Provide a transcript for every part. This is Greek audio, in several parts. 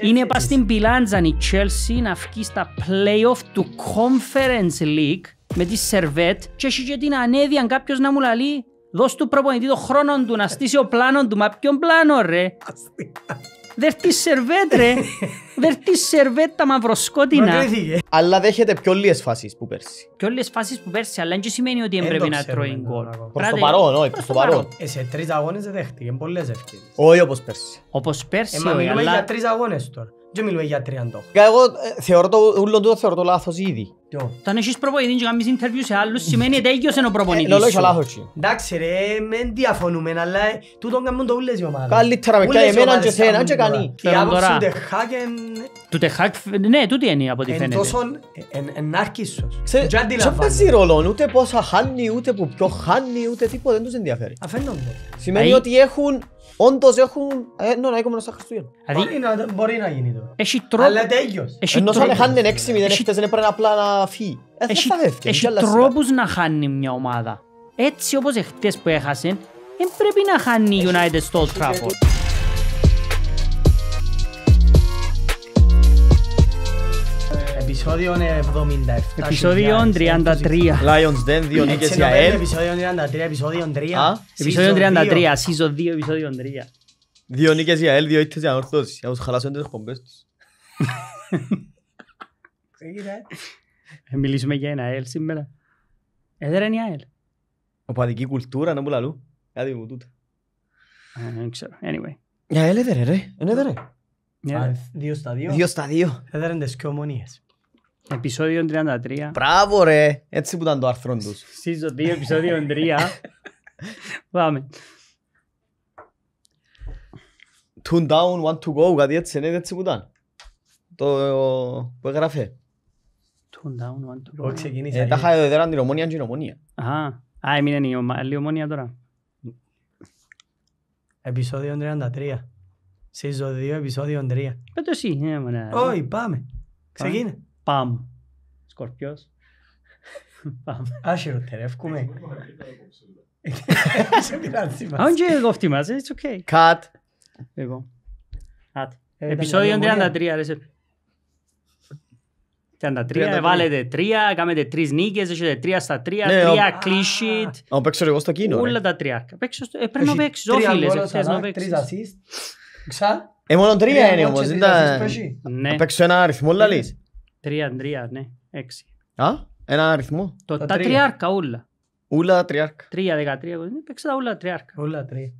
Είναι πας στην πιλάντζαν η Chelsea να βγει στα play-off του Conference League με τη Σερβέτ και έχεις και την ανέδεια αν κάποιος να μου λαλεί δώσ' του προπονητή το χρόνο του να στήσει ο πλάνο του. Μα ποιον πλάνο ρε. Δερτή σερβέτ ρε. Δερτή σερβέτα μαυροσκότεινα. Αλλά δέχεται πιο λίες φάσεις που πέρσι. Πιο λίες φάσεις που πέρσι, αλλά δεν σημαίνει ότι έπρεπε να τρώει γκολ. Προς το παρόν, όχι, προς το παρόν. Ε, σε τρεις αγώνες δεν δέχτηκε, πολλές ευκαιρίες. Όχι όπως πέρσι. Όπως πέρσι, ε, όχι, αλλά... Μιλούμε για τρεις αγώνες τώρα. Δεν μιλούμε για τριαντό. Εγώ ε, θεωρώ το, θεωρώ το λάθος ήδη. Όταν έχεις προπονητή και κάνεις interview σε άλλους σημαίνει τέγιος είναι ο προπονητής ε, σου. Λολόγια λάθος τσι. Εντάξει ρε, με διαφωνούμε, αλλά ε, τούτον κάνουν το ούλες οι ομάδες. Καλύτερα με κάνει εμένα και σένα και κανεί. Η άποψη του Τεχάκ Του Τεχάκ, ναι, τούτη είναι από ό,τι φαίνεται. Εν τόσον, εν άρκισσος. Σε παίζει ρόλο, ούτε πόσα χάνει, ούτε που ποιο χάνει, ούτε τίποτα, δεν τους ενδιαφέρει. Αφένομαι. Σημαίνει ότι έχουν Όντως έχουν ε, ναι, ένα να σαν Χριστούγεννα. Δηλαδή- μπορεί να γίνει το. Έχει τρόπο. Αλλά τέλειος. Ενώ σαν χάνουν 6-0 χτες είναι πρέπει απλά να φύγει. Ε, έχει, τρόπους να χάνει μια ομάδα. Έτσι όπως χτες που έχασαν, δεν πρέπει να χάνει η United στο Old Trafford. episodio en el Episodio en Tria. Lions Den, dio y que sea él. Episodio en Drianda Tria, episodio en Dria. Ah. episodio en Drianda Tria, sí, sos Dio, episodio en Dria. Dio ni que sea él, dio este sea Orthos. Ya los jalas antes con bestos. ¿eh? Emilis me llena, él, sin vela. ¿Es de a él? O para qué cultura, no por la luz. Ya digo, tú. Ah, anyway. Ya él es de Rere, es de Rere. Ah, Dios está Dios. Dios está Dios. Es de Rendes, ¿qué homonías? Επισόδιο 33. Μπράβο ρε! Έτσι που ήταν το άρθρο τους. Σύζο 2, επεισόδιο 3. Πάμε. Tune down, one to go, κάτι έτσι είναι, έτσι που ήταν. Το που έγραφε. down, one to go. Τα είχα εδώ την ομόνια και την ομόνια. Α, έμεινε η ομόνια τώρα. Επισόδιο 33. Σύζο 2, επεισόδιο 3. Πέτω εσύ. Όχι, Παμ. Σκορπιός. Άσχερο, τερεύκουμε. Σε πειράζει Αν και εγώ it's okay. Κατ. Ε, Επισόδιο 33, τρία, 33, βάλετε τρία, κάνετε 3 νίκες, έχετε στα τρία, 3 ναι, clean sheet. Αν παίξω εγώ στο κοινό. Όλα τα ε, Πρέπει να παίξεις, όφιλες. 3 assist. Ξα. Ε, μόνο τρία ε, είναι όμως. Ναι. παίξω ένα αριθμό, λαλείς. Τρία, τρία, ναι. Έξι. Α, έναν αριθμό. Το, τα, τα τριάρκα ούλα. Ούλα τριάρκα. Τρία, δεκατρία, παίξα τα ούλα τριάρκα. Ούλα τρία. Ε,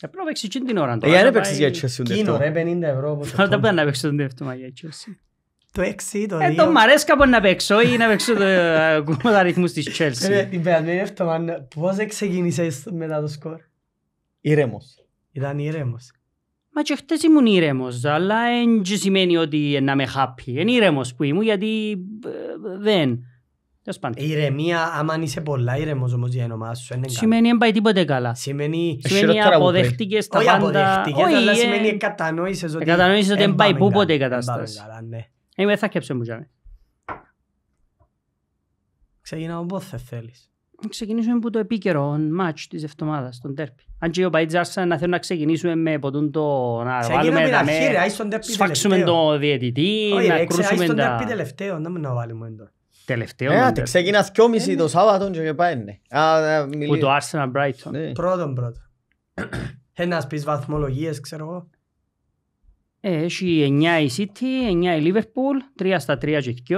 πρέπει να παίξεις και την ώρα. Ε, για να παίξεις για Chelsea ούτε ρε, 50 ευρώ. Θα πέρα να παίξω για Chelsea. Το έξι, το ε, δύο. Ε, το μ' αρέσει κάπου να παίξω ή να παίξω τους αριθμούς της Chelsea. Την περασμένη εβδομάδα, πώς ξεκίνησες μετά το σκορ. Ήρεμος. Ήταν ήρεμος. Μα και χτες ήμουν ήρεμος, αλλά δεν σημαίνει ότι να είμαι happy. Είναι ήρεμος που ήμουν γιατί ε, δεν. Η ε, ηρεμία, άμα είσαι πολλά ήρεμος όμως για ενωμά σου, είναι Σημαίνει δεν πάει τίποτε καλά. Σημαίνει, σημαίνει ε, αποδέχτηκες τα πάντα. Όχι αποδέχτηκες, αλλά σημαίνει κατανόησες ότι... δεν πάει πού ποτέ η κατάσταση. Ναι. Είμαι θα κέψε μου, Τζάμε. Ξεκινάω πώς θέλεις ξεκινήσουμε από το επίκαιρο match της εβδομάδας, τον τέρπι. Αν και ο Παϊτζάρσα να θέλουν να ξεκινήσουμε με ποτούν το... Να βάλουμε τα με... Σφάξουμε το διαιτητή, να κρούσουμε τα... τέρπι τελευταίο, να μην το βάλουμε τώρα. Τελευταίο. Ε, ξεκινά δυόμιση το ε, ναι. Σάββατο και πάει. Ε, που το Άρσενα Brighton. Ναι. Πρώτον πρώτον. Ένας πεις βαθμολογίες, ξέρω εγώ. Ε, έχει 9 η City, 9 η Λίβερπουλ, 3 στα 3 και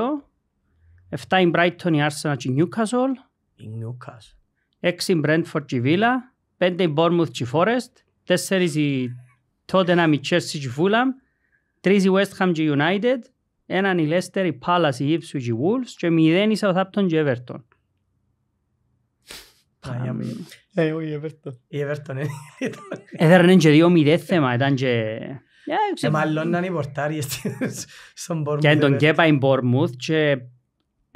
2. 7 η Brighton, η Άρσενα και η Νιούκαζολ. Η Νιούκας. Έξι Μπρέντφορτ και Βίλα, πέντε η Μπόρμουθ και Φόρεστ, τέσσερις η Τότενα, η Τσέρσι και Φούλαμ, τρεις η Βέστχαμ και United, έναν η Λέστερ, η Πάλας, η Ήψου και η Βούλς, και μηδέν η Σαουθάπτον και Εβερτον. Η Everton ε, ε. Έδερνε και δύο μηδέ θέμα, ήταν και... είναι ε, οι πορτάριες στον Μπορμούθ. Και τον Κέπα η Μπορμούθ και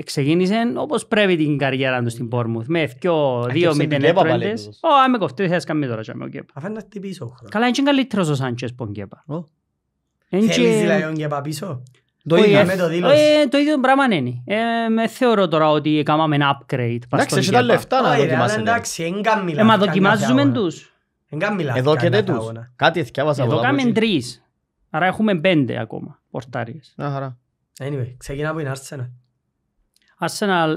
ξεκίνησε όπως πρέπει την καριέρα του στην Πόρμουθ. Με δυο, δύο μηδενέτροντες. Ω, άμε κοφτή, θα καμία τώρα και με ο Κέπα. Αφέντα τι πίσω. Καλά, είναι καλύτερος ο Σάντσες που ο Κέπα. Θέλεις δηλαδή τον Κέπα πίσω. Ε, το ίδιο πράγμα είναι. Ε, με θεωρώ τώρα ότι έκαναμε ένα upgrade. Εντάξει, έχει τα λεφτά να δοκιμάσετε. Εντάξει, έγκαμε εγκάμιλα. Μα δοκιμάζουμε τους. Εδώ και δεν τέτους. Κάτι εθιάβασα. Εδώ κάνουμε τρεις. Άρα έχουμε πέντε ακόμα πορτάριες. Anyway, ξεκινά από την Arsenal. Arsenal,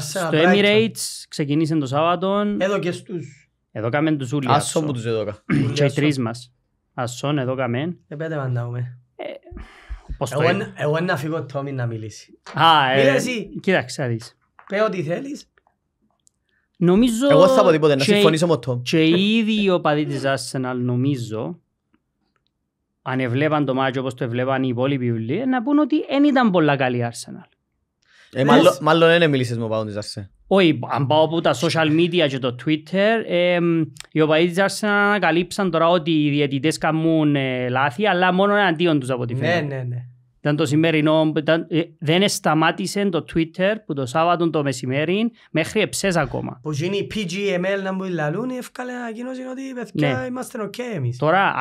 στο Emirates ξεκινήσε το Σάββατο. Εδώ και στους. Εδώ κάμεν τους ούλοι. Άσο που τους εδώ Και οι τρεις μας. Άσο, εδώ κάμεν. Επέτε μαντάμε. Ε, πώς το είναι. Εγώ να φύγω Τόμι να μιλήσει. Α, ε, κοίταξε να δεις. Πέ ό,τι θέλεις. Νομίζω... Εγώ θα πω τίποτε, να συμφωνήσω με το. Και οι ο παδί της Arsenal νομίζω αν έβλεπαν το μάτι όπως το ευλέπαν οι υπόλοιποι βιβλίες, να πούν ότι δεν ήταν πολλά καλή Arsenal. Ε, μάλλον, δεν μίλησες με ο Άρσε. Όχι, αν πάω από τα social media και το Twitter, ε, οι οπαδοί της ανακαλύψαν τώρα ότι οι διαιτητές κάνουν ε, λάθη, αλλά μόνο εναντίον τους από τη ναι, φέρα. Ναι, ναι, ναι. δεν σταμάτησε το Twitter που το Σάββατο το μεσημέρι μέχρι εψές ακόμα. Που είναι η PGML να μου λαλούν, να ανακοινώσεις ότι ναι. είμαστε οκ εμείς. Τώρα,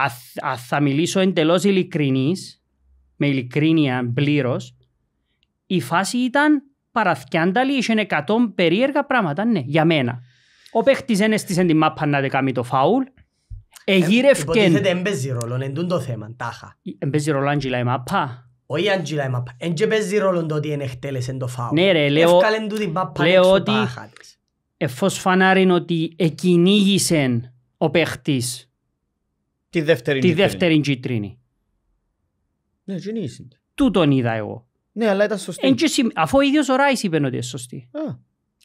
θα μιλήσω εντελώς ειλικρινής, με ειλικρίνεια πλήρως, η φάση ήταν παραθυκιάνταλη, είχε 100 περίεργα πράγματα, ναι, για μένα. Ο παίχτης δεν έστησε την μάπα να κάνει το φάουλ. Εγύρευκε... Υποτίθεται έμπαιζε ρόλο, εν τούν το θέμα, τάχα. Ε, έμπαιζε ρόλο αν η μάπα. Όχι αν η μάπα, εν και παίζει ρόλο το ότι είναι εκτέλεσε το φάουλ. Ναι ρε, λέω, λέω ότι εφώς φανάριν ότι εκκυνήγησε ο παίχτης τη δεύτερη κίτρινη. Ναι, κινήσετε. Τούτον είδα εγώ. Ναι, αλλά ήταν σωστή. Αφού ο ίδιος ο Ράις είπε ότι είναι σωστή.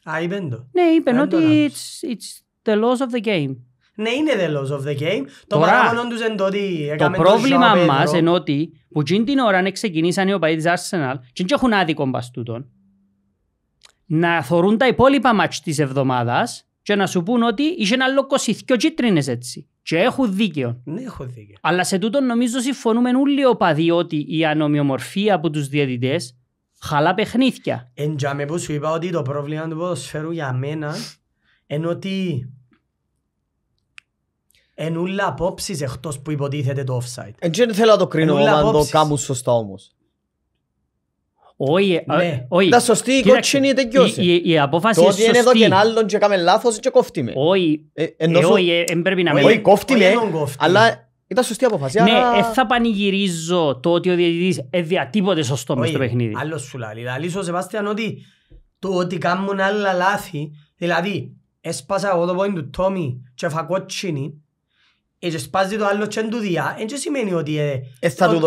Α, είπε το. Ναι, είπε ότι it's the laws of the game. Ναι, είναι the laws of the game. Το παράπονο τους είναι ότι Το πρόβλημα μα είναι ότι που την ώρα να ξεκινήσαν οι οπαδοί της Arsenal και δεν έχουν άδικο μπας να θεωρούν τα υπόλοιπα μάτια της εβδομάδας και να σου πούν ότι είσαι ένα λόγο δυο κίτρινες έτσι. Και έχουν δίκαιο. Ναι, έχω δίκαιο. Αλλά σε τούτο νομίζω συμφωνούμε όλοι οπαδοί ότι η ανομοιομορφία από τους διαιτητές χαλά παιχνίδια. Εν τζάμε που σου είπα ότι το πρόβλημα του ποδοσφαίρου για μένα είναι ότι ενούλα απόψεις εκτός που υποτίθεται το offside. Εν θέλω να το κρίνω αν το κάνουν σωστά όμως. Όχι, ναι. όχι. Τα σωστή κότσινη τελειώσε. Η απόφαση είναι σωστή. Το ότι είναι εδώ και άλλον και έκαμε λάθος και κόφτει ε, ε, ε, με. Όχι, δεν πρέπει να με. Όχι, κόφτει με, αλλά ήταν σωστή η απόφαση. Ναι, θα πανηγυρίζω το ότι ο διαιτητής τίποτε σωστό μες στο παιχνίδι. Άλλος σου λαλεί. Δηλαδή, λαλεί ο Σεβάστιαν ότι το ότι κάνουν άλλα λάθη, δηλαδή έσπασα εγώ το πόιν του Τόμι και φακότσινη, και σπάζει το άλλο τσεν του διά, δεν σημαίνει ότι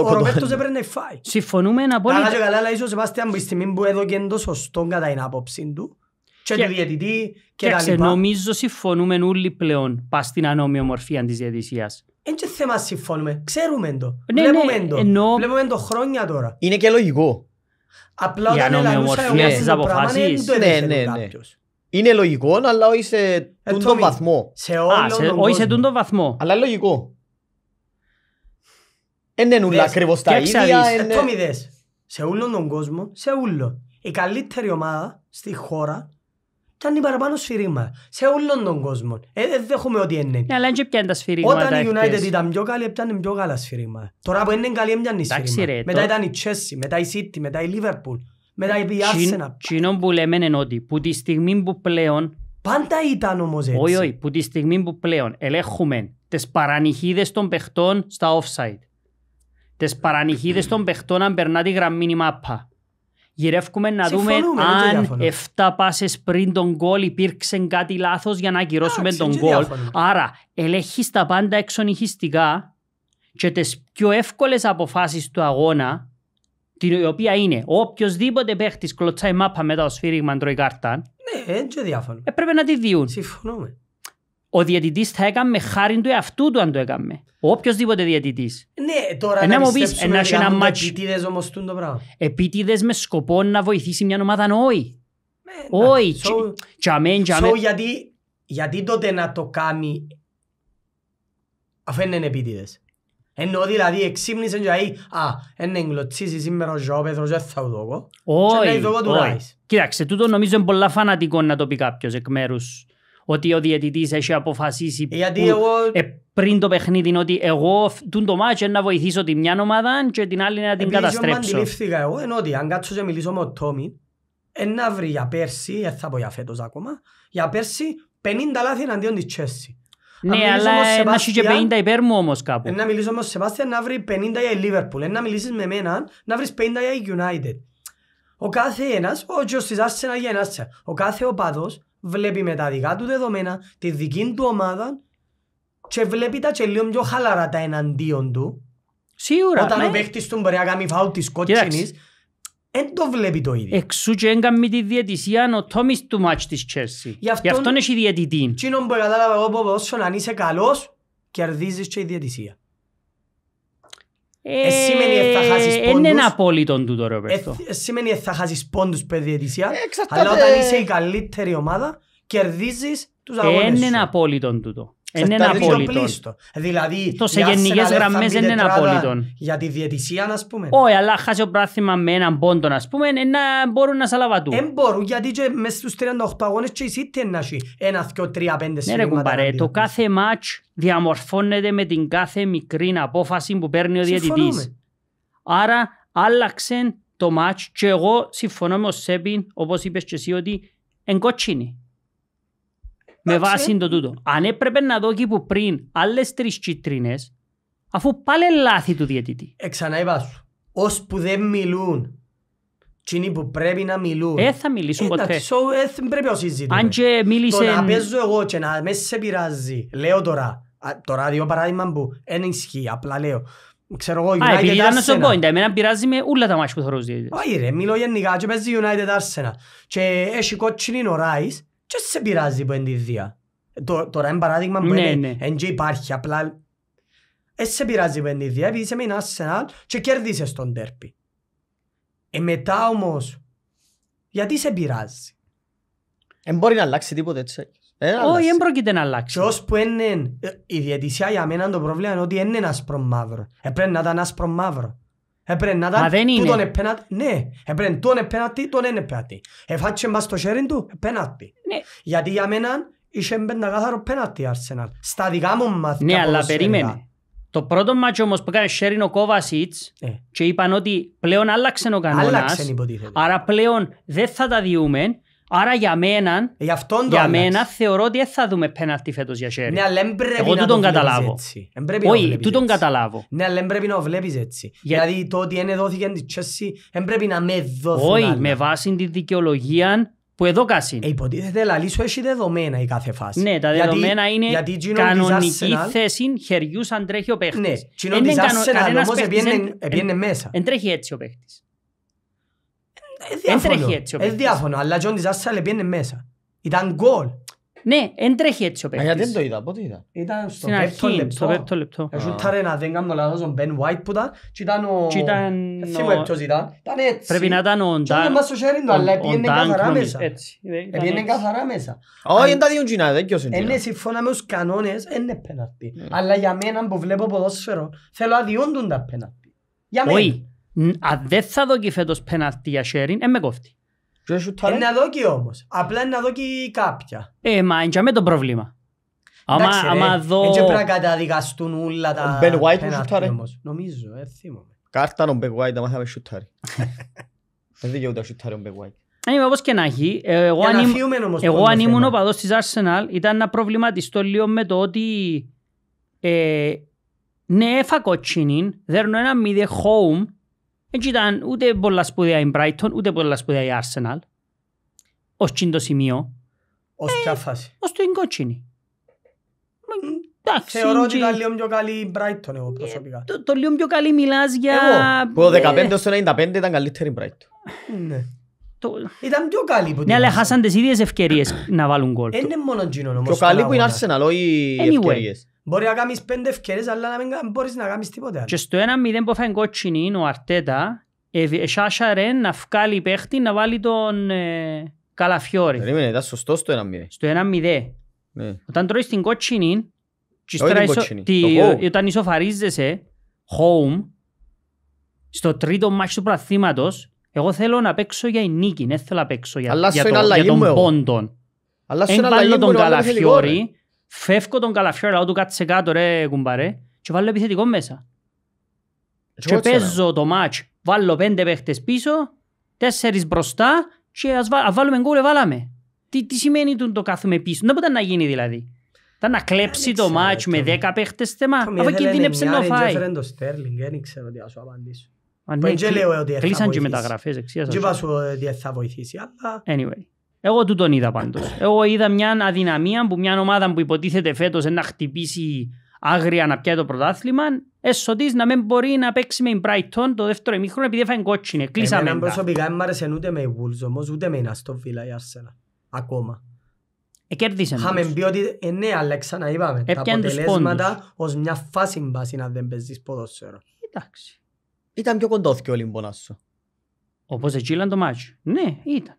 ο Ροπέρτος έπρεπε να φάει. Συμφωνούμε απόλυτα. Καλά και καλά, αλλά ίσως σε από τη στιγμή που έδωκε το σωστό κατά την άποψη του και, και του διαιτητή και τα λοιπά. Νομίζω συμφωνούμε όλοι πλέον πας στην ανώμια μορφή της διαιτησίας. Εν και θέμα συμφωνούμε, ξέρουμε το, ναι, βλέπουμε ναι, το, βλέπουμε το χρόνια τώρα. Είναι και λογικό. Απλά όταν ελαλούσα εγώ αυτό το πράγμα είναι λογικό, αλλά όχι σε ε, τον βαθμό. Σε όλο Όχι σε τον βαθμό. Αλλά είναι λογικό. Είναι νουλά ακριβώς τα ίδια. Τόμι ε, ναι. δες, σε όλο τον κόσμο, σε όλο. Η καλύτερη ομάδα στη χώρα ήταν η παραπάνω σφυρίμα σε όλον τον κόσμο. Ε, δεν δέχομαι ότι είναι. Ναι, αλλά είναι και είναι τα σφυρίγματα. Όταν η United ήταν πιο καλή, ήταν πιο καλά σφυρίμα. Τώρα που είναι καλή, η σφυρίμα. Μετά ήταν η Chelsea, μετά η City, μετά η Liverpool. Μετά είπε η Arsenal. Κοινό που λέμε είναι ότι που τη στιγμή που πλέον... Πάντα ήταν όμως έτσι. Όχι, όχι. Που τη στιγμή που πλέον ελέγχουμε τις παρανυχίδες των παιχτών στα offside. Τις παρανυχίδες των παιχτών αν περνά τη γραμμή η μάπα. Γυρεύκουμε να δούμε αν 7 πάσες πριν τον γκολ υπήρξε κάτι λάθος για να ακυρώσουμε τον γκολ. Άρα, ελέγχεις τα πάντα εξονυχιστικά και τις πιο εύκολες αποφάσεις του αγώνα η οποία είναι ο οποιοσδήποτε παίχτης κλωτσάει μάπα μετά το σφύριγμα τρώει κάρτα. Ναι, έτσι διάφορο. Ε, Έπρεπε να τη διούν. Συμφωνούμε. Ο διαιτητής θα έκαμε χάρη του εαυτού του αν το έκαμε. οποιοσδήποτε διαιτητής. Ναι, τώρα δεν να ναι, μου πει ένα ένα μάτσο. Επίτηδες όμως το πράγμα. Επίτηδες με σκοπό να βοηθήσει μια ομάδα, όχι. Ναι, όχι. Γιατί τότε να το κάνει αφού είναι επίτηδες. Ενώ δηλαδή εξύπνησε και λέει «Α, εν εγκλωτσίζει σήμερα ο Ζωόπεδρος, δεν θα το δω». Όχι, όχι. Κοίταξε, τούτο νομίζω είναι πολλά φανατικό να το πει κάποιος εκ μέρους ότι ο διαιτητής έχει αποφασίσει ε, που, εγώ... ε, πριν το παιχνίδι ότι εγώ τούν το μάτσο να βοηθήσω τη μια ομάδα και την άλλη να την Επίσης, καταστρέψω. Επίσης αντιλήφθηκα εγώ ενώ ότι αν κάτσω και μιλήσω με ο Τόμι να βρει για πέρσι, δεν θα πω για φέτος ακόμα, για πέρσι 50 λάθη εναντίον της Τσέσσι. Ναι, αλλά να σου και 50 υπέρ μου όμως κάπου. Ε, να μιλήσω όμως Σεβάστια να βρει 50 για η Λίβερπουλ, ε, να μιλήσεις με εμένα να βρεις 50 για η United. Ο κάθε ένας, ο Τζος Άσσενα για ένας, ο κάθε οπαδός βλέπει με τα δικά του δεδομένα τη δική του ομάδα και βλέπει τα και λίγο πιο χαλαρά τα εναντίον του. Σίγουρα. Όταν ο ναι. παίχτης του μπορεί να κάνει φάου της κότσινης, δεν το βλέπει το ίδιο. Εξού και έγκαμε τη διαιτησία ο Τόμις του μάτς της Τσέρση. Γι' αυτόν, Γι αυτόν έχει διαιτητή. Τι που κατάλαβα εγώ πω όσο αν είσαι καλός, κερδίζεις και η διαιτησία. Ε, σημαίνει ότι θα χάσεις πόντους. Είναι ένα απόλυτο τούτο ρε Ροπέρτο. Ε, σημαίνει ότι θα χάσεις πόντους per διαιτησία, αλλά όταν ε. είσαι η καλύτερη ομάδα, κερδίζεις τους ε, αγώνες σου. Είναι ένα απόλυτο τούτο. Είναι ένα απόλυτο. Δηλαδή, το σε γενικέ γραμμέ είναι ένα απόλυτο. Για τη διαιτησία, ας πούμε. Όχι, αλλά χάσει ο πράθυμα με έναν πόντο, ας πούμε, να μπορούν να σαλαβατούν. Δεν μπορούν, γιατί και μέσα στου 38 αγώνες και εσύ τι να έχει ένα, δυο, τρία, πέντε Ναι, κουμπαρέ, το κάθε μάτ διαμορφώνεται με την κάθε μικρή απόφαση που παίρνει ο διαιτητής. Άρα, άλλαξε το μάτ και εγώ συμφωνώ με ο Σέμπιν, όπως είπες και εσύ, ότι εγκότσινη με βάση το τούτο. Αν έπρεπε να δω εκεί που πριν άλλες τρεις κίτρινες, αφού πάλι λάθη του διαιτητή. Εξανά είπα σου. Ώσπου δεν μιλούν Τσινοί που πρέπει να μιλούν. Ε, θα μιλήσουν ποτέ. Εντάξει, ε, πρέπει να συζητούμε. Αν και μίλησε... Το να παίζω εγώ και να με σε πειράζει. Λέω τώρα, το ράδιο παράδειγμα που δεν ισχύει, απλά λέω. Ξέρω εγώ, United Arsenal. Α, επειδή ήταν στο πόντα, εμένα πειράζει με όλα τα μάτια που θα ρωτήσω. Όχι ρε, μιλώ γενικά και παίζει United Arsenal. Και έχει κότσινη ο Ράις και σε πειράζει που είναι τη Δία. Ε, τώρα είναι παράδειγμα που ναι, είναι, και υπάρχει, απλά δεν σε πειράζει που είναι τη Δία, επειδή είσαι με ένα Arsenal και κέρδισες τον τέρπι. Ε, μετά όμως, γιατί σε πειράζει. Δεν μπορεί να αλλάξει τίποτε έτσι. Ε, Όχι, δεν πρόκειται να αλλάξει. Και ώσπου είναι, ε, η διαιτησία για μένα το πρόβλημα είναι ότι είναι άσπρο μαύρο. Έπρεπε να ήταν άσπρο μαύρο. Έπρεπε να ήταν τούτον επέναντι. Ναι, έπρεπε τούτον επέναντι, τον είναι επέναντι. Εφάτσε μας το χέρι του, Ναι. Γιατί για μένα είχε πεντακάθαρο πέναντι Αρσενάλ. Στα δικά μου μάθηκα Ναι, αλλά περίμενε. Το πρώτο μάτσο όμως που έκανε σέριν ο Κόβασιτς ε. και είπαν ότι πλέον άλλαξε ο κανόνας. Άλλαξε, άρα πλέον δεν θα τα διούμε Άρα για μένα, ε, για, για μένα θεωρώ ότι δεν θα δούμε πέναλτι φέτος για χέρι. Ναι, αλλά Εγώ τον το καταλάβω. έτσι. Όχι, του τον καταλάβω. Ναι, αλλά πρέπει να βλέπεις έτσι. Δηλαδή το ότι δεν δόθηκε την τσέση, δεν να με Όχι, με βάση τη δικαιολογία που εδώ κάσει. Ε, υποτίθεται, αλλά έχει δεδομένα η κάθε φάση. Ναι, τα δεδομένα είναι γιατί κανονική θέση χεριούς αν τρέχει ο παίχτης. Ναι, μέσα. Δεν τρέχει έτσι ο παίκτης. Διάφωνο, αλλά και ο Ντιζάσσαλε πήγαινε μέσα. Ήταν γκολ. Ναι, δεν τρέχει έτσι ο παίκτης. Γιατί δεν το είδα, πότε είδα. Ήταν στο πέπτο λεπτό. Στο πέπτο λεπτό. τάρε να δεν κάνω λάθος τον Ben White που ήταν. Και ήταν ο... Και ήταν... Θυμώ ποιος ήταν. Ήταν έτσι. Πρέπει να ήταν ο Ντάν. Και ήταν στο χέρι του, αλλά πήγαινε καθαρά μέσα. Πήγαινε καθαρά μέσα. Όχι, δεν τα διούν κοινά, δεν κοιος είναι. Είναι συμφώνα με τους κανόνες, είναι πέναρτη. Αλλά για μένα που βλέπω ποδόσφαιρο, θέλω να διούντουν τα πέναρτη. Για μένα. Αν δεν θα δω φέτος πέναλτι για sharing, δεν με κόφτει. Είναι ε, να δω όμως. Απλά είναι να δω κάποια. Ε, μα είναι με το πρόβλημα. Άμα δω... και πρέπει να καταδικαστούν όλα τα πέναλτι όμως. Νομίζω, ε, θύμομαι. Κάρτα τον Ben White, άμα θα με σουτάρει. Δεν δικαιούνται να σουτάρει ο Ben White. Ε, όπως και να έχει, ε, εγώ αν ήμουν ο παδός της Arsenal ήταν να προβληματιστώ λίγο με το ότι ε, ναι, έφα κοτσίνιν, δέρνω ένα μηδέ home δεν ήταν ούτε πολλά σπουδαία η Brighton, ούτε πολλά σπουδαία η Arsenal. Ως το σημείο. Ως ποια ε, φάση. Ως την κότσινη. Ε, θεωρώ ότι ήταν λίγο πιο καλή η Brighton εγώ προσωπικά. Ε, το λίγο πιο καλή μιλάς για... Που το 15 95 ήταν καλύτερη η Brighton. Ναι. Ήταν πιο καλή που Ναι, αλλά χάσαν τις ίδιες ευκαιρίες να βάλουν γκολ. Είναι μόνο γίνον όμως. Πιο καλή που είναι Arsenal, όχι ευκαιρίες. Μπορεί να κάνεις πέντε ευκαιρίες, αλλά να μην μπορείς να κάνεις τίποτε άλλο. Και στο ένα μηδέν που φάει κότσινη ο Αρτέτα, εσάσαρε να βγάλει παίχτη να βάλει τον ε, Καλαφιόρη. Περίμενε, ήταν σωστό στο ένα μηδέν. Στο ένα μηδέν. Ναι. Όταν τρώεις την κότσινη, όταν ισοφαρίζεσαι, home, στο τρίτο μάχη του πραθήματος, εγώ θέλω να παίξω για η νίκη, δεν θέλω να παίξω για, για, το, για τον πόντον. Αλλά σου είναι αλλαγή μου, τον Καλαφιόρη, φεύγω τον καλαφιόρα λαό του κάτσε κάτω ρε κουμπαρέ και βάλω επιθετικό μέσα. Και παίζω το μάτς, βάλω πέντε παίχτες πίσω, τέσσερις μπροστά και ας βάλουμε γκολ ε, βάλαμε. Τι, τι σημαίνει το, το κάθουμε πίσω, δεν μπορεί να γίνει δηλαδή. Θα να κλέψει το μάτς με δέκα παίχτες θέμα, αφού κινδύνεψε να φάει. δεν ξέρω τι θα σου απαντήσω. Ναι, κλείσαν και μεταγραφές εξίας. Και είπα σου θα βοηθήσει, αλλά... Anyway. Εγώ του τον είδα πάντως. Εγώ είδα μια αδυναμία που μια ομάδα που υποτίθεται φέτος να χτυπήσει άγρια να πιάει το πρωτάθλημα, έστω της να μην μπορεί να παίξει με την Brighton το δεύτερο ημίχρονο επειδή έφαγε κότσινε. Κλείσαμε. Εμένα προσωπικά δεν μ' άρεσε ούτε με η Wolves όμως, ούτε με η Aston Villa η Arsenal. Ακόμα. Εκέρδισε. Είχαμε πει ότι ε, ναι, αλλά ξαναείπαμε. Τα αποτελέσματα ως μια φάση μπάση να δεν παίζεις ποδόσφαιρο. Εντάξει. Ήταν πιο κοντόθηκε ο Λιμπονάσο. σου. Όπως έτσι ήταν το μάτσο. Ναι, ήταν.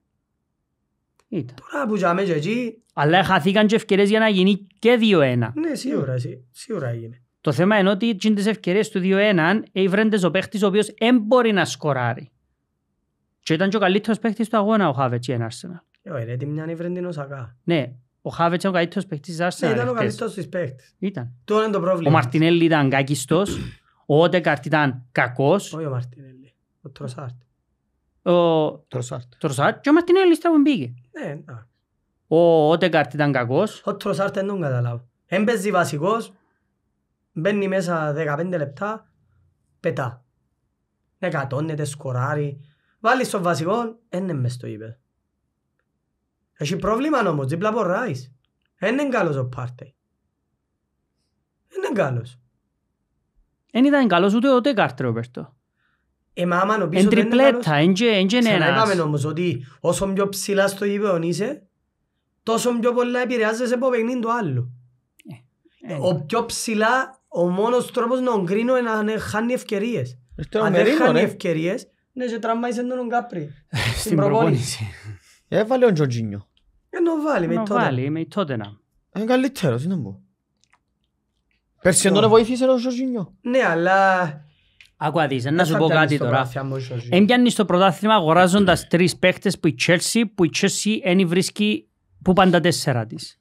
Ήταν. Τώρα που τζάμε και εκεί... Αλλά χαθήκαν και ευκαιρίες για να γίνει και 2-1. Ναι, σίγουρα, σίγουρα έγινε. Το θέμα είναι ότι τις ευκαιρίες του 2-1 έβρεντες ο παίχτης ο οποίος δεν μπορεί να σκοράρει. Και ήταν και ο καλύτερος παίχτης του αγώνα ο Χάβετς για Άρσενα. Ε, τι μια έβρεντην ο Σακά. Ναι, ο Χάβετς ήταν ο καλύτερος παίχτης της Άρσενα. Ήταν ο καλύτερος της παίχτης. Ήταν. Τώρα είναι το πρόβλημα. Ο Μαρτινέλη ήταν κακιστός, ο Ότεκαρτ ήταν κακός. Όχι ο Μαρτινέλλη, ο Τροσάρτ. Τροσάρτ. Τροσάρτ και ο Μαρτινέλης που μπήκε. Ναι, Ο Ότεκαρτ ήταν κακός. Ο Τροσάρτ δεν τον καταλάβω. Έμπαιζει βασικός, μπαίνει μέσα 15 λεπτά, πετά. Εκατώνεται, σκοράρει. Βάλει στον βασικό, είναι μες το είπε. Έχει πρόβλημα όμως, δίπλα από Ράις. Είναι καλός ο Πάρτεϊ. Είναι καλός. Δεν ήταν καλός ούτε ο Τεκάρτ, Ρόπερτο. Εμάμαν ο πίσω του τριπλέτα, Είπαμε όμως ότι όσο πιο ψηλά στο γήπεδο είσαι, τόσο πιο πολλά επηρεάζεσαι από παιχνίδι του άλλου. Ε, ο ε. πιο ψηλά, ο μόνος τρόπος να τον κρίνω είναι να χάνει ευκαιρίες. Ε, Αν δεν χάνει ναι. ευκαιρίες, ναι, και σε τον Κάπρι. Ε, στην προπόνηση. Έβαλε ο Τζορτζίνιο. Ενώ βάλει με τότε. Βάλει με τότε να. Είναι τι να πω. Λοιπόν. Πέρσι τον βοήθησε ο Τζορτζίνιο. Ναι, αλλά να σου πω κάτι τώρα. έμπιανε στο πρωτάθλημα αγοράζοντας τρεις παίχτες που η Chelsea, που η Chelsea ένι βρίσκει που πάντα τέσσερα της.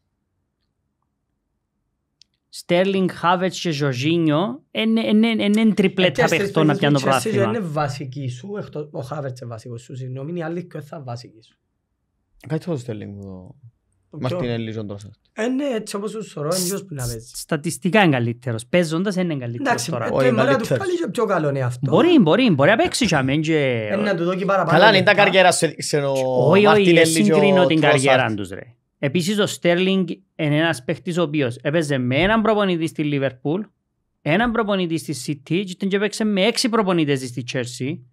Στέρλινγκ, Χάβετς και Ζωζίνιο είναι τριπλέτα ε, παίχτων να πιάνουν το πρωτάθλημα. Είναι βασική σου, ο Χάβετς είναι βασικός σου, συγγνώμη, είναι άλλη και θα βασική σου. Κάτι το Στέρλινγκ, Μαρτινέλη, είναι έτσι όπως τους θωρώ, είναι ποιος που να παίζει. Στατιστικά είναι καλύτερος. Παίζοντας είναι καλύτερος τώρα. Εντάξει, το μέρα του πάλι και πιο καλό είναι αυτό. Μπορεί, μπορεί, μπορεί ε, να παίξει και αμέν και... Ένα του δόκι παραπάνω. Καλά, είναι τα καριέρα σου έδειξε ο Μαρτινέλη και συγκρίνω την καριέρα τους ρε. Επίσης ο Στέρλινγκ είναι ένας παίχτης ο οποίος έπαιζε με έναν προπονητή στη Λίβερπουλ, έναν προπονητή στη City και τον έπαιξε με έξι προπονητές στη Τσέρση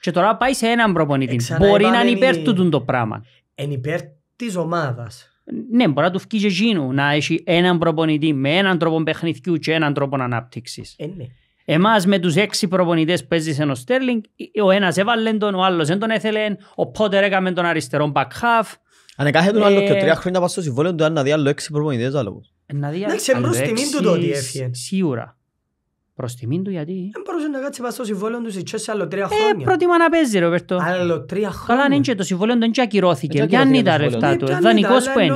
και τώρα πάει σε έναν προπονητή. Ε, μπορεί να είναι υπέρ του το πράγμα. Είναι υπέρ της ομάδας ναι, μπορεί να του βγει και εκείνου να έχει έναν προπονητή με έναν τρόπο παιχνιδιού και έναν τρόπο ανάπτυξης. Ε, ναι. Εμάς με τους έξι προπονητές που παίζει ο Στέρλινγκ, ο ένας έβαλε τον, ο άλλος δεν τον έθελε, ο Πότερ έκαμε τον αριστερό back half. Αν κάθε τον άλλο και ε, τρία χρόνια πας στο συμβόλαιο του, αν να δει άλλο έξι προπονητές άλλος. Να δει άλλο έξι, σίγουρα. Προς τιμήν του γιατί... Δεν μπορούσε να κάτσει πάνω στο συμβόλαιο του σε άλλο τρία ε, χρόνια. Ε, πρότιμα να παίζει Άλλο τρία χρόνια. Καλά, και το συμβόλαιο και ακυρώθηκε. Και αν ήταν λεφτά του, ε, ε, που είναι.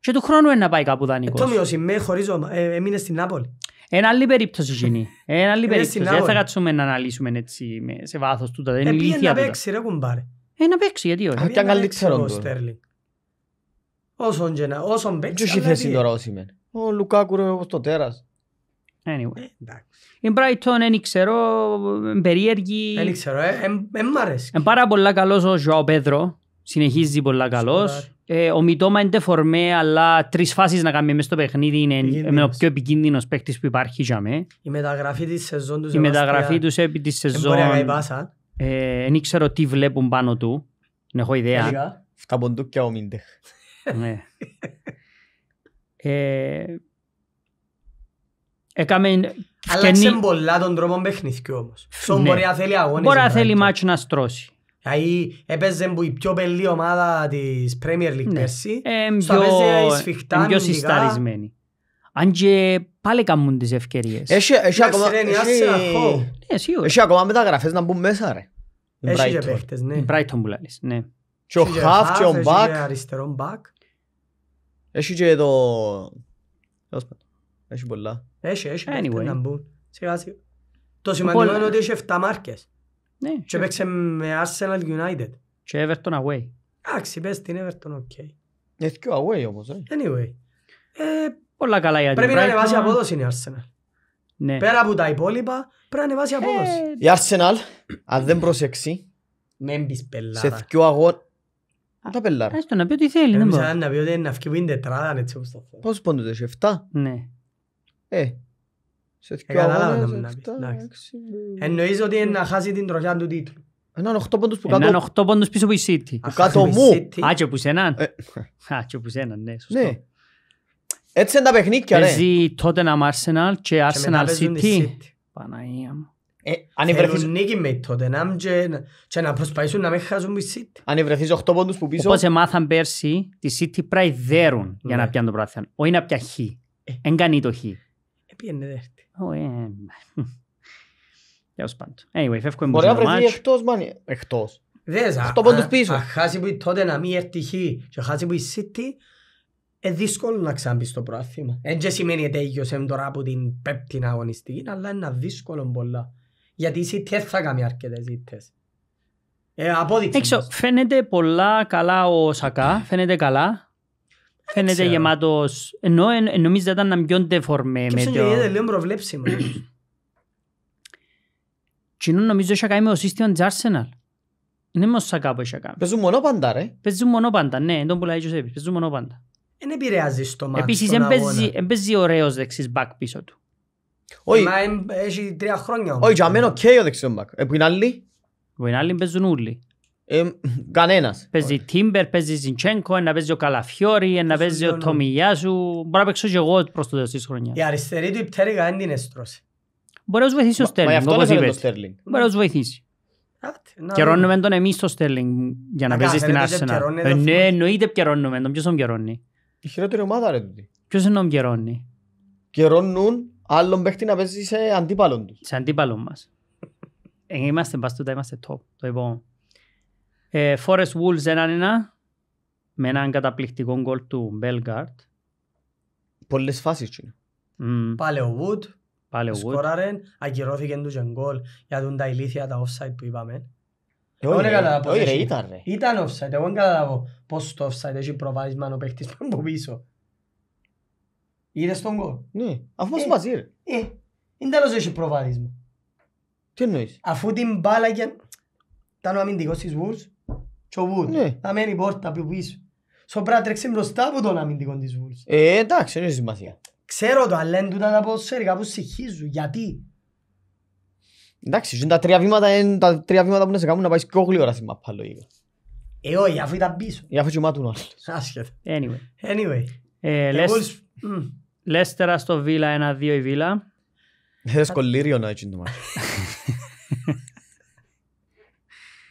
Και του χρόνου να πάει κάπου δανεικός. Το μειώσει με χωρίς όμα, στην Νάπολη. άλλη περίπτωση άλλη περίπτωση. ρε γιατί όχι. Όσον θέση Anyway. Η ε, Brighton δεν ξέρω, περίεργη. Δεν ξέρω, δεν ε, μ' αρέσει. Είναι πάρα πολλά καλός ο Ζωάο Πέδρο, συνεχίζει πολλά καλός. Ε, ο Μιτόμα είναι τεφορμέ, αλλά τρεις φάσεις να κάνουμε μέσα στο παιχνίδι είναι ο πιο επικίνδυνος παίκτης που υπάρχει για μέ. Η μεταγραφή της σεζόν τους Η μεταγραφή τους επί της σεζόν. Δεν ξέρω τι βλέπουν πάνω του, δεν έχω ιδέα. Στα ποντούκια ο Μίντεχ. Ναι. Έκαμε Άλλαξε πολλά τον τρόπο παιχνίδι όμως. Ναι. μπορεί να θέλει αγώνες. Μπορεί να θέλει μάτσο να στρώσει. Δηλαδή έπαιζε που η πιο πελή ομάδα της Premier League ναι. πέρσι. Ε, Στο σφιχτά. Πιο συσταρισμένη. Αν και πάλι κάνουν τις ευκαιρίες. Ναι, έχει ακόμα μεταγραφές να μπουν μέσα ρε. Έχει και παίχτες, ναι. Brighton που λάλλεις, ναι. Και ο Χαφ και ο Μπακ. Έχει και το... Έχει πολλά. Έχει, έχει. Anyway. Να μπουν. Σιγά σιγά. Το λοιπόν, σημαντικό είναι ότι έχει 7 μάρκες. Ναι. Και παίξε με Arsenal United. Και Everton away. Εντάξει, πες την Everton, οκ. Έχει και away όμως. ε. Anyway. Ε, πολλά καλά για την Πρέπει να ανεβάσει απόδοση είναι η Arsenal. Ναι. Πέρα από τα υπόλοιπα, πρέπει να ανεβάσει απόδοση. Η Arsenal, αν δεν προσεξεί, σε δυο αγώνα, τα πελάρα. Ας το να πει ότι θέλει. Να πει ότι είναι να βγει που είναι τετράδα, έτσι όπως το θέλω. Πόσους πόντους έχει, 7? Ναι. Ε, σε δύο ε, Εννοείς ότι είναι να χάσει την τροχιά του τίτλου. Έναν 8 πόντους που κάτω... Έναν 8 πόντους πίσω από η City. Που κάτω μου. Α, και που σέναν. Α, ε. και που σέναν, ναι, σωστό. Ναι. Έτσι είναι τα παιχνίκια, ρε. Παίζει τότε να Arsenal και Arsenal City. Παναγία μου. Ε, αν βρεθείς... νίκη με Tottenham και, να προσπαθήσουν να μην χάσουν τη City. Αν βρεθείς 8 πόντους που πίσω... Όπως εμάθαν πέρσι, τη City πρέπει δέρουν για ναι. να πιάνουν το πράθυαν. Όχι να πια χ. Εν το χ πιένε δεύτερη. Όχι, ναι. Για ως πάντο. Anyway, φεύγω Μπορεί να μάτσο. εκτός, μάνι. Εκτός. Δες, αυτό αν χάσει που τότε να μην έρθει και χάσει που η City, είναι δύσκολο να ξάμπει στο προάθημα. Εν και σημαίνει ότι έγιωσε τώρα από την πέπτη αγωνιστική, αλλά είναι δύσκολο πολλά. Γιατί η City θα κάνει αρκετές ζήτητες. Ε, απόδειξε. Φαίνεται πολλά καλά ο Σακά, φαίνεται καλά. Φαίνεται γεμάτος. Ενώ νομίζω ότι ήταν πιο φορμέ. Με το... είναι λίγο προβλέψιμο. Κοινό ε. νομίζω είχε κάνει με το σύστημα της Arsenal. Είναι μόνο σακά που είχε κάνει. Παίζουν μόνο πάντα ρε. Παίζουν μόνο πάντα, ναι. Τον πουλάει ο Γιωσέπης. Παίζουν μόνο πάντα. Δεν επηρεάζει στο μάτι Επίσης δεν παίζει ωραίος δεξής μπακ πίσω του. Όχι. Μα έχει τρία χρόνια. Όχι, για μένα ο Κέιο μπακ. Ε, είναι άλλοι. Που είναι άλλοι παίζουν όλοι. Κανένας. Παίζει Τίμπερ, παίζει Ζιντσένκο, να παίζει ο Καλαφιόρι, να παίζει ο Τομιάζου. Μπορώ να παίξω και εγώ προς το τέλος χρονιάς. Η αριστερή του Ιπτέρικα δεν την έστρωσε. Μπορεί να σου βοηθήσει ο Στέρλινγκ, Μπορεί να σου βοηθήσει. Κερώνουμε τον εμείς το Στέρλινγκ για να παίζει στην Άρσενα. Ε, ναι, εννοείται κερώνουμε τον. Ποιος τον κερώνει. Η χειρότερη ομάδα ρε τούτη. Ποιος είναι τον κερώνει. Κερώνουν άλλον παίχτη να παίζει σε αντίπαλον τους. Σε αντίπαλον μας. Ε, είμαστε μπαστούτα, είμαστε top. Το επόμενο. Ε, Forest Wolves έναν ένα με έναν καταπληκτικό γκολ του Μπέλγκαρτ. Πολλές φάσεις mm. Πάλε ο Wood. Πάλε ο Wood. Σκοράρεν, ακυρώθηκε του γκολ για τον τα ηλίθια τα offside που είπαμε. Ε, όχι ήταν ρε. offside, εγώ δεν καταλάβω πώς το offside έχει προβάδισμα ο παίχτης πάνω πίσω. Είδες τον γκολ. Ναι, αφού μας μαζί ε, ρε. Ε, είναι τέλος έχει προβάδισμα. Τι εννοείς. Αφού την μπάλα και... Ήταν ο αμυντικός της Wolves ναι. Να μένει η πόρτα πίσω. Σοπρά τρέξει μπροστά από τον αμυντικό της Βούλς. Ε, εντάξει, είναι σημασία. Ξέρω το, αλλά είναι τούτα τα ποδοσφαίρικα που συγχύζουν. Γιατί. Εντάξει, είναι τα τρία βήματα, είναι τα τρία βήματα που να σε κάνουν να πάει πιο γλυόρα στη μαπά, λογικά. Ε, όχι, αφού ήταν πίσω. Ε, αφού κοιμάτουν όλοι. Άσχετα. Anyway. Anyway. Ε, λες, Λέστερα στο βιλα Βίλα, ένα-δύο η Βίλα. Θες κολλήριο να έτσι το μάτι.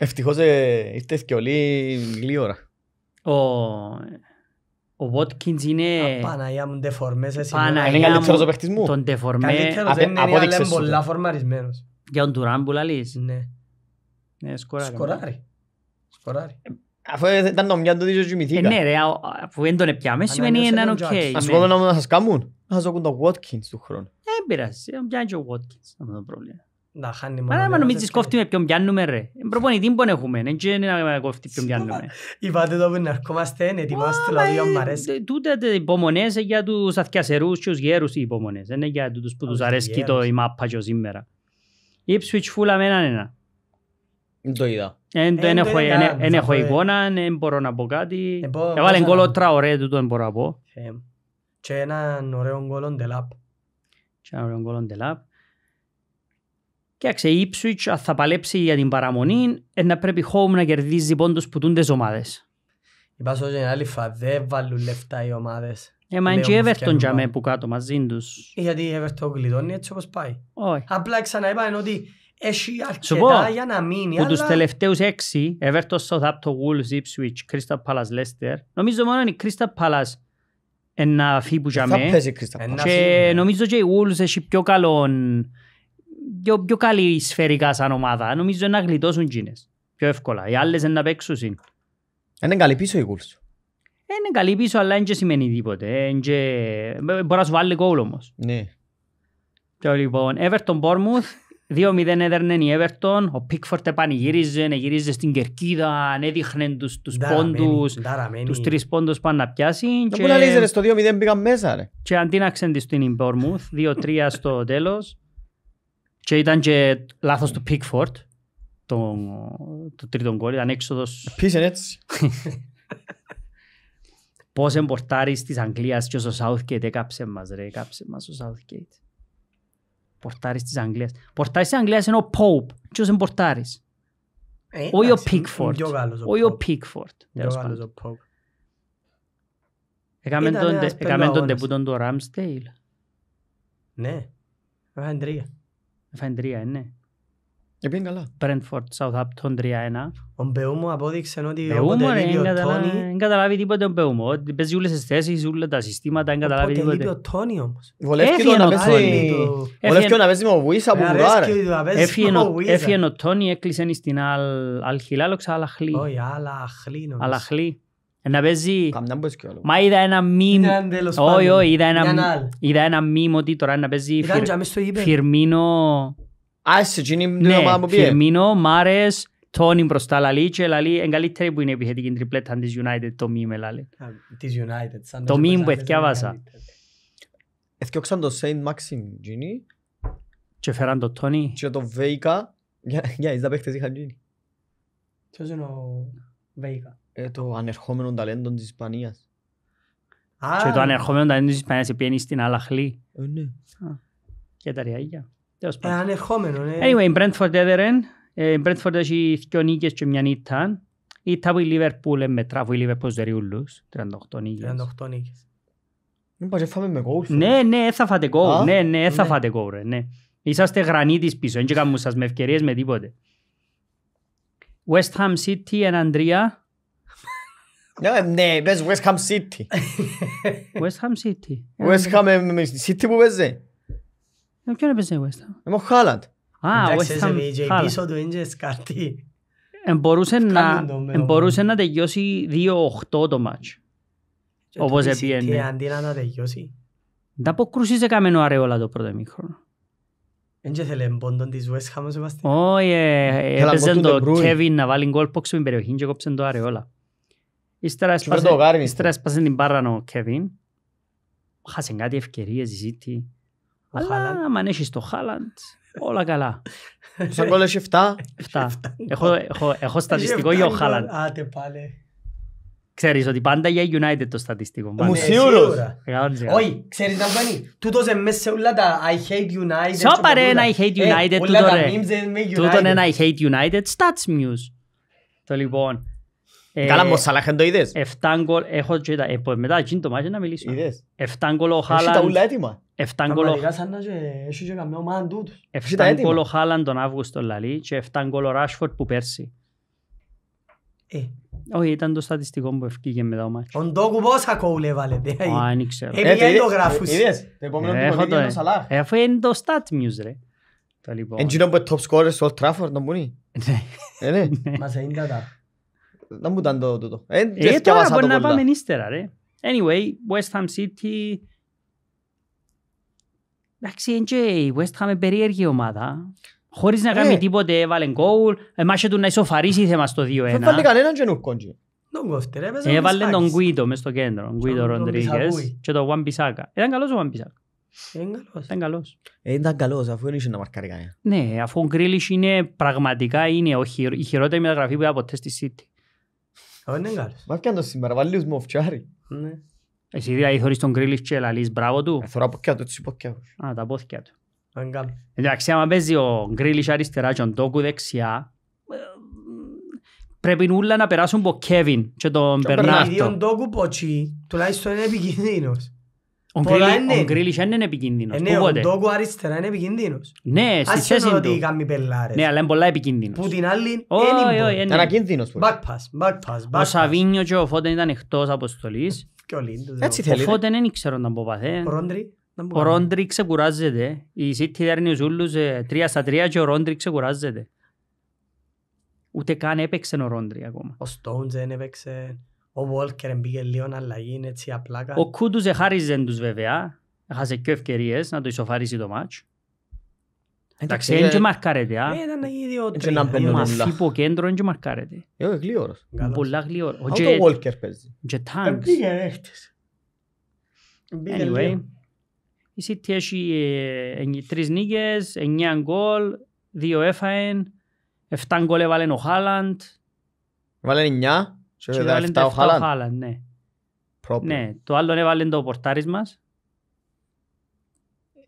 Ευτυχώς ε, ήρθες και όλη ώρα. Ο... Ο Βότκινς είναι... Παναγιά μου, ντεφορμές εσύ. Είναι καλύτερος ο παίχτης μου. Τον ντεφορμέ... είναι, αλλά είναι πολλά φορμαρισμένος. Για τον Τουράν που λαλείς. Ναι. Ναι, σκοράρει. Σκοράρει. Σκοράρει. Ε, αφού ήταν το νομιά του δίσιο κοιμηθήκα. Ε, ναι ρε, αφού δεν τον έπιαμε, σημαίνει έναν οκ. Ας πω να σας κάνουν. Να σας ακούν το Watkins του χρόνου. Δεν πειράζει, πιάνει και ο Watkins Αυτό το πρόβλημα να χάνει μόνο. Άρα νομίζεις κόφτη με ποιον πιάνουμε ρε. Προπονητή που έχουμε, δεν και να κόφτη ποιον πιάνουμε. Είπατε το που να ερχόμαστε, ετοιμάστε το δύο δηλαδή, μ' αρέσει. Ε, τούτα οι υπομονές για τους αθιασερούς και τους γέρους οι υπομονές. Είναι για τους που τους αρέσκει το η μάπα και σήμερα. Ήψουιτ φούλα με έναν ένα. Δεν Το είδα. Δεν έχω ε. εικόνα, δεν μπορώ να πω κάτι. Έβαλε ε, γκολ ωραία, τούτο δεν μπορώ να πω. Και έναν ωραίο γκολ on the lap. Και έναν ωραίο γκολ on the lap. Και η Ipswich θα παλέψει για την παραμονή, να πρέπει home να κερδίζει πόντους που τούν τις ομάδες. Υπάρχει όχι άλλη δεν βάλουν λεφτά οι ομάδες. Ε, μα είναι και η Everton για μέ που κάτω μαζί τους. Ε, γιατί η Everton γλιτώνει έτσι όπως πάει. Όχι. Απλά ξαναείπαν ότι έχει αρκετά για να μείνει. Που αλλά... τους τελευταίους έξι, Everton, Southampton, Wolves, Ipswich, Crystal Palace, Leicester, νομίζω μόνο είναι η Crystal Palace ένα φύγει που ε, για μέ. Θα παίζει Crystal Palace. Και νομίζω και η Wolves έχει πιο καλό πιο, πιο καλή σφαιρικά σαν ομάδα. Νομίζω να γλιτώσουν τζίνες πιο εύκολα. Οι άλλες να παίξουν σύν. Είναι καλή πίσω η κούλς. Είναι καλή πίσω, αλλά δεν σημαίνει τίποτε. Και... Μπορεί να σου βάλει κόλ, όμως. Ναι. Και λοιπόν, Everton Bournemouth, 2-0 έδερνε η Everton, ο Pickford επανηγύριζε, γύριζε στην κερκίδα, έδειχνε τους, τους πόντους, τους τρεις πόντους πάνε να πιάσει. Και... Πού να λύζερε στο 2-0 πήγαν μέσα ρε. Και αντίναξαν την Bournemouth, 2-3 στο τέλος. Και ήταν και λάθος του Pickford, το, το τρίτο γκολ, ήταν έξοδος... Πείσαι έτσι. Πώς εμπορτάρεις της Αγγλίας και στο Southgate έκαψε μας ρε, έκαψε μας στο Southgate. Πορτάρεις της Αγγλίας. Πορτάρεις της Αγγλίας είναι ο Pope και ο εμπορτάρεις. Ε, Όχι ο Pickford. Όχι ο Πίκφορτ. Έκαμε τον τεπούτον του Ramsdale. Ναι, είχαν τρία. Έφαγε τρία, είναι. Επίσης, καλά. Brentford, Southampton 3-1. Ο Μπεούμο απόδειξε ότι όποτε λείπει ο Τόνι... Δεν καταλάβει τίποτα ο Μπεούμο. Παίζει όλες τις θέσεις, όλα τα συστήματα, δεν καταλάβει ο Τόνι όμως. Βολεύει και να παίζει με ο Βουίσα που βγάρε. Έφυγε ο Τόνι, έκλεισε στην Αλαχλή να παίζει... Μα είδα ένα μιμ... Όχι, όχι, είδα ένα, είδα ένα μιμ ότι τώρα να παίζει Φιρμίνο... Ας, εκείνη την ναι, ομάδα που πήγε. Φιρμίνο, Μάρες, Τόνι μπροστά λαλί και λαλί είναι καλύτερη που είναι επιχειρητική τριπλέτα της United το μιμ λαλί. Της United. Το μιμ που εθιάβασα. Εθιώξαν το Σέιντ Μάξιμ, Τζίνι. Και φέραν το Τόνι. Και το Βέικα. Για, για, τα παίχτες είχαν εκείνη. Ποιος είναι ο Βέικα. Ε, το ανερχόμενο ταλέντο της Ισπανίας. Και το ανερχόμενο ταλέντο της Ισπανίας είναι στην ε, Αλαχλή. Ναι. Και τα ριάγια. Ε, ανερχόμενο, ναι. Anyway, η Brentford έδερεν. Η Brentford έχει δυο νίκες και μια νύχτα. Ή Τάβου η Λίβερπουλ με τράβου η δε ριούλους, 38 νίκες. 38 νίκες. Μην πας φάμε με κόλ. Ναι, ναι, θα φάτε κόλ. Ναι, ναι, θα ναι. φάτε κόλ, ναι. Είσαστε γρανίτης πίσω, δεν κάνουμε σας με ευκαιρίες με τίποτε. West Ham City έναν τρία, No, no, West Ham City. West Ham City. West Ham City που παίζει. no ποιον έπαιζε West Ham. ο Α, West Ham Πίσω του είναι να τελειώσει 2-8 το Andina, Όπως Και αντί να τελειώσει. αποκρούσεις έκαμε ο Αρεόλα το πρώτο ¿En θέλει εμπόντον της West Ham, Σεβαστή. Όχι, έπαιζε το Kevin να βάλει γκολ πόξο στην περιοχή και κόψε το Ύστερα έσπασε την μπάρα ο Κεβίν. Χάσε κάτι ευκαιρίες η Αλλά αν έχεις το Χάλαντ, όλα καλά. Σαν κόλλο έχει 7. 7. Έχω στατιστικό για ο Χάλαντ. Άτε πάλι. Ξέρεις ότι πάντα για United το στατιστικό. Ε, μου σίγουρος. Ε, Όχι, ξέρεις να κάνει. Τούτος εμείς σε όλα τα I hate United. Σαν παρέ ένα I hate ε, United. Όλα τα memes μες United. Τούτον ένα I hate United stats news. Το λοιπόν. Ε, Καλά μου σαν λάχεν το είδες. Εφτάγκολ, έχω και τα... Ε, μετά εκείνη το μάτσο να μιλήσω. Είδες. Εφτάγκολ ο Χάλαντ. Έχει τα ούλα έτοιμα. Εφτάγκολ ο Χάλαντ. Εφτάγκολ ο Χάλαντ τον Αύγουστο λαλί και εφτάγκολ ο Ράσφορτ που πέρσι. Ε. Όχι, ήταν το στατιστικό που ευκήγε μετά ο μάτσος. Ο Ντόκου πόσα κόουλ έβαλε. Αν ήξερα. Επειδή ε, ε, το γράφους. Είδες, το επόμενο του είναι το Σαλάχ. Αφού είναι το stat news ρε. Λοιπόν. Εν κοινό που είναι top scorer στο Old Trafford να μπουνεί. Ναι. Μας είναι κατά δεν μου ήταν το τούτο. Ε, ε τώρα μπορεί να πάμε ύστερα, ρε. Anyway, West Ham City... Εντάξει, είναι και η West Ham περίεργη ομάδα. Χωρίς να κάνει ε. τίποτε, έβαλε γκόλ. Εμάς του να ισοφαρίσει θέμα στο 2-1. Δεν βάλει κανέναν και Έβαλε τον Γκουίτο ε, μες στο κέντρο, τον Γκουίτο Ροντρίγκες και τον Βαν Πισάκα. Ήταν καλός ο Βαν Πισάκα. δεν είχε να μαρκάρει κανένα. Ναι, ο είναι η Μα πιαν σήμερα, βάλει τους μοφτσάρι. Ναι. Εσύ δηλαδή θωρείς τον Γκρίλης και λαλείς μπράβο του. Ε, Θωρά πόκια του, τις πόκια τους. Α, τα πόκια του. Εντάξει, άμα παίζει ο Γκρίλης αριστερά και ο Ντόκου δεξιά, ε, πρέπει νουλα να περάσουν από Κέβιν και τον Περνάρτο. Ο Ντόκου ποτσί, τουλάχιστον είναι επικίνδυνος. Ο δεν είναι επικίνδυνος. Ε, ναι, ο Ντόκου αριστερά είναι επικίνδυνος. Ναι, στη θέση του. Ναι, αλλά είναι πολλά επικίνδυνος. Που την άλλη είναι Ήταν Backpass, Backpass, backpass, Ο Σαβίνιο και ο Φώτεν ήταν εκτός αποστολής. Έτσι θέλει. Ο Φώτεν δεν ήξερε να πω παθέ. Ο Ρόντρι ξεκουράζεται. Η City δέρνει τους ούλους 3 ε, στα 3 και ο Ρόντρι ξεκουράζεται. Ούτε καν έπαιξε ο Ρόντρι ακόμα. Ο Stones δεν έπαιξε. Ο Βόλκερ μπήκε λίγο να αλλαγεί, έτσι απλά. Ο Κούντους εχάριζε τους βέβαια. Έχασε και ευκαιρίες να το ισοφαρίσει το μάτς. Ε, εντάξει, δεν και ε, μαρκάρεται. Ε, ήταν ήδη τρία. Μασίπο κέντρο δεν και μαρκάρεται. Εγώ γλύωρος. Πολλά γλύωρος. Αν το Βόλκερ παίζει. Και τάγκς. Μπήκε έχτες. Anyway, η City έχει τρεις νίκες, εννιά γκολ, δύο έφαεν, εφτά γκολ έβαλε ο Χάλαντ. Βάλε εννιά. Ναι. ναι. το άλλο έβαλε το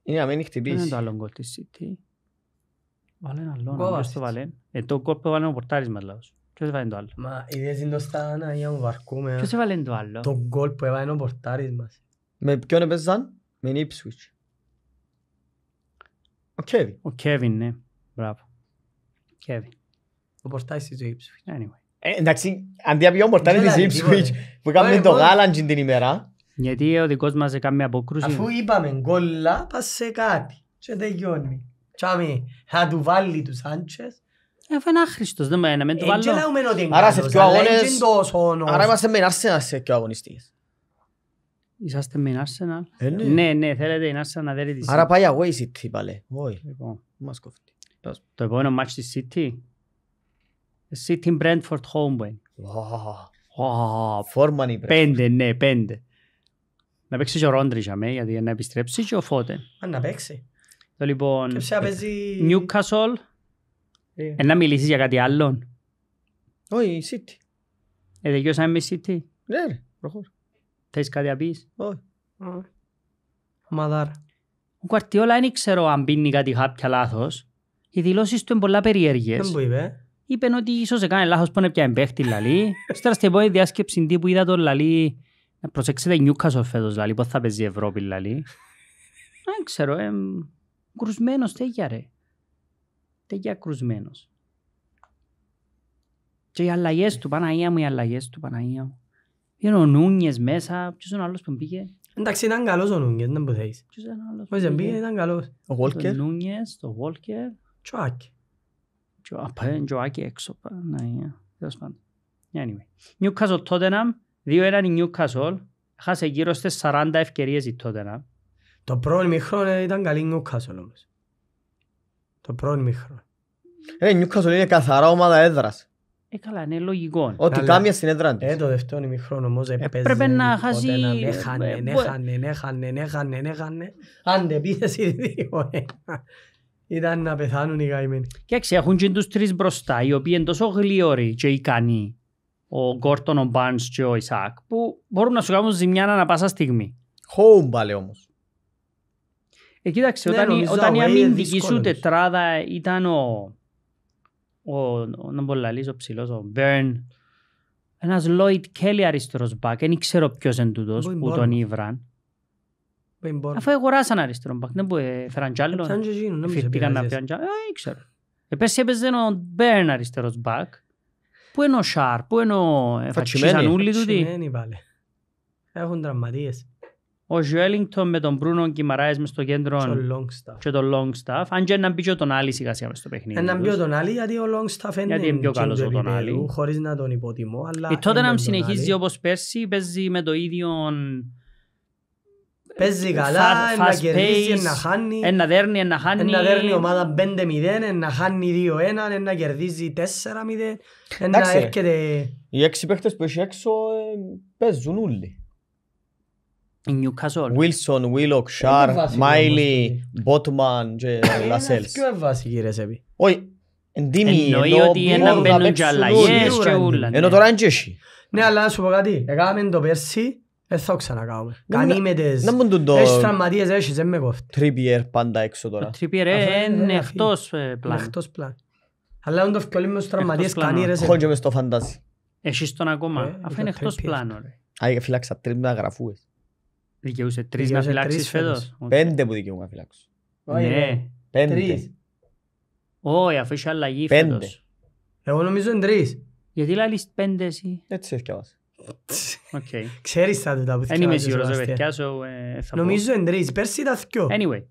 Είναι να χτυπήσει. το άλλο γκολ Βάλε το βάλε. Ε, το γκολ βάλε μας το άλλο. Μα είναι το βαρκούμε. Ποιος το άλλο. Το Με ποιον έπαιζαν, με την Ipswich. Ο Κέβιν. Ο ναι. Ο ε, εντάξει, αντί να πει όμορφα, είναι τη Ipswich που έκαμε το λοιπόν. γάλαντζιν την ημέρα. Γιατί ο δικός μας έκαμε αποκρούση. Αφού είπαμε γκόλα, πας σε κάτι και τελειώνει. Τσάμι, θα του βάλει του Σάντσες. Ε, αφού είναι άχρηστος, δεν με μην του ε, βάλω. Έτσι ότι είναι Άρα σε πιο αγώνες, άρα είμαστε με Arsenal σε πιο αγωνιστές. Είσαστε με ένα σένα. Ναι, ναι, θέλετε ένα σένα να δέρει της Άρα πάει away City πάλι. Λοιπόν. Το επόμενο match της City. City Brentford Home Φόρμα είναι Πέντε, ναι, πέντε. Να παίξει και ο Ρόντρι για μένα, γιατί να επιστρέψει και ο Φώτε. Αν να παίξει. Το λοιπόν, Newcastle, ε. Ε, να μιλήσεις για κάτι άλλο. Όχι, City. Ε, δικαιώσαμε με City. Ναι, ρε, προχώρα. Θες κάτι να πεις. Όχι. Μαδάρα. Ο Κουαρτιόλα δεν ξέρω αν πίνει κάτι κάποια λάθος. Οι δηλώσεις του είναι πολλά περίεργες. Δεν που είπε είπε ότι ίσως έκανε λάθος που είναι πια εμπέχτη λαλή. Στερα στην επόμενη διάσκεψη που είδα τον λαλή. δεν νιούκα ο φέτος λαλή, πώς θα παίζει η Ευρώπη λαλή. Δεν ξέρω, εμ... κρουσμένος τέγια ρε. Τέγια κρουσμένος. Και οι αλλαγές του, Παναγία μου, οι αλλαγές του, Παναγία μου. Είναι ο Νούνιες μέσα, ποιος είναι ο άλλος που πήγε? Εντάξει, ήταν καλός ο Νούνιες, δεν μπορείς. Ποιος ήταν ο άλλος Ήταν Ο Βόλκερ. Ο Βόλκερ. Τσουάκ. Και ο Άκη έξω. ναι, Τέλος πάντων. Anyway. Newcastle Tottenham. Δύο έναν η Newcastle. Χάσε γύρω στις 40 ευκαιρίες η Tottenham. Το πρώτο μηχρό ήταν καλή Newcastle όμως. Το πρώτο μηχρό. Ε, η Newcastle είναι καθαρά ομάδα έδρας. Ε, καλά, είναι λογικό. Ότι κάμια στην έδρα της. Ε, το δεύτερο μηχρό όμως έπαιζε. Πρέπει να χάσει... Έχανε, έχανε, έχανε, έχανε, έχανε. Αντεπίθεση δύο ήταν να πεθάνουν οι καημένοι. έξι, έχουν και τους τρεις μπροστά, οι οποίοι είναι τόσο γλίωροι και ικανοί, ο Γκόρτον, ο Μπάνς και ο Ισακ, που μπορούν να σου κάνουν ζημιά ανά πάσα στιγμή. Χόουμ πάλι όμως. Ε, κοίταξε, ναι, όταν, όταν η ε, αμυντική σου τετράδα ήταν ο... ο να μπορεί να λύσει ο ψηλός, ο Μπέρν, ένας Λόιτ Κέλλη αριστερός μπακ, δεν ξέρω ποιος είναι τούτος που τον ήβραν. Αφού αγοράσαν αριστερό μπακ, δεν μπορεί φέραν κι άλλο. Φυρπήκαν ε, να πιάνε κι άλλο. Δεν ξέρω. Επίσης έπαιζε ο Μπέρν αριστερός μπακ. Πού είναι ο Σάρ, πού είναι ο Φατσισαν όλοι πάλι. Έχουν τραυματίες. Ο Ζουέλιγκτον με τον Μπρούνο Κιμαράες μες στο κέντρο και τον Λόγκσταφ. Αν και έναν πήγε τον Άλλη σιγά σιγά μες στο παιχνίδι. Έναν πήγε τον Άλλη γιατί ο Λόγκσταφ είναι, πιο καλός τον Άλλη. Χωρίς να τον υποτιμώ. Αλλά ε, τότε να συνεχίζει όπως πέρσι, παίζει με το ίδιο Παίζει ε, καλά, καλά, κερδίζει, κερδίζει, χάνει. Ένα δέρνει, ένα χάνει. Ένα δέρνει ομάδα 5-0, ένα χάνει 2-1, ένα κερδίζει 4-0. Ένα έρχεται... Οι έξι παίχτες που έχει έξω ε, παίζουν όλοι. Η Newcastle. Wilson, Willock, ε, Sharp, Miley, ναι. Botman και Lascelles. Ποιο είναι βασική ρε Σέπη. Όχι, εντύμι. Εννοεί ότι ένα μπαίνουν και αλλαγές και ούλα. Ενώ ναι. τώρα είναι και εσύ. Ναι, αλλά να σου πω κάτι. Έκαμε το πέρσι δεν θα ξανακάνουμε. Κανεί με τις... το... Έχεις τραυματίες, ε, έχεις, δεν με κόφτει. Τρίπιερ πάντα έξω τώρα. Τρίπιερ ε, είναι εκτός ε, πλάν. Εκτός πλάν. Αλλά όντως, το ευκολή με τους τραυματίες κανεί ρε. Χόντζε μες στο φαντάζι. Έχεις τον ακόμα. Αφού είναι εκτός πλάνο ρε. Άγια φυλάξα τρεις να γραφούες. Δικαιούσε τρεις να φυλάξεις φέτος. Πέντε που δικαιούμαι να φυλάξω. Ναι. Πέντε. Όχι, αφού είσαι αλλαγή φέτος. Εγώ νομίζω είναι τρεις. Γιατί λάλλεις πέντε εσύ. Έτσι Ξέρεις τα τούτα που θυμάμαι. Είμαι σίγουρος, δεν πιάσω. Ε, Νομίζω εν τρεις, πέρσι τα θυκιό. Anyway,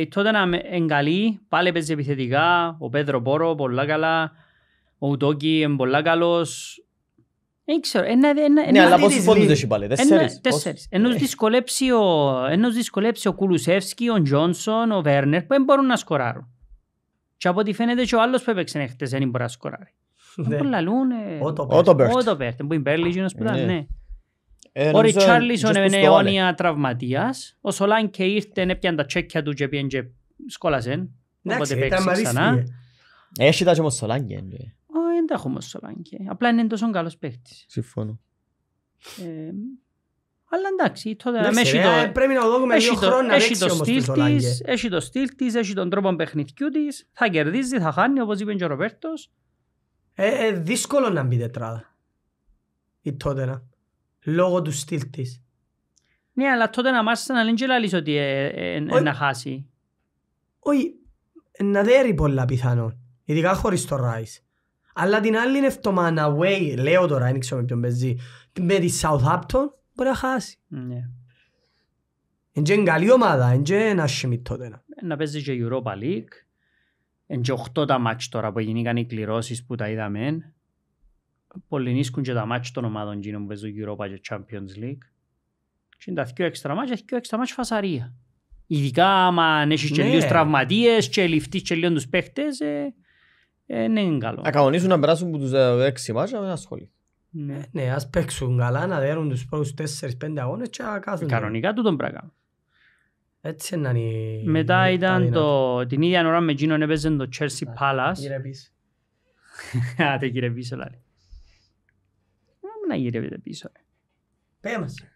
η Tottenham εγκαλεί, πάλι παίζει επιθετικά, ο Πέδρο Πόρο πολλά καλά, ο Ουτόκη είναι πολλά καλός. Δεν ξέρω, ένα, ναι, αλλά πόσους πόντους έχει πάλι, τέσσερις. Τέσσερις. Ενός δυσκολέψει ο, ο Κουλουσεύσκι, ο Τζόνσον, ο Βέρνερ, που δεν μπορούν να σκοράρουν. Και από ό,τι φαίνεται και ο άλλος που έπαιξε χτες δεν μπορεί να σκοράρει. Τον ναι. Ότοπερτ. Που είναι Μπέρλι, ο ήταν, ναι. ναι. Ε, ο Ριτσάρλισον είναι αιώνια τραυματίας. Ο Σολάν και ήρθε έπιαν τα τσέκια του και πήγαινε και σκόλασε. Οπότε παίξει ξανά. Έχει τα και όμως Σολάν και είναι. Δεν τα έχουμε Σολάν και. Απλά είναι τόσο καλός παίχτης. Συμφωνώ. Ε, αλλά εντάξει, πρέπει να λίγο χρόνο να το ε, ε, δύσκολο να μπει τετράδα. Η να Λόγω του στυλ της. Ναι, αλλά τότε να μάθεις να λένε και ότι ε, ε, ε, να χάσει. Όχι, να δέρει πολλά πιθανόν. Ειδικά χωρίς το Ράις. Αλλά την άλλη είναι way, λέω τώρα, δεν ξέρω με ποιον παίζει, με τη Southampton μπορεί να χάσει. Ναι. Είναι καλή ομάδα, είναι να σχεμεί τότε. Να παίζει και Europa League και 8 τα μάτς τώρα που γίνηκαν οι κληρώσεις που τα είδαμε. Πολυνίσκουν και τα μάτς των ομάδων γίνων που παίζουν Europa και Champions League. Και είναι τα δύο έξτρα μάτς, δύο έξτρα μάτς φασαρία. Ειδικά άμα έχεις και ναι. λίγους τραυματίες και ληφτείς και λίγους τους παίχτες, ε, ε, ναι είναι καλό. Ακαγωνίσουν να περάσουν από τους ε, έξι μάτς, να ασχολεί. Ναι. ναι, ας παίξουν καλά, να δέρουν τους πρώτους τέσσερις πέντε αγώνες και να κάθονται. Κανονικά τούτον πράγμα. Έτσι Μετά ήταν το... την ίδια ώρα με Gino έπαιζε το Chelsea Palace. Γυρεύεις. Άτε γύρε πίσω λάρι. Να γυρεύετε πίσω. Πέμασε.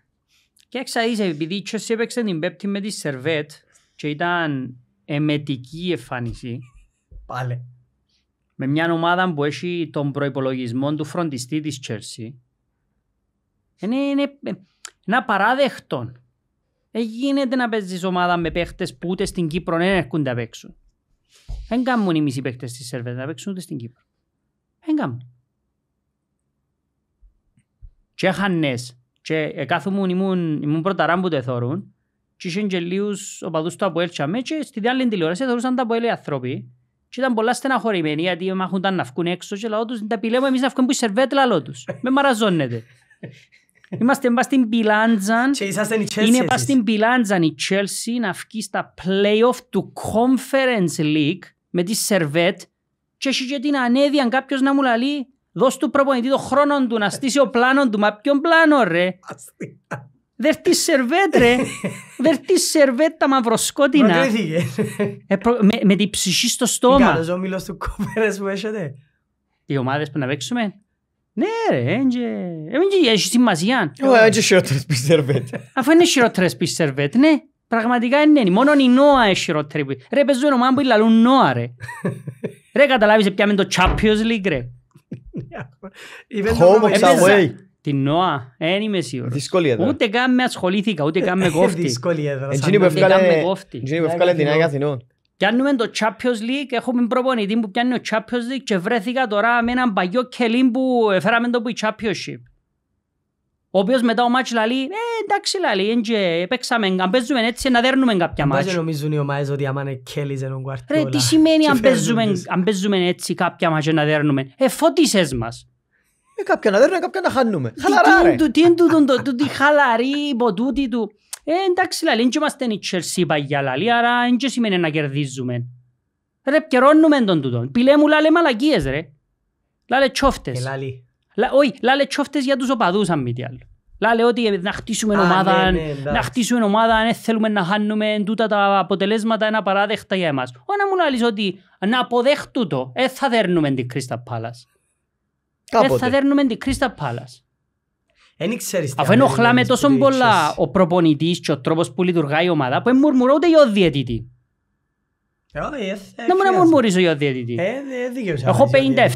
Και έξα επειδή η Chelsea έπαιξε την πέπτη με τη Σερβέτ και ήταν εμετική εμφάνιση. Πάλε. Με μια ομάδα που έχει τον προπολογισμό του φροντιστή της Chelsea. Είναι, είναι, είναι απαράδεκτον δεν γίνεται να παίζεις ομάδα με παίχτες που ούτε στην Κύπρο δεν έρχονται να παίξουν. Δεν κάνουν οι μισοί παίχτες τη Σερβίας να παίξουν ούτε στην Κύπρο. Δεν κάνουν. Και χανές. Και κάθομουν, ήμουν, ήμουν πρώτα ράμπου το εθώρουν. Και είχαν και λίγους οπαδούς του από Έλτσαμε και στη διάλληλη τηλεόραση εθώρουσαν τα Αποέλια άνθρωποι. Και ήταν πολλά στεναχωρημένοι γιατί μάχονταν να βγουν έξω και λαό τους τα επιλέγουμε εμείς να βγουν που η Σερβέτ λαλό τους. Με μαραζώνεται. Είμαστε πάνω στην πιλάντζα. Είναι πάνω στην πιλάντζα η Chelsea να βγει στα playoff του Conference League με τη Σερβέτ και έχει και την ανέδεια αν κάποιος να μου λαλεί δώσ' του προπονητή το χρόνο του να στήσει ο πλάνο του. Μα ποιον πλάνο ρε. τη σερβέτ ρε. τη σερβέτ τα μαυροσκότεινα. Ε, με, με την ψυχή στο στόμα. Καλός όμιλος του κόμπερες που έχετε. Οι ομάδες που να παίξουμε. Ναι ρε, έντια ε, έχει σημασία. Όχι, χειρότερες πις σερβέτ. Αφού είναι χειρότερες πις σερβέτ, ναι. Πραγματικά είναι. Μόνο η Νόα έχει χειρότερη πις. Ρε, παίζουν ένα που λαλούν Νόα ρε. Ρε, καταλάβεις ποιά είναι το Champions League ρε. Home of the Την Νόα, δεν είμαι σίγουρος. Ούτε καν με ασχολήθηκα, ούτε καν με κόφτη. Δυσκολία, έδρα. Εντζίνη που την Άγια Αθηνών. Πιάνουμε το Champions League, έχουμε προπονητή που πιάνει το Champions League και βρέθηκα τώρα με έναν παγιό κελί που έφεραμε το που η Championship. Ο οποίος μετά ο μάτς λαλεί, ε, εντάξει λαλεί, παίξαμε, αν παίζουμε έτσι να δέρνουμε κάποια μάτς. Δεν νομίζουν οι ομάδες ότι άμα είναι σε τον κουαρτιόλα. Ρε, τι σημαίνει αν παίζουμε, αν παίζουμε έτσι κάποια μάτς να δέρνουμε. Ε, φώτισες μας. Ε, κάποια να δέρνουμε, κάποια να χάνουμε. Χαλαρά ρε. Τι είναι τούτο, τι χαλαρή του. Ε, εντάξει, λαλή, δεν είμαστε η Chelsea παγιά, λαλή, άρα δεν σημαίνει να κερδίζουμε. Ρε, πιερώνουμε τον τούτο. Πιλέ μου λάλε μαλακίες, ρε. Λάλε τσόφτες. Ε, λάλη. Λα, όχι, λάλε τσόφτες για τους οπαδούς, αν μη τι άλλο. Λάλε ότι ε, να χτίσουμε ομάδα, ναι, ναι, να χτίσουμε ομάδα, αν ε, θέλουμε να χάνουμε τούτα τα αποτελέσματα είναι απαράδεκτα για εμάς. Όχι να μου λάλεις ότι να αποδέχτου το, ε, θα δέρνουμε την Κρίστα Πάλας. Ε, θα δέρνουμε την Κρίστα Πάλας. Δεν ξέρεις Αφού ενοχλάμε τόσο πολλά ο προπονητής και ο τρόπος που λειτουργάει η ομάδα που μουρμουρώ ούτε για ο διαιτητή. Δεν ε, μου να μουρμουρίζω για ο διαιτητή. Έχω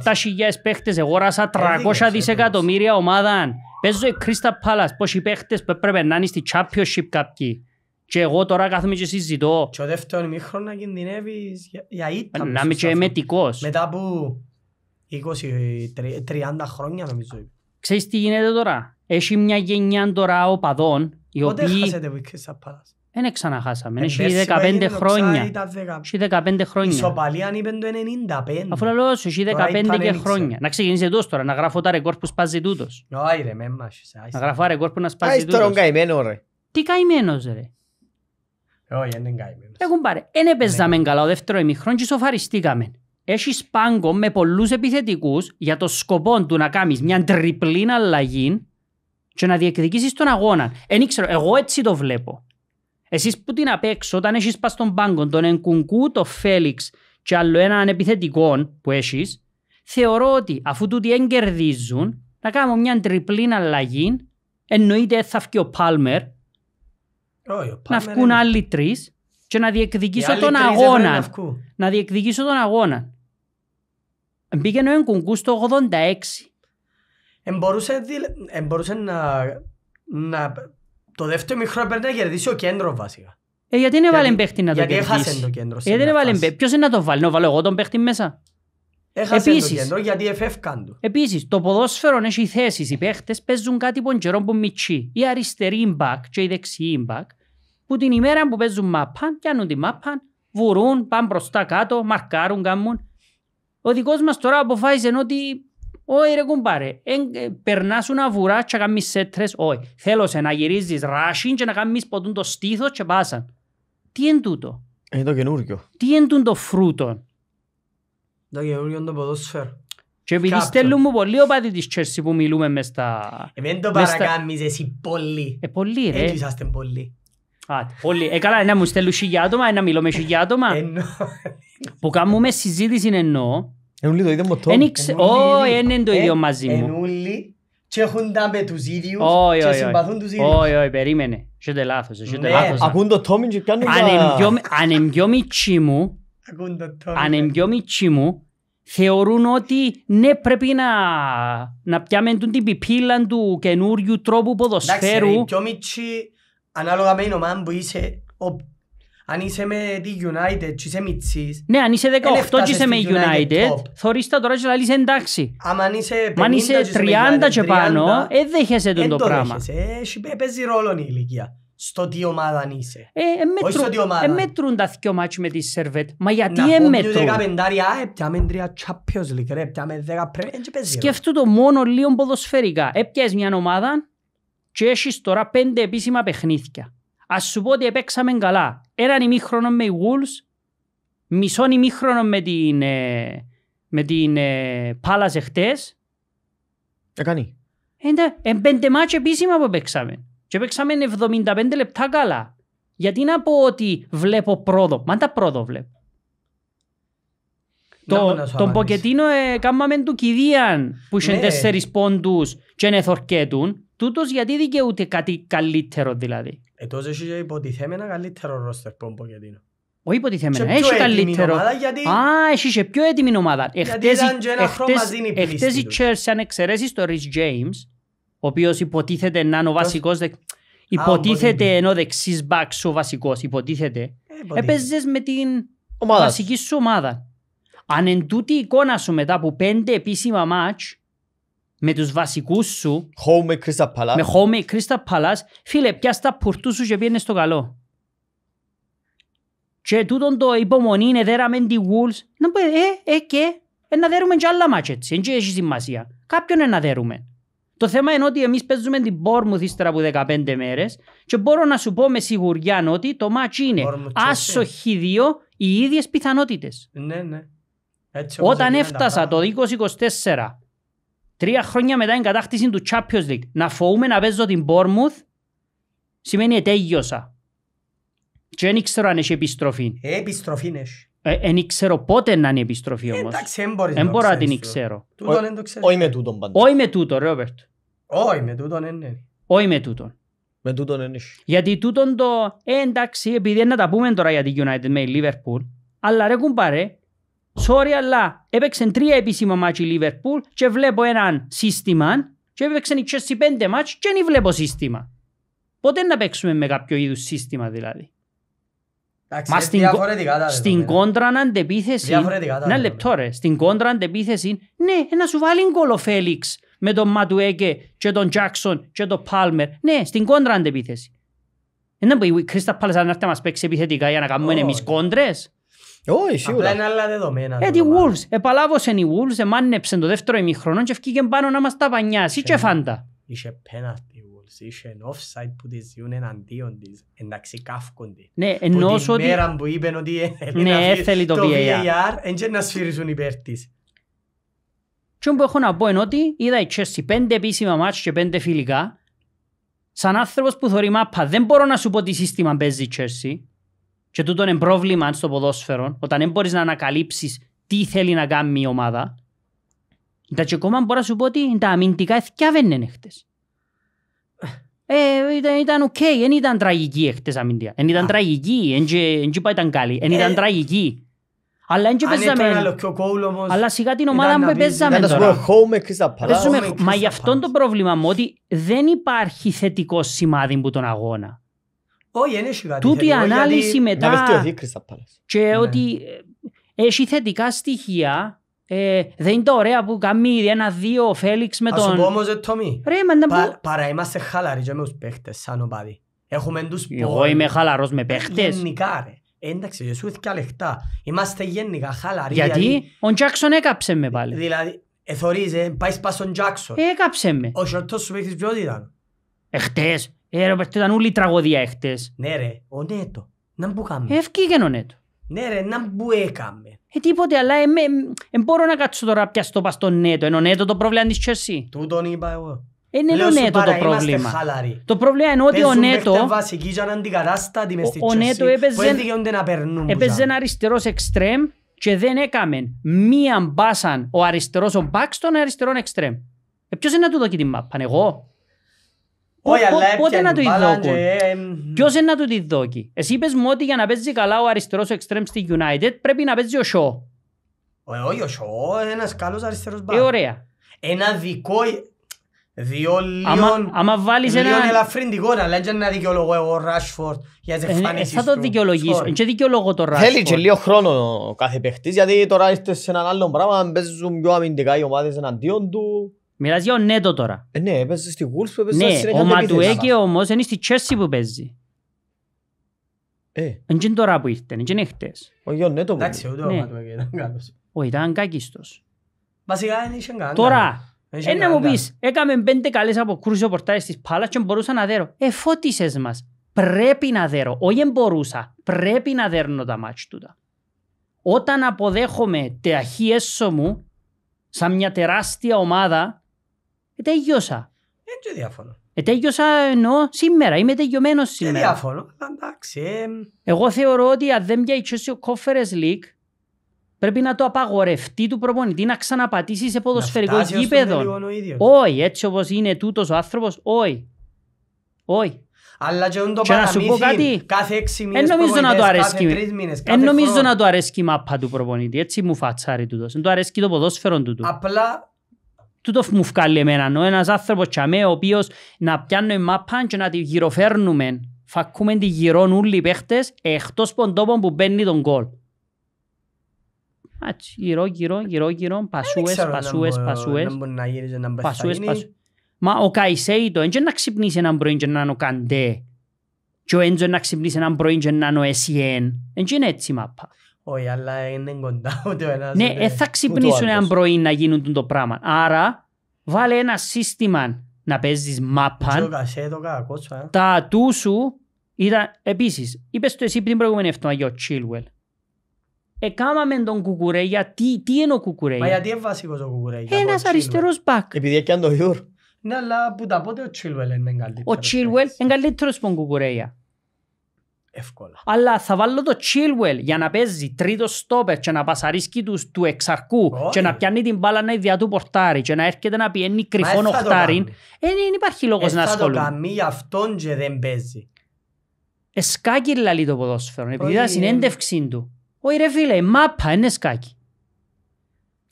57 χιλιάς παίχτες, εγώρασα 300 ε, δισεκατομμύρια ομάδα. Παίζω η Κρίστα Πάλας, πόσοι παίχτες που έπρεπε να είναι στη Championship κάποιοι. Και εγώ τώρα κάθομαι και συζητώ. Και ο δεύτερο να κινδυνεύεις για ήττα. Να είμαι και εμετικός. Μετά από 20-30 χρόνια νομίζω. Ξέρεις τι γίνεται τώρα. Έχει μια γενιά τώρα οπαδών οι Πότε οποίοι... χάσετε Wickets Palace. Δεν ξαναχάσαμε. Ε, έχει 15 χρόνια. Έχει 15 χρόνια. Ισοπαλία αν είπε το 95. Αφού λέω σου, έχει 15 και χρόνια. Να ξεκινήσει εδώ τώρα, να γράφω τα ρεκόρ που σπάζει τούτος. Άι ρε, με μάχεσαι. Να γράφω τα ρεκόρ που να σπάζει τούτος. Άι τώρα καημένος ρε. Τι καημένος ρε. Όχι, δεν καημένος. Έχουν πάρει. Εν έπαιζαμε καλά ο δεύτερο ημιχρόν και σοφαριστήκαμε έχεις πάγκο με πολλούς επιθετικούς για το σκοπό του να κάνεις μια τριπλή αλλαγή και να διεκδικήσεις τον αγώνα. Εν ήξερα, εγώ έτσι το βλέπω. Εσείς που την απέξω, όταν έχεις πας στον πάγκο, τον Εγκουνκού, τον Φέληξ και άλλο έναν επιθετικό που έχεις, θεωρώ ότι αφού τούτοι δεν κερδίζουν, να κάνω μια τριπλή αλλαγή. Εννοείται θα βγει ο Πάλμερ, να βγουν άλλοι τρεις και να διεκδικήσω τον αγώνα. Να διεκδικήσω τον αγώνα. Μπήκε ο Εγκουγκού στο 86. Εμπορούσε, εμπορούσε να, να... Το δεύτερο μικρό έπαιρνε να κερδίσει ο κέντρος βασικά. Ε, γιατί δεν βάλει παίχτη να το γιατί κερδίσει. Γιατί έχασε το κέντρο. Ε, δεν βάλει παίχτη. Ποιος είναι να το βάλει, να βάλω εγώ τον παίχτη μέσα. Έχασε Επίσης, το κέντρο γιατί εφεύκαν του. Επίσης, το ποδόσφαιρο έχει θέσεις. Οι παίχτες παίζουν κάτι που είναι που μητσί. Οι αριστεροί μπακ και οι δεξιοί μπακ που την ημέρα που παίζουν μαπάν, πιάνουν τη μαπάν, βουρούν, πάνε μπροστά κάτω, μαρκάρουν, κάνουν. Ο δικός μας τώρα αποφάσισε ότι όχι ρε κουμπάρε, εν, ε, περνάς ένα βουρά και κάνεις σέτρες, όχι. Θέλω σε να γυρίζεις ράσιν και να κάνεις ποτούν το στήθος και πάσαν. Τι είναι τούτο. Είναι το καινούργιο. Τι είναι το φρούτο. Το καινούργιο είναι το ποδόσφαιρο. Και επειδή στέλνουν μου πολύ ο πάτη της Τσέρσι που μιλούμε μες τα... Εμένα το παρακάμεις εσύ πολύ. Ε, πολύ ρε. Έτσι είσαστε πολύ. Άτε, όλοι. Ε, καλά, να μου στέλνουν χιλιά άτομα, ε, να μιλώ με χιλιά άτομα. που κάνουμε συζήτηση εννοώ. Ενούλοι το ίδιο μοτό. το. Όχι, είναι το ίδιο μαζί ε, μου. Ενούλοι και έχουν τα τους ίδιους και συμπαθούν τους ίδιους. Όχι, όχι, περίμενε. Σε λάθος, σε ναι. λάθος. Ακούν το Τόμιν και κάνουν τα... Αν εμπιό μητσί μου, αν εμπιό ναι. μητσί μου, θεωρούν ότι ναι πρέπει να, να πιάμε την πιπίλα του καινούριου τρόπου ποδοσφαίρου. Εντάξει, πιο μητσί ανάλογα με την ομάδα που είσαι, αν είσαι με τη United και είσαι μητσής... Ναι, αν είσαι 18 και είσαι με United, θωρείς τα τώρα και λαλείς εντάξει. Άμα αν είσαι αν είσαι 30 και πάνω, το ε, δέχεσαι τον το πράγμα. Ε, παίζει ρόλο η ηλικία. Στο τι ομάδα είσαι. Ε, εμέτρουν ε, τα δυο μάτια με τη Σερβέτ. Μα γιατί εμέτρουν. Να πούμε 15 έπιαμε τρία τσάπιος League, έπιαμε δέκα πρέπει. Σκεφτού το μόνο λίγο ποδοσφαιρικά. Έπιες μια ομάδα, και έχεις τώρα πέντε επίσημα παιχνίδια. Ας σου πω ότι επέξαμε καλά. Έναν ημίχρονο με οι Wolves, μισόν ημίχρονο με την, ε, με την ε, Palace εχθές. Έκανε. Ε, εν πέντε μάτια επίσημα που παίξαμε. Και παίξαμε 75 λεπτά καλά. Γιατί να πω ότι βλέπω πρόοδο. Μα τα πρόοδο βλέπω. Το, τον Ποκετίνο ε, κάμαμε του κηδίαν που είχε ναι. τέσσερις πόντους και είναι θορκέτουν τούτος γιατί δικαιούται κάτι καλύτερο δηλαδή. Ε, εσύ έχει υποτιθέμενα καλύτερο ρόστερ που είναι. Όχι υποτιθέμενα, έχει καλύτερο. Γιατί... Α, έχει και πιο έτοιμη ομάδα. Εχθές η Chelsea αν εξαιρέσεις το Rich James, ο οποίος υποτίθεται να είναι ο βασικός... Υποτίθεται ενώ δεξής μπακ σου βασικός, υποτίθεται. Έπαιζες με την βασική σου ομάδα. Αν εν τούτη η εικόνα σου μετά από πέντε επίσημα μάτς, με τους βασικούς σου Home Crystal Palace με Home Crystal Palace φίλε πιάσ' τα πουρτού σου και πήγαινε στο καλό και τούτο το υπομονή είναι δέραμε τη Wolves να πω ε, ε και ε, να δέρουμε και άλλα μάτια έτσι δεν έχει σημασία κάποιον να δέρουμε το θέμα είναι ότι εμείς παίζουμε την Bournemouth ύστερα από 15 μέρες και μπορώ να σου πω με σιγουριά ότι το μάτσι είναι άσοχη δύο οι ίδιες πιθανότητες. Ναι, ναι. Όταν έφτασα το 2024 Τρία χρόνια μετά την κατάκτηση του Champions League. Να φοβούμε να παίζω την Bournemouth σημαίνει ετέγιωσα. Και δεν ξέρω αν έχει επιστροφή. Ναι. Ε, επιστροφή έχει. Δεν ξέρω πότε να είναι επιστροφή ε, όμως. Εντάξει, δεν μπορείς να το την ξέρω. Ε. Τούτον δεν το ξέρεις. Όχι με τούτον πάντα. Όχι με τούτον, Ρόβερτ. Όχι με τούτον, ε, ναι. Όχι με τούτον. Με τούτον είναι. Γιατί τούτον το, ε, εντάξει, επειδή να τα πούμε τώρα για την United με η Liverpool, αλλά ρε κουμπάρε, Sorry αλλά έπαιξε τρία επίσημα μάτσι η Λίβερπουλ και βλέπω έναν σύστημα και έπαιξε πέντε μάτσι και δεν βλέπω σύστημα. Ποτέ να παίξουμε με κάποιο είδους σύστημα δηλαδή. Μα στην, στην κόντρα αντεπίθεση, ένα λεπτό ρε, στην κόντρα αντεπίθεση, ναι, να σου βάλει γκολ ο Φέλιξ με τον Ματουέκε και τον Τζάκσον και τον Πάλμερ. Ναι, στην κόντρα αντεπίθεση. Δεν που η Κρίστα Πάλες να έρθει να μας παίξει επιθετικά για να κάνουμε εμείς κόντρες. Όχι, σίγουρα. Απλά είναι άλλα δεδομένα. Ε, τη Wolves. Επαλάβωσαν οι Wolves, εμάνεψαν το δεύτερο ημιχρονό και ευκήκαν πάνω να μας τα πανιάσει και φάντα. Είχε πέναλτι οι Wolves, είχε offside που τις διούν εναντίον της, εντάξει καύκονται. Ναι, ενώ ότι... Που τη μέρα που είπαν ότι ε, ναι, θέλει το VAR, έτσι να σφυρίζουν υπέρ της. Τι όμως έχω να πω είναι ότι είδα η Chelsea πέντε επίσημα μάτς και πέντε φιλικά. Σαν άνθρωπος που θωρεί μάπα, δεν μπορώ να σου πω τι σύστημα παίζει η Chelsea. Και τούτο είναι πρόβλημα στο ποδόσφαιρο, όταν δεν μπορείς να ανακαλύψεις τι θέλει να κάνει η ομάδα. Τα τσεκόμα μπορώ να σου πω ότι τα αμυντικά εθιά δεν είναι Ε, ήταν, ήταν οκ, δεν ήταν τραγική η αμυντία. Δεν ήταν τραγική, δεν ήταν καλή, δεν ήταν ε. τραγική. Αλλά δεν παίζαμε. Αλλά σιγά την ομάδα που παίζαμε τώρα. μα γι' αυτό το πρόβλημα μου ότι δεν υπάρχει θετικό σημάδι που τον αγώνα. Όχι, δεν έχει κάτι Τούτη η ανάλυση μετά... Να βελτιωθεί Κρίστα Πάλας. Και ναι. ότι ε, έχει θετικά στοιχεία ε, δεν είναι το ωραίο που κάνει ένα-δύο ο Φέλιξ με τον... Ας σου πω όμως, ε, Τόμι, παρά είμαστε χαλαροί και με τους παίχτες σαν οπαδί. Έχουμε τους πω... Εγώ είμαι χαλαρός με παίχτες. Γενικά ρε. Ε, εντάξει, Ιωσού ήρθε και λεχτά. Είμαστε γενικά χαλαροί. Γιατί, ο Τζάκσον έκαψε με πάλι. Δηλαδή, εθωρίζε, πάει σπάς τον Τζάκσον. Έκαψε με. Ο σιωτός σου παίχτης ποιότητα. ήταν. Εχτες. Ε, ρε, ήταν τραγωδία έχτες. Ναι ρε, ο Νέτο. Να μπου κάμε. Ευκήγεν ο Νέτο. Ναι ρε, να μπου έκαμε. Ε, τίποτε, αλλά ε, ε, μπορώ να κάτσω τώρα πια στο πας Νέτο. Νέτο. ο Νέτο το πρόβλημα της Τσερσί. τον είπα εγώ. Ε, ναι, είναι ο Νέτο το πρόβλημα. Το πρόβλημα είναι ότι ο Νέτο... Ο Νέτο έπαιζε ένα αριστερός εξτρέμ και δεν έκαμε μία μπάσαν ο αριστερός ο μπακ στον αριστερόν εξτρέμ. Ε, ποιος είναι να του δω και την μάπαν, εγώ. Πότε να το ειδόκουν. Ε, ε, Ποιος είναι να του τη δόκει. Εσύ είπες μου ότι για να παίζει καλά ο αριστερός ο εξτρέμ στη United πρέπει να παίζει ο Σο. Ε, όχι, ο Σο είναι ένας καλός αριστερός μπα. Ε, ωραία. Ένα δικό. Δύο λίον, άμα βάλεις ένα... λίον ελαφρυντικό αλλά λέγει να δικαιολογώ εγώ ο Ράσφορτ για τις εμφανίσεις του. Θα το δικαιολογήσω, Είναι και δικαιολογώ το Ράσφορτ. Θέλει και λίγο χρόνο κάθε παίχτης γιατί τώρα είστε σε έναν άλλο πράγμα, παίζουν πιο αμυντικά οι ομάδες εναντίον του. Μιλάς για ο Νέτο τώρα. Ε, ναι, έπαιζε στη Wolves που έπαιζε ναι, ο Ματουέκη όμως είναι στη Chelsea που παίζει. Ε. Είναι τώρα που ήρθε, είναι χτες. Ο ο Νέτο που Εντάξει, ούτε ο ναι. Ματουέκη ήταν καλός. Όχι, ήταν κακίστος. Βασικά δεν είχε καν. Τώρα, ένα μου πεις, έκαμε πέντε καλές από ο πορτάρις της Πάλας και μπορούσα να δέρω. Ε, φώτισες μας. Πρέπει να δέρω. Όχι μπορούσα. Πρέπει να δέρνω τα μάτια Όταν αποδέχομαι τα χίεσο μου, σαν μια τεράστια ομάδα, Ετέγιωσα. Δεν διαφωνώ. Ετέγιωσα εννοώ σήμερα, είμαι τελειωμένος ε, σήμερα. διάφορο. εντάξει. Ε, Εγώ θεωρώ ότι αν δεν πιάσει ο κόφερε Λίκ πρέπει να το απαγορευτεί του προπονητή να ξαναπατήσει σε ποδοσφαιρικό γήπεδο. Όχι, έτσι όπως είναι τούτος ο άνθρωπος, όχι. Όχι. Αλλά και το και να σου πω κάτι, κάθε έξι μήνες νομίζω να το αρέσκει, κάθε τρεις μήνες, κάθε εν νομίζω να το αρέσκει η μάπα του προπονητή, έτσι μου φατσάρει τούτος. Εν το αρέσκει το ποδόσφαιρο του. Απλά τούτο μου βγάλει εμένα. Ο ένας άνθρωπος και αμέ, ο οποίος να πιάνουμε μάπα και να τη γυροφέρνουμε. Φακούμε τη γυρών όλοι οι παίχτες εκτός ποντόπων που μπαίνει τον κόλ. Έτσι, γυρώ, γυρώ, γυρώ, γυρώ, πασούες, πασούες, πασούες. Πασούες, πασούες. Μα ο Καϊσέιτο έτσι να ξυπνήσει έναν πρωί και να είναι ο Καντέ. Και ο Έντζο να ξυπνήσει έναν πρωί και να είναι ο Εσιέν. Έτσι είναι έτσι η μάπα. Όχι, αλλά είναι κοντά ούτε ο ένας. Ναι, δεν ε, θα ξυπνήσουν αν πρωί να γίνουν το πράγμα. Άρα, βάλε ένα σύστημα να παίζεις μάπαν. Ε. Τα ατού σου ήταν, επίσης, είπες το εσύ πριν προηγούμενη εβδομάδα για ο Chilwell. Εκάμαμε τον Κουκουρέγια. Τι, τι είναι ο Κουκουρέγια. Μα γιατί είναι βασικός ο Κουκουρέγια. Ένας αριστερός μπακ. Επειδή έκανε το γιούρ. Ναι, αλλά που τα πότε ο Chilwell είναι καλύτερος. Ο Chilwell ε. είναι καλύτερος από τον Κουκουρέγια εύκολα. Αλλά θα βάλω το Chilwell για να παίζει τρίτος στόπερ και να πασαρίσκει τους του εξαρκού oh, και να ε. πιάνει την μπάλα να ιδιά του πορτάρι και να έρχεται να πιένει κρυφόν ε, οχτάρι. Δεν ε, υπάρχει λόγος να ασχολούν. Θα το αυτόν και δεν παίζει. Εσκάκι λαλεί το ποδόσφαιρο, επειδή είναι συνέντευξή του. Όχι ρε φίλε, μάπα είναι σκάκι.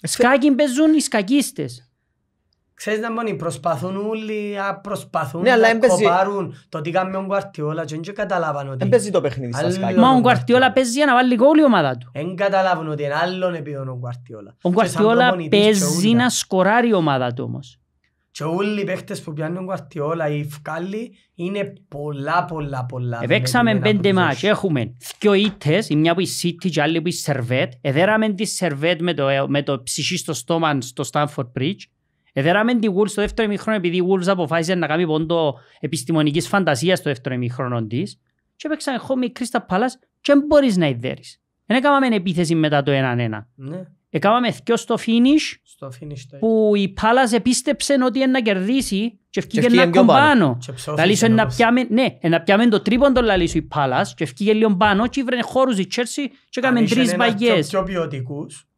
Σκάκι παίζουν οι σκακίστες. Ξέρεις να μόνοι προσπαθούν όλοι, προσπαθούν ναι, να κοπάρουν το τι κάνει ο Γκουαρτιόλα και δεν καταλάβαν ότι... Εν παίζει το παιχνίδι στα σκάκια. Μα ο Γκουαρτιόλα παίζει για να βάλει όλη η ομάδα του. Εν καταλάβουν ότι είναι άλλον επίπεδο ο Γκουαρτιόλα. Ο Γκουαρτιόλα παίζει να σκοράρει η ομάδα του όμως. Και όλοι οι παίχτες που πιάνουν Γκουαρτιόλα ή Φκάλι είναι πολλά πολλά πολλά. Επέξαμε πέντε μάτς, έχουμε δυο ήττες, η μια που είναι City και άλλη που είναι Σερβέτ. Εδέραμε τη Σερβέτ με το, ε, με το ψυχή στο στόμα στο Stanford Bridge. Εδέραμε τη Wolves στο δεύτερο ημίχρονο επειδή η Wolves αποφάσισε να κάνει πόντο επιστημονικής φαντασίας στο δεύτερο ημίχρονο της και έπαιξαν εγώ με Κρίστα Πάλας και δεν μπορείς να ιδέρεις. Δεν έκαναμε επίθεση μετά το 1-1. Ναι. Έκαναμε δυο στο finish, στο finish που η Πάλας επίστεψε ότι είναι να κερδίσει και ευκήκε να κομπάνω. Λαλίσου να πιάμε, ναι, να πιάμε το τρίποντο λαλίσου η Πάλας και ευκήκε λίγο πάνω και ήβρενε χώρους η Τσέρσι και έκαμε τρεις μπαγιές. Αν είχε ένας πιο ποιοτικούς,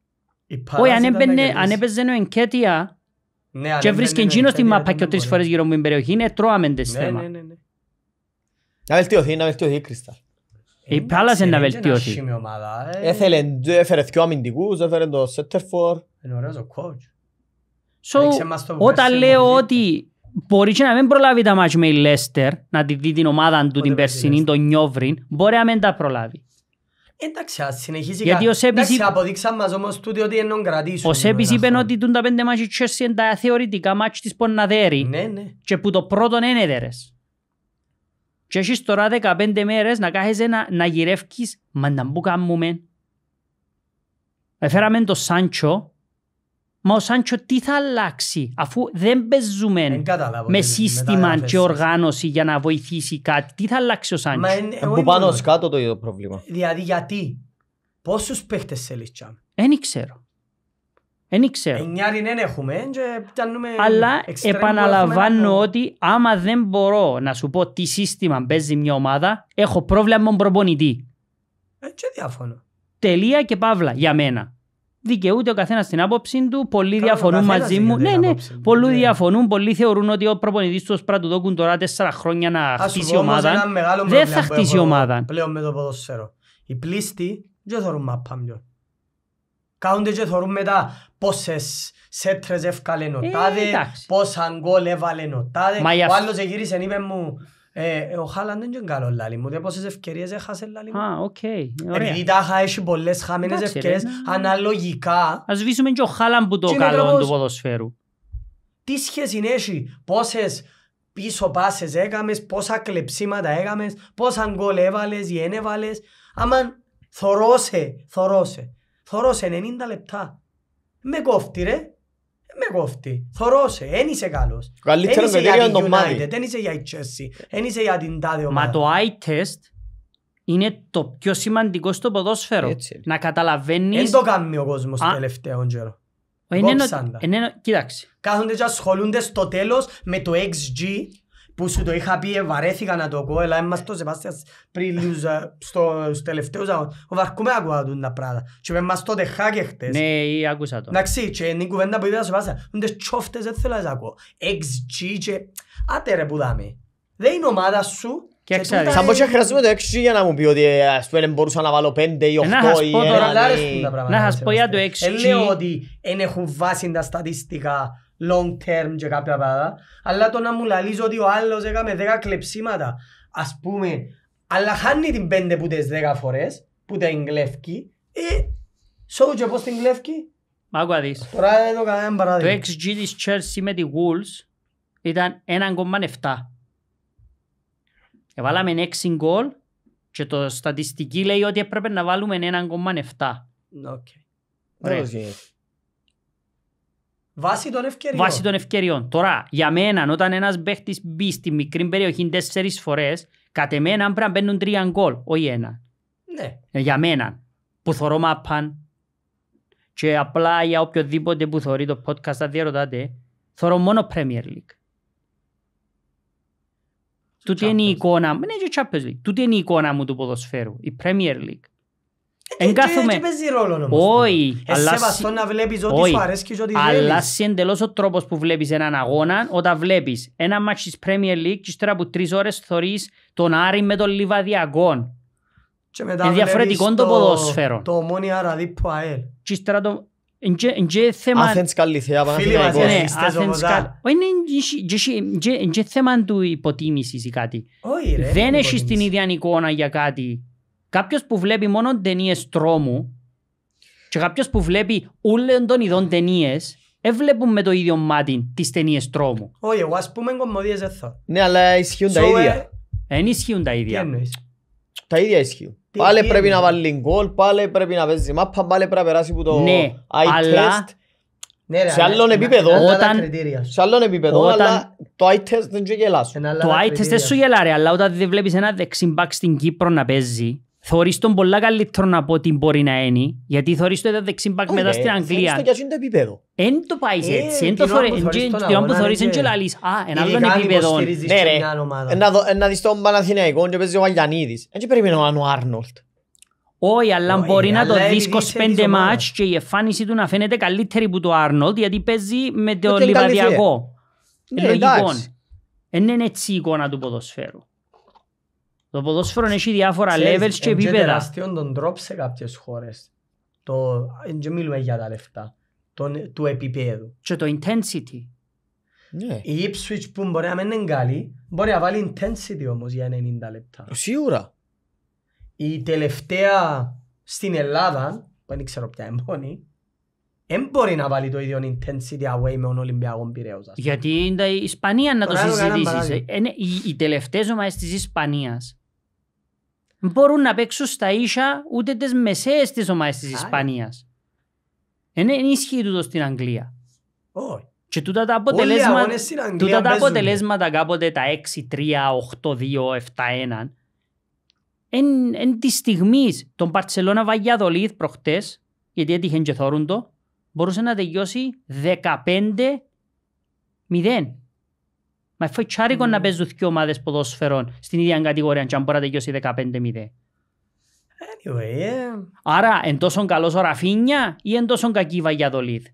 η Πάλας ήταν να κερδίσει. Αν έπαιζε ο Ενκέτια, ναι, και ναι, βρίσκει ναι, ναι, εκείνος στη μάπα και τρεις φορές γύρω μου την περιοχή, είναι τρώαμε τες θέμα. Να βελτιωθεί, να βελτιωθεί η Κρυστάλ. Η Πάλας να βελτιωθεί. Ε. Έθελε, έφερε δυο αμυντικούς, έφερε το Σέτερφορ. Είναι ο όταν λέω ότι μπορεί και να μην προλάβει τα μάτια με η Λέστερ, να τη δει την ομάδα του την Περσινή, τον Νιόβριν, μπορεί να μην τα προλάβει. Εντάξει, ας συνεχίσει Γιατί ο Εντάξει, είπε... αποδείξαν μας όμως τούτοι ότι ενώ κρατήσουν. Ο Σέπης είπε ότι τούν τα πέντε μάτια Chelsea είναι τα θεωρητικά μάτια της Ποναδέρη ναι, ναι. και που το πρώτο είναι έδερες. Και έχεις τώρα δεκαπέντε μέρες να κάθεσαι να, να γυρεύκεις μα να μπου Έφεραμε τον Σάντσο Μα ο Σάντσο τι θα αλλάξει αφού δεν παίζουμε με σύστημα και οργάνωση για να βοηθήσει κάτι. Τι θα αλλάξει ο Σάντσο. Από πάνω σκάτω το ίδιο πρόβλημα. Δηλαδή γιατί. Πόσους παίχτες θέλεις λίστα. Δεν ξέρω. Δεν ξέρω. Εννιάρι δεν έχουμε. Αλλά επαναλαμβάνω ότι άμα δεν μπορώ να σου πω τι σύστημα παίζει μια ομάδα, έχω πρόβλημα με τον προπονητή. Έτσι ε, διάφορο. Τελεία και παύλα για μένα δικαιούται ο καθένας στην άποψή του. Πολλοί Καλώς διαφωνούν μαζί μου. Ναι, ναι. Πολλοί ναι. διαφωνούν. Πολλοί θεωρούν ότι ο προπονητής του Σπράτου δόκουν τώρα τέσσερα χρόνια να Ας χτίσει ομάδα. Δεν θα χτίσει ομάδα. Πλέον με το ποδοσφαίρο. Οι πλήστοι δεν θεωρούν μαπά μιο. Κάνονται και θεωρούν μετά πόσες σέτρες ευκαλένοτάδε, ε, πόσα γκολ έβαλενοτάδε. Ο άλλος γύρισε είπε μου ε, ο Χάλαν δεν είναι καλό λάλη μου, δεν πόσες ευκαιρίες έχασε λάλη μου. Α, οκ. Επειδή τα έχει πολλές χαμένες ευκαιρίες, ναι, ναι, ναι. αναλογικά... Ας βήσουμε και ο Χάλαν που το καλό του ποδοσφαίρου. Τι σχέση έχει, πόσες πίσω πάσες έκαμες, πόσα κλεψίματα έκαμες, πόσα γκολ έβαλες ή ένεβαλες. έβαλες. Άμα θωρώσε, θωρώσε, θωρώσε 90 λεπτά. Με κόφτει ρε, με κόφτη. Θωρώ σε, δεν είσαι καλός. Καλύτερο είσαι είναι το United, Δεν είσαι για η Chelsea, δεν είσαι για την τάδε ομάδα. Μα το eye test είναι το πιο σημαντικό στο ποδόσφαιρο. Έτσι. Να καταλαβαίνεις... Δεν το κάνει ο κόσμος Α... τελευταίο καιρό. Κόψαν Κοίταξε. Κάθονται και ασχολούνται στο τέλος με το XG που σου το είχα πει, ε, βαρέθηκα να το ακούω, αλλά είμαστε το Σεπάστιας πριν λίγους στους τελευταίους αγώνες. Ο Βαρκούμε ακούω τον τα πράγματα. Και με μας τότε χάκε χτες. Ναι, ή άκουσα το. Εντάξει, και είναι η κουβέντα που είδα ο Είναι τις τσόφτες, δεν θέλω να σας ακούω. XG και... Άτε ρε που δάμε. Δεν είναι ομάδα σου. Σαν πως χρειαζόμαι το XG για να μου πει ότι ε, ας πούμε μπορούσα να βάλω 5 ή 8 ε, ή 1. Να σας πω για το XG. Λέω ότι δεν έχουν βάσει τα στατιστικά long term και κάποια πράγματα, αλλά το να μου λαλείς ότι ο άλλος έκαμε 10 κλεψίματα, ας πούμε, αλλά χάνει την 5 που τις 10 φορές, που τα εγκλεύκει, ε, σώου και πώς την εγκλεύκει. Μα άκουα δεις. Τώρα δεν το κανένα παράδειγμα. Το XG της Chelsea με τη Wolves ήταν 1,7. Βάλαμε 6 γκολ και το στατιστική λέει ότι έπρεπε να βάλουμε 1,7. Okay. Ωραία. Βάσει των ευκαιριών. Τώρα, για μένα, όταν ένας παίχτης μπει στη μικρή περιοχή τέσσερις φορές, κατ' εμένα πρέπει να μπαίνουν τρία γκολ, όχι ένα. Ναι. Ε, για μένα, που θωρώ μαπάν. Και απλά για οποιοδήποτε που θωρεί το podcast, θα διαρωτάτε, θωρώ μόνο Premier League. Τούτη είναι η εικόνα μου. Ναι, και Champions League. Τούτη είναι η εικόνα μου του ποδοσφαίρου. Η Premier League. Ε, Εγκάθουμε. Δεν παίζει ρόλο όμως. Όχι. Εσέβαστο να βλέπεις ό,τι σου αρέσει και ό,τι θέλεις. Αλλάζει εντελώς ο τρόπος που βλέπεις έναν αγώνα όταν βλέπεις ένα μάτς της Premier League και ύστερα από τρεις ώρες θωρείς τον Άρη με τον Λιβαδιακόν. Και μετά είναι διαφορετικό το ποδόσφαιρο. Το μόνοι άρα που ΑΕΛ. Και ύστερα το... Είναι θέμα... Είναι θέμα του υποτίμησης ή κάτι. Δεν έχεις την ίδια εικόνα για κάτι κάποιος που βλέπει μόνο ταινίες τρόμου και κάποιος που βλέπει όλε των ειδών δεν ε, βλέπουν με το ίδιο μάτι τις ταινίες τρόμου. Όχι, εγώ ας πούμε κομμωδίες δεν θα. Ναι, αλλά ισχύουν τα ίδια. Δεν ε, ισχύουν τα ίδια. Τα ίδια ισχύουν. Πάλι πρέπει να βάλει γκολ, πάλι πρέπει να παίζει μάπα, πάλι πρέπει να περάσει που το ναι, eye test. Ναι, σε άλλον επίπεδο, σε άλλον επίπεδο, αλλά το eye test δεν σου γελάσουν. Το eye test δεν σου γελάρε, αλλά όταν δεν βλέπεις ένα δεξιμπακ στην Κύπρο να παίζει, Θεωρείς τον πολλά καλύτερο να ό,τι μπορεί να είναι, γιατί θεωρείς το ήταν δεξιμπακ μετά στην ναι. Αγγλία. Θεωρείς το και το επίπεδο. Εν το πάεις ε, έτσι, εν το θεωρείς, εν και λαλείς, α, εν άλλον λοιπόν επίπεδο. Ναι ρε, να δεις τον Παναθηναϊκό και παίζει ο Αγιαννίδης, εν και περιμένω ο Άρνολτ. Όχι, αλλά ε, μπορεί να το δεις σπέντε μάτς και η εμφάνιση του να φαίνεται καλύτερη που το Άρνολτ, γιατί παίζει με ε, το Λιβαδιακό. Ναι, Λογικών. Ναι, είναι έτσι η εικόνα του ποδοσφαίρου. Το ποδόσφαιρο έχει διάφορα levels και επίπεδα. Είναι τεράστιο τον drop σε κάποιες χώρες. Το, δεν μιλούμε για τα λεφτά. Το, του επίπεδου. Και το intensity. Ναι. Η Ipswich που μπορεί να μην είναι καλή, μπορεί να βάλει intensity όμως για 90 λεπτά. Σίγουρα. Η τελευταία στην Ελλάδα, που δεν ξέρω ποια εμπόνη, δεν μπορεί να βάλει το ίδιο intensity away με τον Ολυμπιακό Πυραίο. Γιατί είναι η Ισπανία να το συζητήσει. Ε, ναι, οι τελευταίες ομάδες της Ισπανίας μπορούν να παίξουν στα ίσα ούτε τις μεσαίες της ομάδα τη Ισπανίας. Είναι ενίσχυτο τούτος στην Αγγλία. Oh. Και τούτα τα αποτελέσματα, τούτα τα αποτελέσματα κάποτε τα 6, 3, 8, 2, 7, 1 εν, εν της στιγμής τον Παρτσελώνα Βαγιαδολίδ προχτές γιατί έτυχε και θόρουν το μπορούσε να τελειώσει 15-0. Μα foi τσάρικο mm. να παίζουν δύο ομάδες ποδόσφαιρων στην ίδια κατηγορία και αν μπορεί να τελειώσει 15-0. Anyway, Άρα, εν τόσο καλός ο Ραφίνια ή εν τόσο κακή η Βαγιαδολίδ.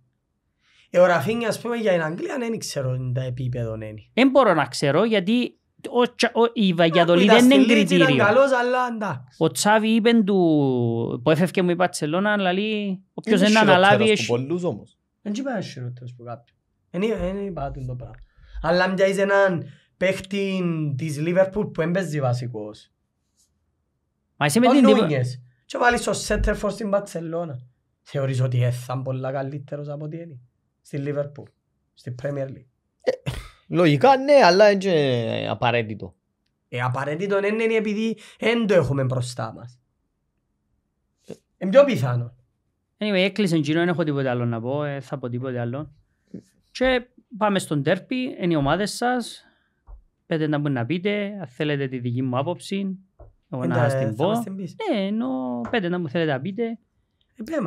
Ε, ο Ραφίνια, ας πούμε, για την Αγγλία δεν ξέρω τα επίπεδο είναι. Δεν μπορώ να ξέρω, γιατί ο, ο, η Βαγιαδολίδ δεν είναι κριτήριο. καλός, αλλά Ο Τσάβη είπε του, που έφευκε μου η Πατσελώνα, λέει, όποιος δεν αναλάβει... Είναι χειρότερος που πολλούς όμως. Δεν είπα χειρότερος που κάποιον. Είναι είπα το πράγμα. Αλλά αν πιάσεις έναν παίχτη της Λίβερπουλ που έμπαιζε βασικός. Μα είσαι με την Λίβερπουλ. Και βάλεις το Σέντερφορ στην Μπαρτσελώνα. Θεωρείς ότι έθαν ε, πολλά καλύτερος από ό,τι είναι. Στην Λίβερπουλ. Στην Πρέμιερ Λίγκ. Λογικά ναι, αλλά είναι απαραίτητο. Ε, απαραίτητο είναι ναι, ναι, επειδή δεν το έχουμε μπροστά μας. Είναι πιο πιθανό. Anyway, έκλεισε γύρω, δεν έχω τίποτα άλλο να πω, ε, θα πω τίποτα άλλο. Και πάμε στον τέρπι, είναι οι ομάδες σας, πέτε να μπορεί να πείτε, αν θέλετε τη δική μου άποψη, εγώ να σας την πω. Ναι, ενώ πέτε να μου θέλετε να πείτε.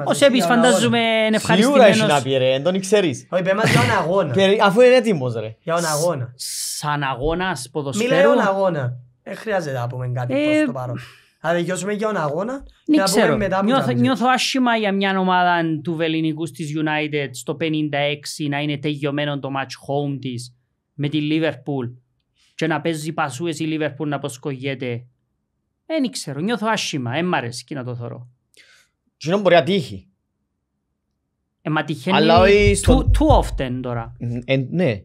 Ο ε, Σέπης φαντάζομαι είναι ευχαριστημένος. Σίγουρα έχει να πει ρε, τον ξέρεις. Όχι, πέμα για τον αγώνα. Αφού είναι έτοιμος ρε. Για ένα αγώνα. Σαν αγώνας ποδοσφαίρου. Μιλάει ένα αγώνα. Δεν χρειάζεται να πούμε κάτι ε, προς το παρόν. Θα δικαιώσουμε για τον αγώνα και να ξέρω. πούμε μετά νιώθω, νιώθω άσχημα για μια ομάδα του Βεληνικού τη United στο 56 να είναι τελειωμένο το match home της με τη Liverpool και να παίζει πασούες η Liverpool να αποσκογιέται. Δεν ξέρω, νιώθω άσχημα, δεν μ' αρέσει και να το θωρώ. Τι μπορεί να τύχει. Ε, μα τυχαίνει too, too often τώρα. Ε, ναι,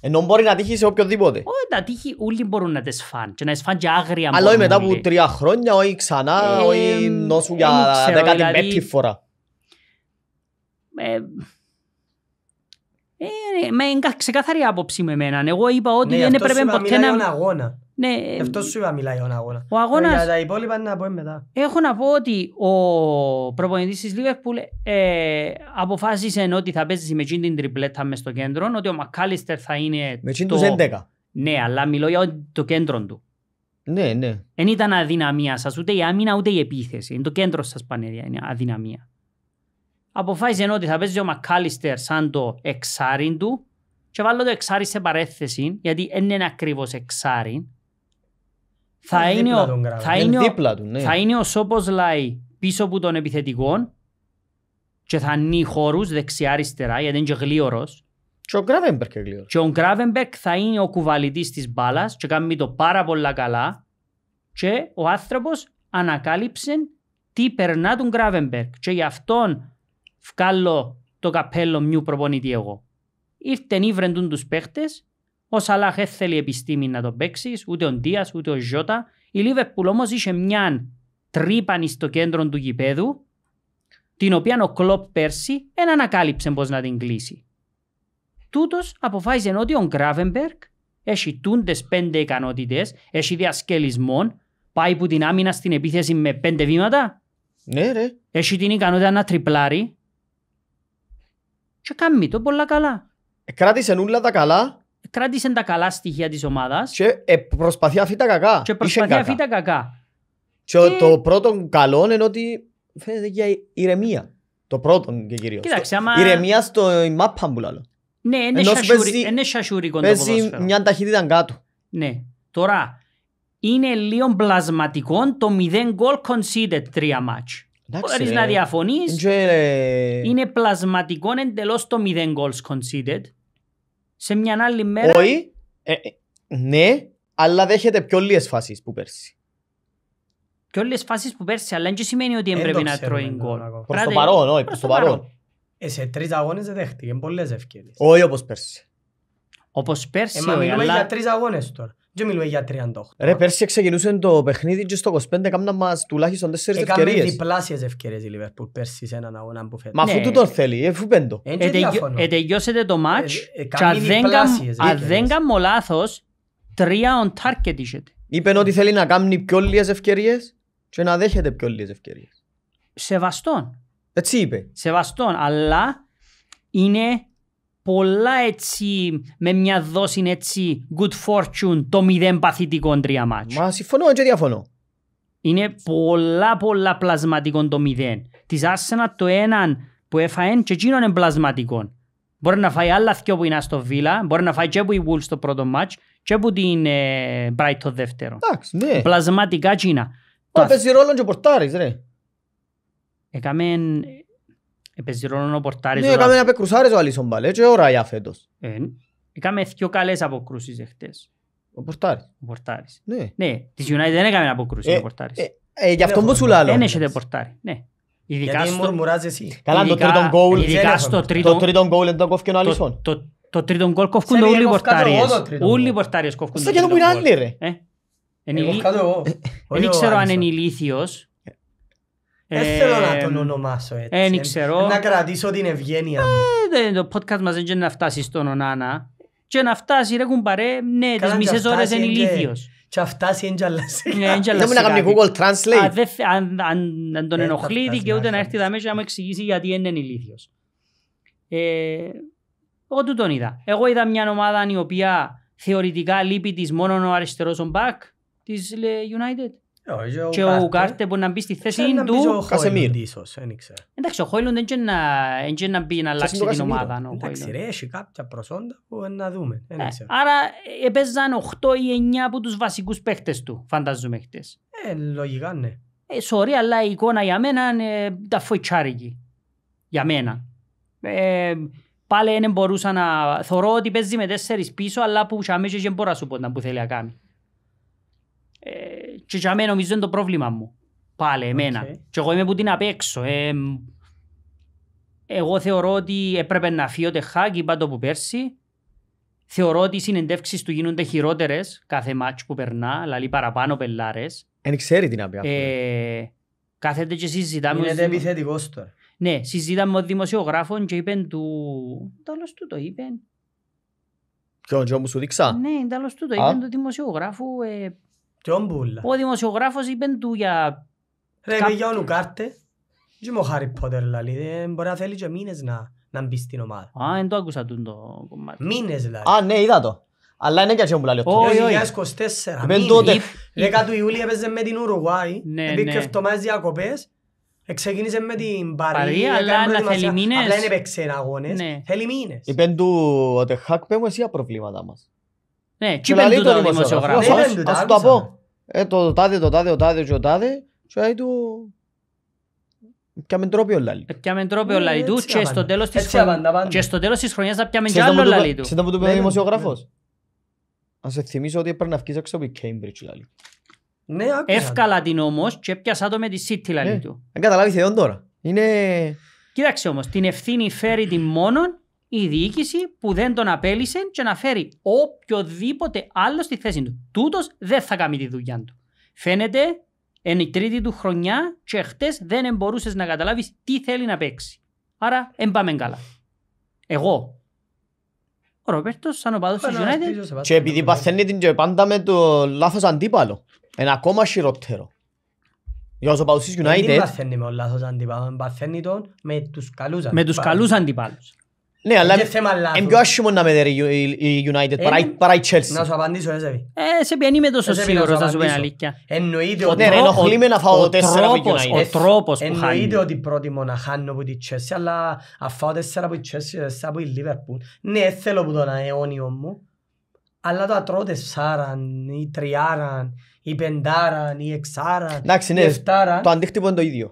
ενώ μπορεί να τύχει σε οποιοδήποτε. Όχι, τα τύχει, όλοι μπορούν να τι φάνε και να τις φάνε και άγρια. Αλλά όχι μετά από τρία χρόνια, όχι ξανά, όχι νόσου για δεκατημπέτη δηλαδή- φορά. Ε, ε, με ξεκαθαρή άποψη με εμένα. Εγώ είπα ότι ναι, δεν έπρεπε ποτέ να... Αυτό ναι, σου είπα μιλάει τον αγώνας. Ο αγώνας... Ε, για τα υπόλοιπα να πω μετά. Έχω να πω ότι ο προπονητής της Λίβερπουλ ε, αποφάσισε ότι θα παίζει με την τριπλέτα μες στο κέντρο, ότι ο Μακάλιστερ θα είναι... Με το... τους 11. Ναι, αλλά μιλώ για το κέντρο του. Ναι, ναι. Δεν ήταν αδυναμία σας ούτε η άμυνα ούτε η επίθεση. Είναι το κέντρο σας πανέδια, είναι αδυναμία. Αποφάσισε ότι θα παίζει ο Μακάλιστερ σαν το εξάριν του και βάλω το εξάρι σε παρέθεση, γιατί δεν είναι ακριβώς εξάρι, ναι. Θα είναι, ο, θα, είναι θα είναι Λάι πίσω από τον επιθετικό και θα είναι χώρου χώρους δεξιά-αριστερά γιατί είναι και Και ο Γκράβενμπερκ είναι Και ο Γκράβενμπερκ θα είναι ο κουβαλητής της μπάλας, και κάνει το πάρα πολύ καλά και ο άνθρωπος ανακάλυψε τι περνά τον Γκράβενμπερκ και γι' αυτόν βγάλω το καπέλο μου προπονητή εγώ. Ήρθεν βρεντούν τους παίχτες. Ο Σαλάχ δεν θέλει επιστήμη να το παίξεις, ούτε ο Ντίας, ούτε ο Ζώτα. Η Λίβερπουλ όμως είχε μια τρύπανη στο κέντρο του γηπέδου, την οποία ο Κλοπ πέρσι δεν ανακάλυψε πώ να την κλείσει. Τούτος αποφάσισε ότι ο Γκράβενμπεργκ έχει τούντες πέντε ικανότητες, έχει διασκελισμό, πάει που την άμυνα στην επίθεση με πέντε βήματα. Ναι, ρε. Έχει την ικανότητα να τριπλάρει. Και κάνει το πολλά καλά. Ε, κράτησε όλα τα καλά κράτησε τα καλά στοιχεία της ομάδας. Και ε, προσπαθεί αφή τα κακά. Και προσπαθεί αφή τα κακά. Και, και... το πρώτο καλό είναι ότι φαίνεται για ηρεμία. Το πρώτο και κυρίως. Κοιτάξτε, άμα... Ηρεμία στο μάπα που λέω. Ναι, είναι σασούρι. Είναι σασούρι Παίζει μια ταχύτητα κάτω. Ναι. Τώρα, είναι λίγο πλασματικό το 0 goal conceded 3 match. Μπορεί να διαφωνείς. Είναι πλασματικό εντελώς το 0 goals conceded σε μια άλλη μέρα. Όχι, ε, ε ναι, αλλά δέχεται πιο λίγες φάσεις που πέρσι. Πιο λίγες φάσεις που πέρσι, αλλά δεν σημαίνει ότι δεν πρέπει να τρώει γκολ. Προς το παρόν, όχι, προς το παρόν. Ε, σε τρεις αγώνες δεν δέχτηκε πολλές ευκαιρίες. Όχι όπως πέρσι. Όπως πέρσι. Ε, μα μιλούμε για τρεις αγώνες τώρα. Και μιλούμε για 38. Ρε, πέρσι ξεκινούσε το παιχνίδι και στο 25 έκαναν μας τουλάχιστον 4 ευκαιρίες. Έκαναν διπλάσιες ευκαιρίες η Λιβερπούλ πέρσι σε έναν αγώνα που φέτει. Μα αφού ναι, του ε, ε, το θέλει, ε, αφού πέντο. Ετεγιώσετε το μάτς και αν δεν κάνω λάθος, τρία on target είχετε. Είπαν ότι θέλει να κάνει πιο λίγες ευκαιρίες και να δέχεται πιο λίγες ευκαιρίες. Σεβαστόν. Έτσι είπε. Σεβαστόν, αλλά είναι πολλά έτσι, με μια δόση έτσι, good fortune, το μηδέν παθητικό τρία μάτς. Μα συμφωνώ και διαφωνώ. Είναι πολλά πολλά πλασματικό το μηδέν. Της Άρσενα το έναν που έφαεν και εκείνον είναι πλασματικό. Μπορεί να φάει άλλα δυο που είναι στο Βίλα, μπορεί να φάει και που η Wolves στο πρώτο μάτς και που την ε, Bright το δεύτερο. Εντάξει, ναι. Πλασματικά εκείνα. Μα παίζει ρόλο και ο ρε. Έκαμε Έπαιζε ρόλο ναι, ο Πορτάρης. Ναι, έκαμε ένα πεκρουσάρες ο Αλίσον Μπαλέ και ώρα για φέτος. Έκαμε δυο καλές αποκρούσεις εχθές. Ο Πορτάρης. Ο Πορτάρης. Ναι. ναι της United δεν έκαμε αποκρούσεις ε, ο Πορτάρης. Ε, ε γι' αυτόν που σου λάλλω. Δεν έχετε Πορτάρη. Ναι. Ειδικά Γιατί μουρμουράζει εσύ. Καλά, το τρίτον γκόλ. Ειδικά στο τρίτο... Το τρίτο γκόλ δεν το κόφηκε ο Αλίσον. Το τρίτον γκολ κόφκουν όλοι οι πορτάριες. Όλοι οι πορτάριες κόφκουν το τρίτο γκολ. Στα και το είναι άλλοι ρε. Δεν ε, ξέρω αν είναι ηλίθιος. Δεν ε, θέλω να τον ονομάσω έτσι. Ε, ξέρω. Να κρατήσω την ευγένεια μου. Ε, το podcast μας δεν να φτάσεις στον Ονάνα. Και να φτάσεις ρε κουμπαρέ, ναι, τις μισές ώρες είναι ηλίθιος. Και φτάσει εν ναι, Δεν μου να κάνει Google Translate. Αν τον ενοχλεί και να έρθει τα μέσα να μου εξηγήσει γιατί είναι ηλίθιος. Εγώ του τον είδα. Εγώ είδα μια ομάδα η οποία θεωρητικά λείπει της μόνο ο αριστερός ο Μπακ της United. Και ο Κάρτε μπορεί να μπει στη θέση του. Κασεμίρ. Εντάξει, ο Χόιλον δεν είναι να μπει να αλλάξει την ομάδα. Εντάξει, ρε, έχει κάποια προσόντα που να δούμε. Ε, άρα έπαιζαν ε, 8 ή 9 από τους βασικούς παίχτες του, φαντάζομαι χτες. Ε, λογικά ναι. Ε, sorry, αλλά η εικόνα για μένα είναι ε, τα φοητσάρικη. Για μένα. πάλι δεν μπορούσα να... Θεωρώ ότι παίζει με τέσσερις πίσω, αλλά που και δεν μπορώ να σου πω να που θέλει να κάνει. Ε, και για μένα νομίζω είναι το πρόβλημα μου. Πάλι εμένα. Και εγώ είμαι που την απ' έξω. Ε, εγώ θεωρώ ότι έπρεπε να φύγει ο Τεχάκ, είπα από πέρσι. Θεωρώ ότι οι συνεντεύξεις του γίνονται χειρότερες κάθε μάτσο που περνά, δηλαδή παραπάνω πελάρες. Δεν ξέρει τι να πει. Ε, κάθεται και συζητάμε. Είναι επιθετικός τώρα. Ναι, συζητάμε με τον δημοσιογράφο και είπε του. Τέλος του το είπε. Ποιον, Τζο μου σου δείξα. Ναι, τέλος του το είπε του δημοσιογράφου. Ε, Ποιον πουλά. Ο δημοσιογράφος είπε του για... Ρε, είπε για όλου κάρτε. Και μου Χάρι Πότερ λάλη, δεν Μπορεί να θέλει και μήνες να, να μπει στην ομάδα. Α, δεν το άκουσα το κομμάτι. Μήνες λάλη. Α, ναι, είδα το. Αλλά είναι και αυτό που λέει όχι. Τιός. 2024, μήνες. 10 του Ιούλη έπαιζε με την Ουρουγουάη. Ναι, Επίκευε ναι. το μάζι διακοπές. Εξεκίνησε με την Παρή, αλλά να ναι. θέλει μήνες. Απλά δεν έπαιξε αγώνες. Θέλει μήνες. Είπεν του ότι χακ πέμου εσύ προβλήματα μας. Ναι, και πέντε το ναι, το ναι, πω. Ναι, ε, το τάδε, το τάδε, το τάδε και το τάδε. Και άει του... Ε, πιάμε τρόπιο λαλί Πιάμε τρόπιο λαλί του και στο τέλος της χρονιάς... θα πιάμε κι άλλο λαλί του. Ξέρετε μου το πει ο δημοσιογράφος. Ας σε θυμίσω ότι έπρεπε να βγεις έξω από η Cambridge λαλί. Ναι, Εύκαλα την όμως και έπιασα το με τη City λαλί του. Δεν καταλάβεις εδώ τώρα. Είναι... Κοίταξε όμως, την ευθύνη φέρει την μόνον η διοίκηση που δεν τον απέλησε και να φέρει οποιοδήποτε άλλο στη θέση του. Τούτος δεν θα κάνει τη δουλειά του. Φαίνεται, είναι η τρίτη του χρονιά και χτες δεν μπορούσε να καταλάβεις τι θέλει να παίξει. Άρα, δεν καλά. Εγώ. Ο Ροπέρτο, σαν οπαδός της United. Και επειδή παθαίνει την και πάντα με το λάθος αντίπαλο. Ένα ακόμα χειρότερο. Για όσο οπαδούς United... Δεν παθαίνει με ο λάθος αντίπαλο, παθαίνει τον με τους Με τους καλούς αντίπαλους. Ναι, αλλά είναι πιο άσχημο να με η United παρά η Chelsea. Να σου απαντήσω, Εσέβη. Εσέβη, δεν είμαι τόσο ε, σίγουρος, θα σου πει αλήθεια. Εννοείται ότι... Ναι, ενοχλεί με να φάω από United. Ο που χάνει. Εννοείται ότι πρότιμο να χάνω από τη Chelsea, αλλά να φάω τέσσερα από τη Chelsea, τέσσερα από τη Liverpool. Ναι, θέλω που το να αιώνιο μου, αλλά το τρώω τεσσάραν ή τριάραν ή πεντάραν ή εξάραν ή ναι, εφτάραν. Το αντίκτυπο είναι το ίδιο.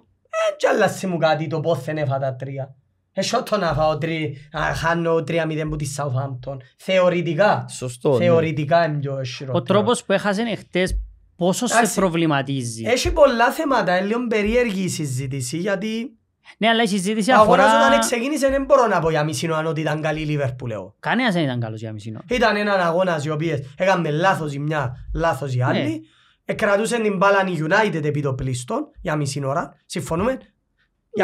Ε, και αλλάσσει μου κάτι το πόθεν έφα τα τρία. Έχω το να φάω τρι, να χάνω τρία μηδέν που της Southampton. Θεωρητικά. Σωστό. Ναι. Θεωρητικά είναι πιο χειρότερο. Ο τρόπος που έχασαν χτες πόσο σε προβληματίζει. Έχει πολλά θέματα, είναι λίγο περίεργη η συζήτηση γιατί... Ναι, αλλά η συζήτηση αφορά... Αγοράζω όταν ξεκίνησε δεν μπορώ να πω για αν ότι ήταν καλή η που λέω. Κανένας δεν ήταν καλός για μισινό. Ήταν έναν αγώνας οι οποίες έκαναν λάθος η μια, λάθος η άλλη. Ναι. Εκρατούσε την μπάλα η United επί το πλήστον για μισή ώρα. Συμφωνούμε.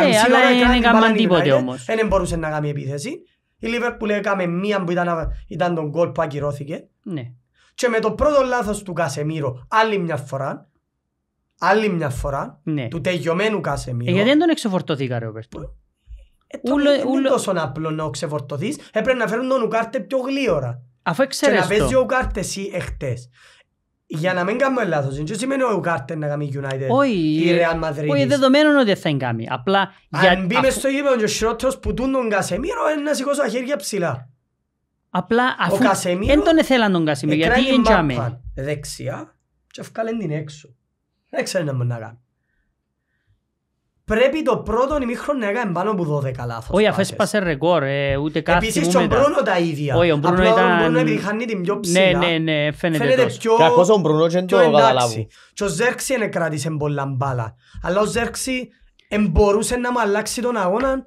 Ναι, αλλά δεν έκαναν τίποτε όμως. Δεν μπορούσε να κάνει επίθεση. Η Λίβερπουλ έκαμε μία που ήταν, ήταν τον κόλ που ακυρώθηκε. Ναι. Και με το πρώτο λάθος του Κασεμίρο, άλλη μια φορά, άλλη μια φορά, ναι. του τελειωμένου Κασεμίρο. Ε, γιατί δεν τον εξεφορτώθηκα ρε ο Περτό. Ε, ούλο, δεν είναι τόσο απλό να ξεφορτωθείς, ε, έπρεπε να φέρουν τον Ουκάρτε πιο γλύωρα. Αφού ξέρεις Και να παίζει ο Ουκάρτες εσύ εχθές. Για να μην κάνουμε λάθος, δεν σημαίνει ο Κάρτερ να κάνει United ή Real Madrid. Όχι, δεδομένο ότι θα κάνει. Απλά... Αν μπει μες στο γήπεδο και ο Σρότρος που τούν τον Κασεμίρο είναι να σηκώσω τα χέρια ψηλά. Απλά αφού δεν τον εθέλαν τον Κασεμίρο, γιατί δεν τζάμε. Δεξιά και ευκάλεν την έξω. Δεν ξέρει να μπορεί να κάνει πρέπει το πρώτο ημίχρονο να έκανε πάνω από 12 λάθος. Όχι, αφού έσπασε ρεκόρ, ε, ούτε κάτι Επίσης και ο Μπρούνο τα ίδια. Όχι, ο Μπρούνο ήταν... Απλά ο Μπρούνο επιτυχάνει την πιο ναι, ψηλά. Ναι, ναι, ναι, φαίνεται, φαίνεται τόσο. πιο... Κακώς ο Μπρούνο και το καταλάβω. Και ο Ζέρξη είναι κράτησε πολλά μπάλα. Αλλά ο Ζέρξη μπορούσε να μου αλλάξει τον αγώνα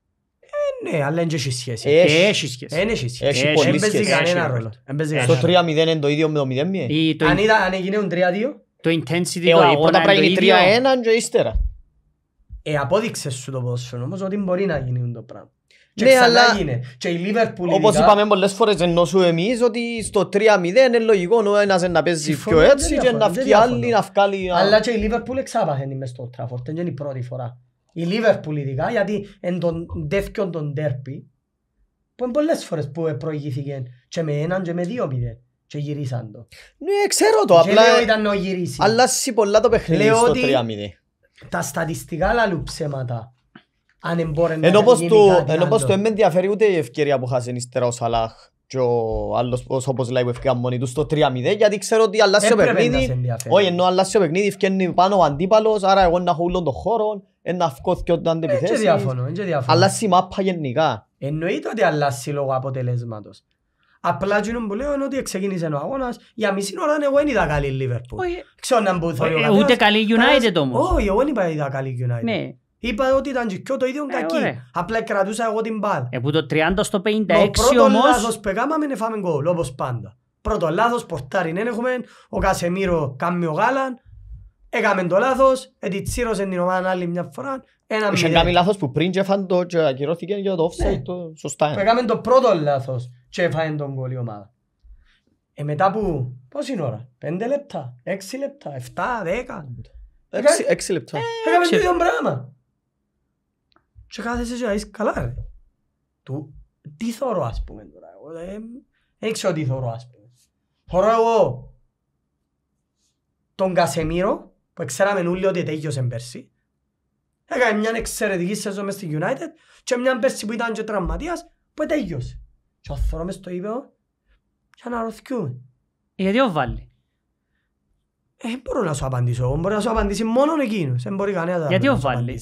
Ναι, αλλά δεν έχει σχέση. Ε, έχει σχέση. Ε, έχει ε, σχέση. Δεν παίζει κανένα ρόλο. Το 3-0 είναι το ίδιο με το 0-0. Αν έγινε 3-2. Το intensity του αγώνα είναι το ίδιο. Όταν 3-1 και ύστερα. Ε, απόδειξες σου το ποδόσφαιρο όμως ότι μπορεί να γίνει το πράγμα. Και ναι, αλλά και η Λίβερπουλ Όπως είπαμε πολλές φορές ενώ σου εμείς ότι στο 3-0 είναι λογικό ο ένας να παίζει πιο έτσι και να βγει άλλη να βγάλει... Αλλά και η Λίβερπουλ εξάπαθεν μες στο Τράφορτ, δεν είναι η πρώτη φορά η Λίβερπουλ ειδικά, γιατί εν τον δεύτερον τον τέρπι, που είναι πολλές φορές που προηγήθηκε και με έναν και με δύο μηδέν και γυρίσαν το. Ναι, ξέρω το, και απλά λέω, ε, ήταν ο Αλλά σε πολλά το παιχνίδι λέω στο 3-0. Τα στατιστικά λαλού ψέματα. Αν μπορεί να γίνει κάτι άλλο. Ενώ πως το με ενδιαφέρει ούτε η ευκαιρία που χάσει ύστερα ο Σαλάχ και ο άλλος όπως λέει που ευκαιρία μόνοι τους στο 3-0 γιατί ξέρω ότι αλλάζει ο παιχνίδι όχι ενώ αλλάζει ο παιχνίδι ευκαιρνεί πάνω ο αντίπαλος άρα εγώ να έχω όλον τον χώρο ένα αυκώ ε, και όταν επιθέσεις διαφωνώ, αλλάζει η μάπα γενικά εννοείται ότι αλλάζει λόγω αποτελέσματος Απλά εκείνο που λέω είναι ότι ξεκίνησε ο αγώνας για μισή ώρα ναι, εγώ δεν είδα καλή Λίβερπουλ ξέρω να μπούθω ε, ε, ούτε καλή United όμως όχι εγώ δεν είδα καλή United ναι. Είπα ότι ήταν και το ίδιο ε, κακή. Ε, Απλά κρατούσα εγώ την μπάλα. Ε, που το 30 στο 56 όμως... Το πρώτο όμως... λάθος που έκαναμε είναι φάμε γκολ, όπως πάντα. Πρώτο λάθος, πορτάρι δεν έχουμε, ο Κασεμίρο κάνει ο Γάλαν, έκαμε το λάθος, ετσίρωσε την ομάδα άλλη μια φορά, ένα Είχε κάνει λάθος που πριν και έφανε το και ακυρώθηκε για το offside, ναι. το σωστά. Έκαμε το πρώτο λάθος και έφαγε τον κόλλη ομάδα. Ε, μετά που, πώς είναι ώρα, πέντε λεπτά, έξι λεπτά, εφτά, δέκα. Έξι, έξι λεπτά. Ε, Έκαμε ε, το ίδιο πράγμα και κάθεσαι και λες καλά ρε. Του, τι θωρώ ας πούμε τώρα, εγώ ε, δεν ξέρω τι θωρώ ας πούμε. Θωρώ εγώ τον Κασεμίρο που ξέραμε όλοι ότι τέγιωσε πέρσι. Έκανε μια εξαιρετική σεζόν μες στην United και μια πέρσι που ήταν και τραυματίας που τέγιωσε. Και ο θωρώ μες είπε, για και αναρωθιούμε. Γιατί ο βάλει. Ε, δεν μπορώ να σου απαντήσω. Μπορεί να σου απαντήσει μόνο εκείνος. Δεν μπορεί κανένας να σου απαντήσει. Γιατί ο βάλει.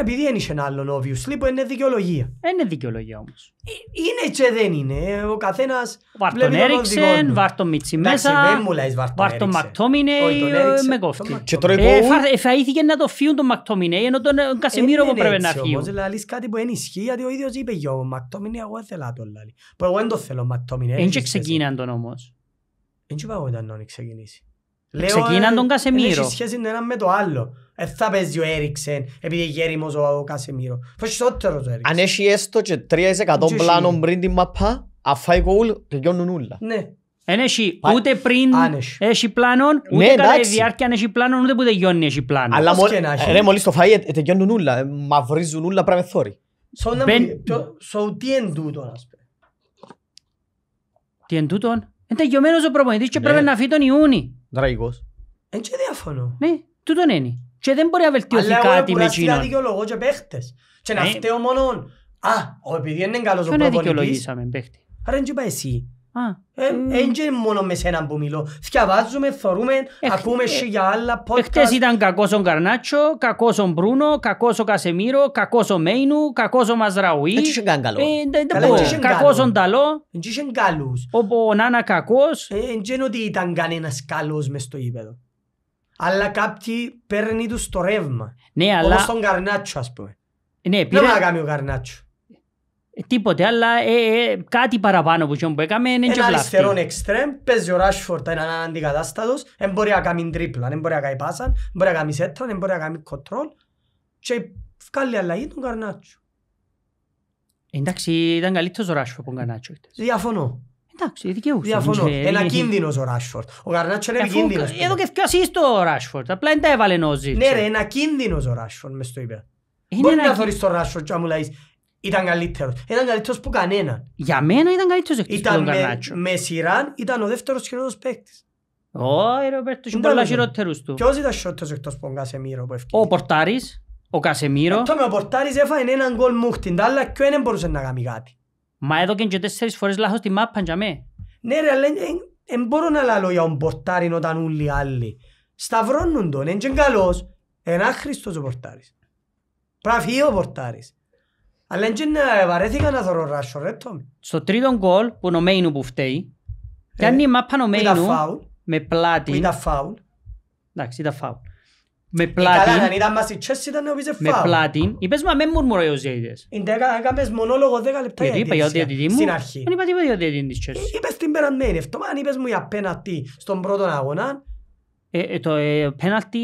Επειδή δεν είσαι άλλον, obviously, που είναι δικαιολογία. Ε, είναι δικαιολογία όμως. Ε, είναι και δεν είναι. Ο καθένας. Βάρτον Έριξεν, Βάρτον Μίτσι μέσα. Βάρτον Μακτόμινε, με κόφτη. Ε, Εφαήθηκε να το φύγουν τον Μακτόμινε, ενώ τον Κασιμίρο που πρέπει να φύγουν. Όμως δηλαδή, λέει κάτι που δεν ισχύει, γιατί ο ίδιος είπε «Yo, Μακτόμινε, εγώ δεν θέλω τον το Που εγώ δεν το θέλω Μακτόμινε. Έτσι ξεκίναν τον όμως. Έτσι και όταν να ξεκινήσει. Ξεκίναν τον ε, Κασεμίρο. Έχει σχέση το ένα με το άλλο. Ε, θα παίζει ο Έριξεν επειδή γέριμος ο Κασεμίρο. Φωσισότερος ο Έριξεν. Αν έχει έστω και 3% πλάνο πριν την μαπά, αφάει κοούλ, τελειώνουν όλα. Ναι. Εν έχει ούτε πριν έχει πλάνον, ναι, ούτε κατά τη διάρκεια αν έχει πλάνον, ούτε που τελειώνει έχει πλάνον. Αλλά μόλις το φάει ε, τελειώνουν όλα, ε, μαυρίζουν όλα πράγμα θόρυ. Σο τι εν τούτο, ας πούμε. Τι εν τούτο, εν τελειωμένος ο προπονητής και ναι. πρέπει να φύγει τον Ιούνι. Τραγικός. Εν και διάφωνο. Ναι, τούτο είναι. Και δεν μπορεί να βελτιωθεί κάτι με εκείνον. Αλλά εγώ δικαιολογώ και παίχτες. Και να ναι. φταίω μόνον. α, ο επειδή είναι καλός ο προπονητής. Ποιον δικαιολογήσαμε παίχτη. Άρα δεν πάει εσύ. Δεν ε, είναι μόνο με σένα που μιλώ. Διαβάζουμε, θορούμε, ε, ακούμε ε, για άλλα podcast. Εχθές ήταν κακός ο Καρνάτσο, κακός ο Μπρούνο, κακός ο Κασεμίρο, κακός ο Μέινου, κακός ο Μαζραουή. Δεν είχε καν καλό. Κακός ο Νταλό. Δεν είχε καλούς. Ο Νάνα κακός. Δεν είναι ότι ήταν κανένας καλός μες στο ύπεδο. Αλλά κάποιοι παίρνει τους το ρεύμα. Ναι, αλλά... Όπως τον Καρνάτσο ας πούμε. Ναι, πήρε... Δεν να κάνει ο Καρνάτσο. Τίποτε, αλλά ε, ε, κάτι παραπάνω που που έκαμε είναι και Ένα αριστερόν εξτρέμ, παίζει ο Ράσφορτ έναν αντικατάστατος, δεν μπορεί να κάνει τρίπλα, δεν μπορεί να κάνει πάσα, δεν μπορεί να κάνει σέτρα, δεν μπορεί να κάνει κοτρόλ και βγάλει αλλαγή τον Καρνάτσο. Εντάξει, ήταν καλύτερος ο Ράσφορτ από τον Καρνάτσο. Διαφωνώ. Εντάξει, δικαιούσε. Διαφωνώ. Ένα κίνδυνος ο Ράσφορτ. Ο Καρνάτσο είναι ε, κίνδυνος. Εδώ και φτιάσεις το Ράσφορτ, απλά δεν τα έβαλε νόζι. Ναι ρε, ένα κίνδυνος ο Ράσφορτ μες το είπε. Μπορεί να θωρείς το Ράσφορτ και να μου λαείς ήταν καλύτερος. Ήταν καλύτερος που κανένα. Για μένα ήταν καλύτερος εκτός ήταν με, Καρνάτσο. με σειράν ήταν ο δεύτερος χειρότερος παίκτης. Όχι ρε ο Πέρτος, πολλά χειρότερους του. Ποιος ήταν χειρότερος εκτός που τον Κασεμίρο που ευκεί. Ο Πορτάρης, ο Κασεμίρο. Αυτό ε, με ο Πορτάρης έφαγε έναν γκολ μούχτιν, αλλά και δεν μπορούσε να κάνει κάτι. Μα εδώ και τέσσερις φορές λάθος τη μάπα για μέ. Ναι ρε, αλλά δεν μπορώ να λάλλω για τον Πορτάρη όταν όλοι οι άλλοι. Σταυρώνουν τον, είναι και καλός, είναι άχρηστος ο Πορτάρης. Πραφεί ο Πορτάρης. Αλλά ε, βαρέθηκα να θωρώ ράσο ρε Τόμι. Στο τρίτο γκολ που ο Μέινου που φταίει, κάνει ε, μάπα ο Μέινου με πλάτη. ήταν φάουλ. Εντάξει, Με ε, πλάτη. ήταν η ήταν να φάουλ. Με πλάτη. Είπες μου, με Έκαμες μονόλογο 10 λεπτά για Στην αρχή. Δεν είπα τίποτα για Είπες την ναι, στον πρώτο αγώνα. Το πέναλτι...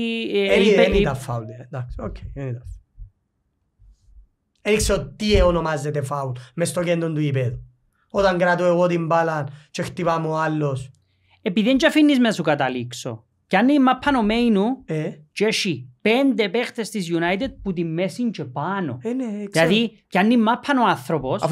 Έριξε τι ονομάζεται φάουλ μες στο κέντρο του γηπέδου. Όταν κρατώ εγώ την μπάλα και χτυπά μου άλλος. Επειδή δεν αφήνεις να σου καταλήξω. Κι αν είμαι πάνω ε? και εσύ πέντε παίχτες της United που τη μέση και πάνω. Ε, ναι, δηλαδή κι αν είμαι πάνω άνθρωπος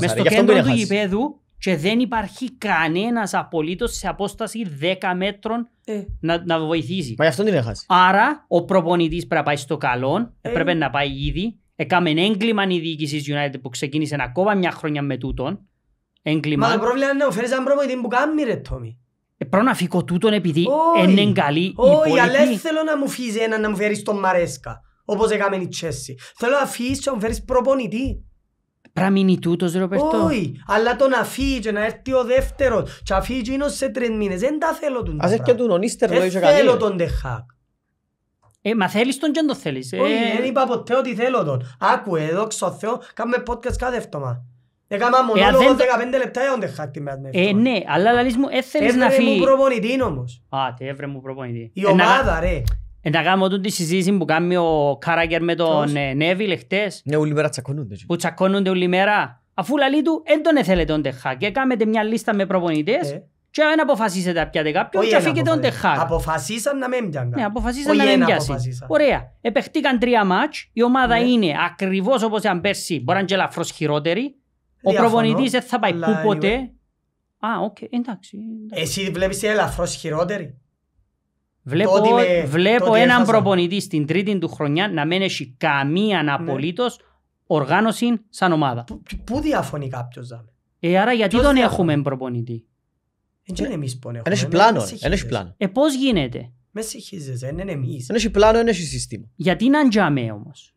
μες στο κέντρο του γηπέδου και δεν υπάρχει κανένας απολύτως σε απόσταση 10 μέτρων ε. να, να βοηθήσει. Μα γι' αυτό την έχασες. Άρα ο προπονητής πρέπει να πάει στο καλό, ε. πρέπει να πάει ήδη, Έκαμε έγκλημα η διοίκηση της United που ξεκίνησε ακόμα μια χρόνια με τούτον. Έγκλημα. Μα το πρόβλημα είναι να φέρεις έναν πρόβλημα που κάνει ρε Τόμι. Ε, Πρέπει να φύγω τούτον επειδή είναι καλή η πόλη. Όχι, αλλά θέλω να μου φύγεις ένα να μου φέρεις τον Μαρέσκα, όπως έκαμε η Τσέση. Θέλω να φύγεις και να μου φέρεις προπονητή. Πρέπει να μείνει τούτος, Ροπερτό. Όχι, αλλά το να φύγει και να έρθει ο δεύτερος. Τσαφίγει είναι σε τρεις μήνες. Δεν τα θέλω τον έρθει και τον Ονίστερ, δεν θέλω τον Τεχάκ. Ε, μα θέλεις τον και αν το θέλεις. Ε. Όχι, δεν είπα ποτέ ότι θέλω τον. Άκου, εδώ ξέρω Θεό, κάνουμε podcast κάθε εβδομάδα. Έκανα ε, ε, μονόλογο 15 λεπτά έοντε τον τεχάκτη με Ε, ναι, αλλά λαλείς μου, έθελες να φύγει. Έβρε μου προπονητή όμως. Α, τι έβρε μου προπονητή. Η ομάδα, ρε. Ε, Να κάνουμε τούτη τη συζήτηση που κάνει ο Κάραγκερ με τον Νέβιλ εχθές. Ναι, όλη μέρα τσακώνονται. Που τσακώνονται όλη μέρα. Αφού λαλεί του, δεν τον έθελε τον τεχάκτη. Κάμετε μια λίστα με προπονητές και αν αποφασίσετε να πιάτε κάποιον και αφήκετε τον τεχάρ. Αποφασίσαν να μην πιάνε. Ναι, αποφασίσαν να μην πιάσει. Ωραία. Επεχτήκαν τρία μάτς, η ομάδα ναι. είναι ακριβώς όπως ήταν πέρσι, μπορεί να είναι και ελαφρώς χειρότερη. Ο προπονητής δεν θα πάει πού ποτέ. Α, οκ, εντάξει. Εσύ βλέπεις ελαφρώς χειρότερη. Βλέπω, βλέπω έναν προπονητή στην τρίτη του χρονιά να μην έχει καμία ναι. απολύτως οργάνωση σαν ομάδα. Πού διαφωνεί κάποιος, Ζάμε. Ε, άρα γιατί τον έχουμε προπονητή. Δεν Έχει πλάνο. Έχει πλάνο. Ε, πώς γίνεται. Με συγχύζεσαι, είναι εμείς. Δεν έχει πλάνο, δεν έχει σύστημα. Γιατί είναι αντζαμέ όμως.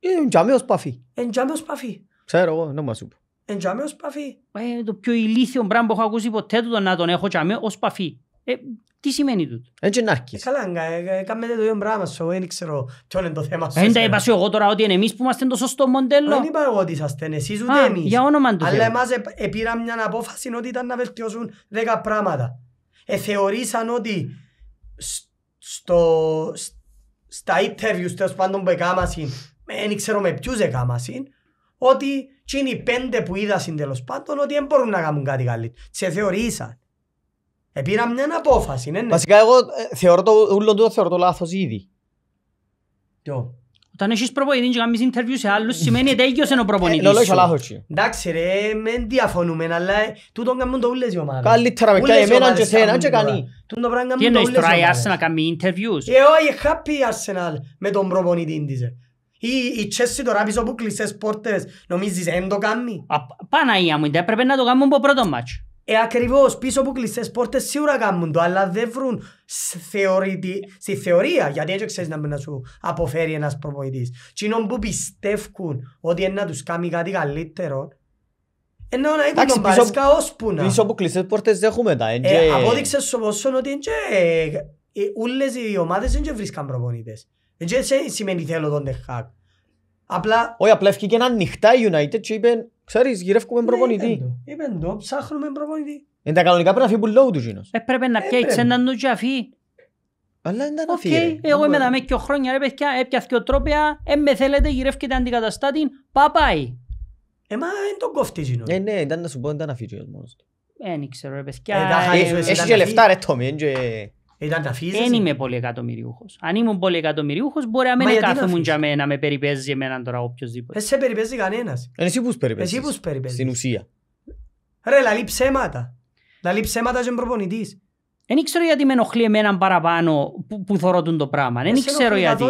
Είναι αντζαμέ ως παφή. Αντζαμέ ως παφή. Ξέρω εγώ, δεν μας είπα. Αντζαμέ ως παφή. Ε, το πιο ηλίθιο πράγμα που έχω ακούσει ποτέ του να τον έχω τζαμέ ως παφή. Ε, τι σημαίνει τούτο. Έτσι ε, να αρκεί. Ε, καλά, ε, κάμε το ίδιο πράγμα σου, δεν ξέρω ποιο είναι το θέμα σου. Δεν τα είπα εγώ τώρα ότι είναι εμείς που είμαστε το σωστό μοντέλο. Δεν είπα εγώ ότι είσαστε εσείς ούτε εμείς. Για όνομα του. Αλλά εμάς επήραν μια απόφαση ότι ήταν να βελτιώσουν δέκα πράγματα. Εθεωρήσαν θεωρήσαν ότι στο, στα interviews τέλος πάντων που έκαμασαν, δεν ξέρω με ποιους έκαμασαν, ότι και είναι οι πέντε που είδασαν τέλος πάντων ότι δεν μπορούν να κάνουν κάτι καλύτερο. Σε θεωρήσαν. Επήρα μια απόφαση, ναι, ναι. Βασικά εγώ ε, θεωρώ το ούλον του, θεωρώ το λάθος ήδη. Ποιο. Όταν έχεις προπονητή και κάνεις interview σε άλλους σημαίνει ότι έγιος είναι ο προπονητής σου. Ε, Λόγω λάθος Εντάξει ρε, με διαφωνούμε, αλλά ε, τούτον κάνουν το ούλες οι ομάδες. Καλύτερα με κάνει εμένα και σένα και κανεί. Τούτο πράγμα κάνουν το ούλες οι ομάδες. Τι εννοείς τώρα η Arsenal κάνει interviews. Ε, όχι, πει η Arsenal με τον προπονητή της. Ε. Η Chelsea τώρα πίσω που κλείσες πόρτες νομίζεις δεν το κάνει. Παναγία μου, έπρεπε να το κάνουμε από πρώτο μάτσο. Ε, ακριβώς, πίσω από κλειστές πόρτες σίγουρα κάνουν το, αλλά δεν βρουν στη θεωρία, γιατί έτσι ξέρεις να, να σου αποφέρει ένας προπονητής. Κοινων που πιστεύουν ότι είναι να τους κάνει κάτι καλύτερο, ενώ να έχουν τον Παρέσκα Πίσω που να. Πίσω από κλειστές πόρτες δεν έχουμε τα. Ε, απόδειξε στο πόσο ότι όλες ε, οι ομάδες δεν βρίσκαν προπονητές. Δεν σημαίνει θέλω τον Τεχάκ. Απλά... Όχι, απλά έφυγε και ένα νυχτά United και είπε Ξέρεις, γυρεύκουμε ε, προπονητή. Είπεν το, ψάχνουμε προπονητή. Είναι τα κανονικά πρέπει να ε, ε, φύγει που λόγω του γίνος. Έπρεπε να πιέει έναν του και Αλλά δεν τα αφήνει. Εγώ είμαι δαμέ και χρόνια ρε παιδιά, έπιαθε και ο τρόπια, με θέλετε, γυρεύκετε αντικαταστάτη, πάει. Ε, μα δεν τον κόφτεις γίνος. Ε, ναι, ήταν να σου πω, δεν τα αφήνει ο μόνος του. Δεν ξέρω ρε παιδιά. Έχει και λεφτά ρε Τόμι, ήταν ταφίζεσαι. Δεν είμαι πολυεκατομμυριούχος. Αν ήμουν πολυεκατομμυριούχος μπορεί να μην κάθομουν για μένα, με περιπέζει εμένα τώρα οποιοςδήποτε. Δεν σε περιπέζει κανένας. εσύ που περιπέζεις. Εσύ που περιπέζεις. Στην ουσία. Ρε, λαλεί ψέματα. Λαλεί ψέματα και προπονητής. Δεν ξέρω γιατί με ενοχλεί εμένα παραπάνω που, που θωρώ τον το πράγμα. Δεν ξέρω γιατί.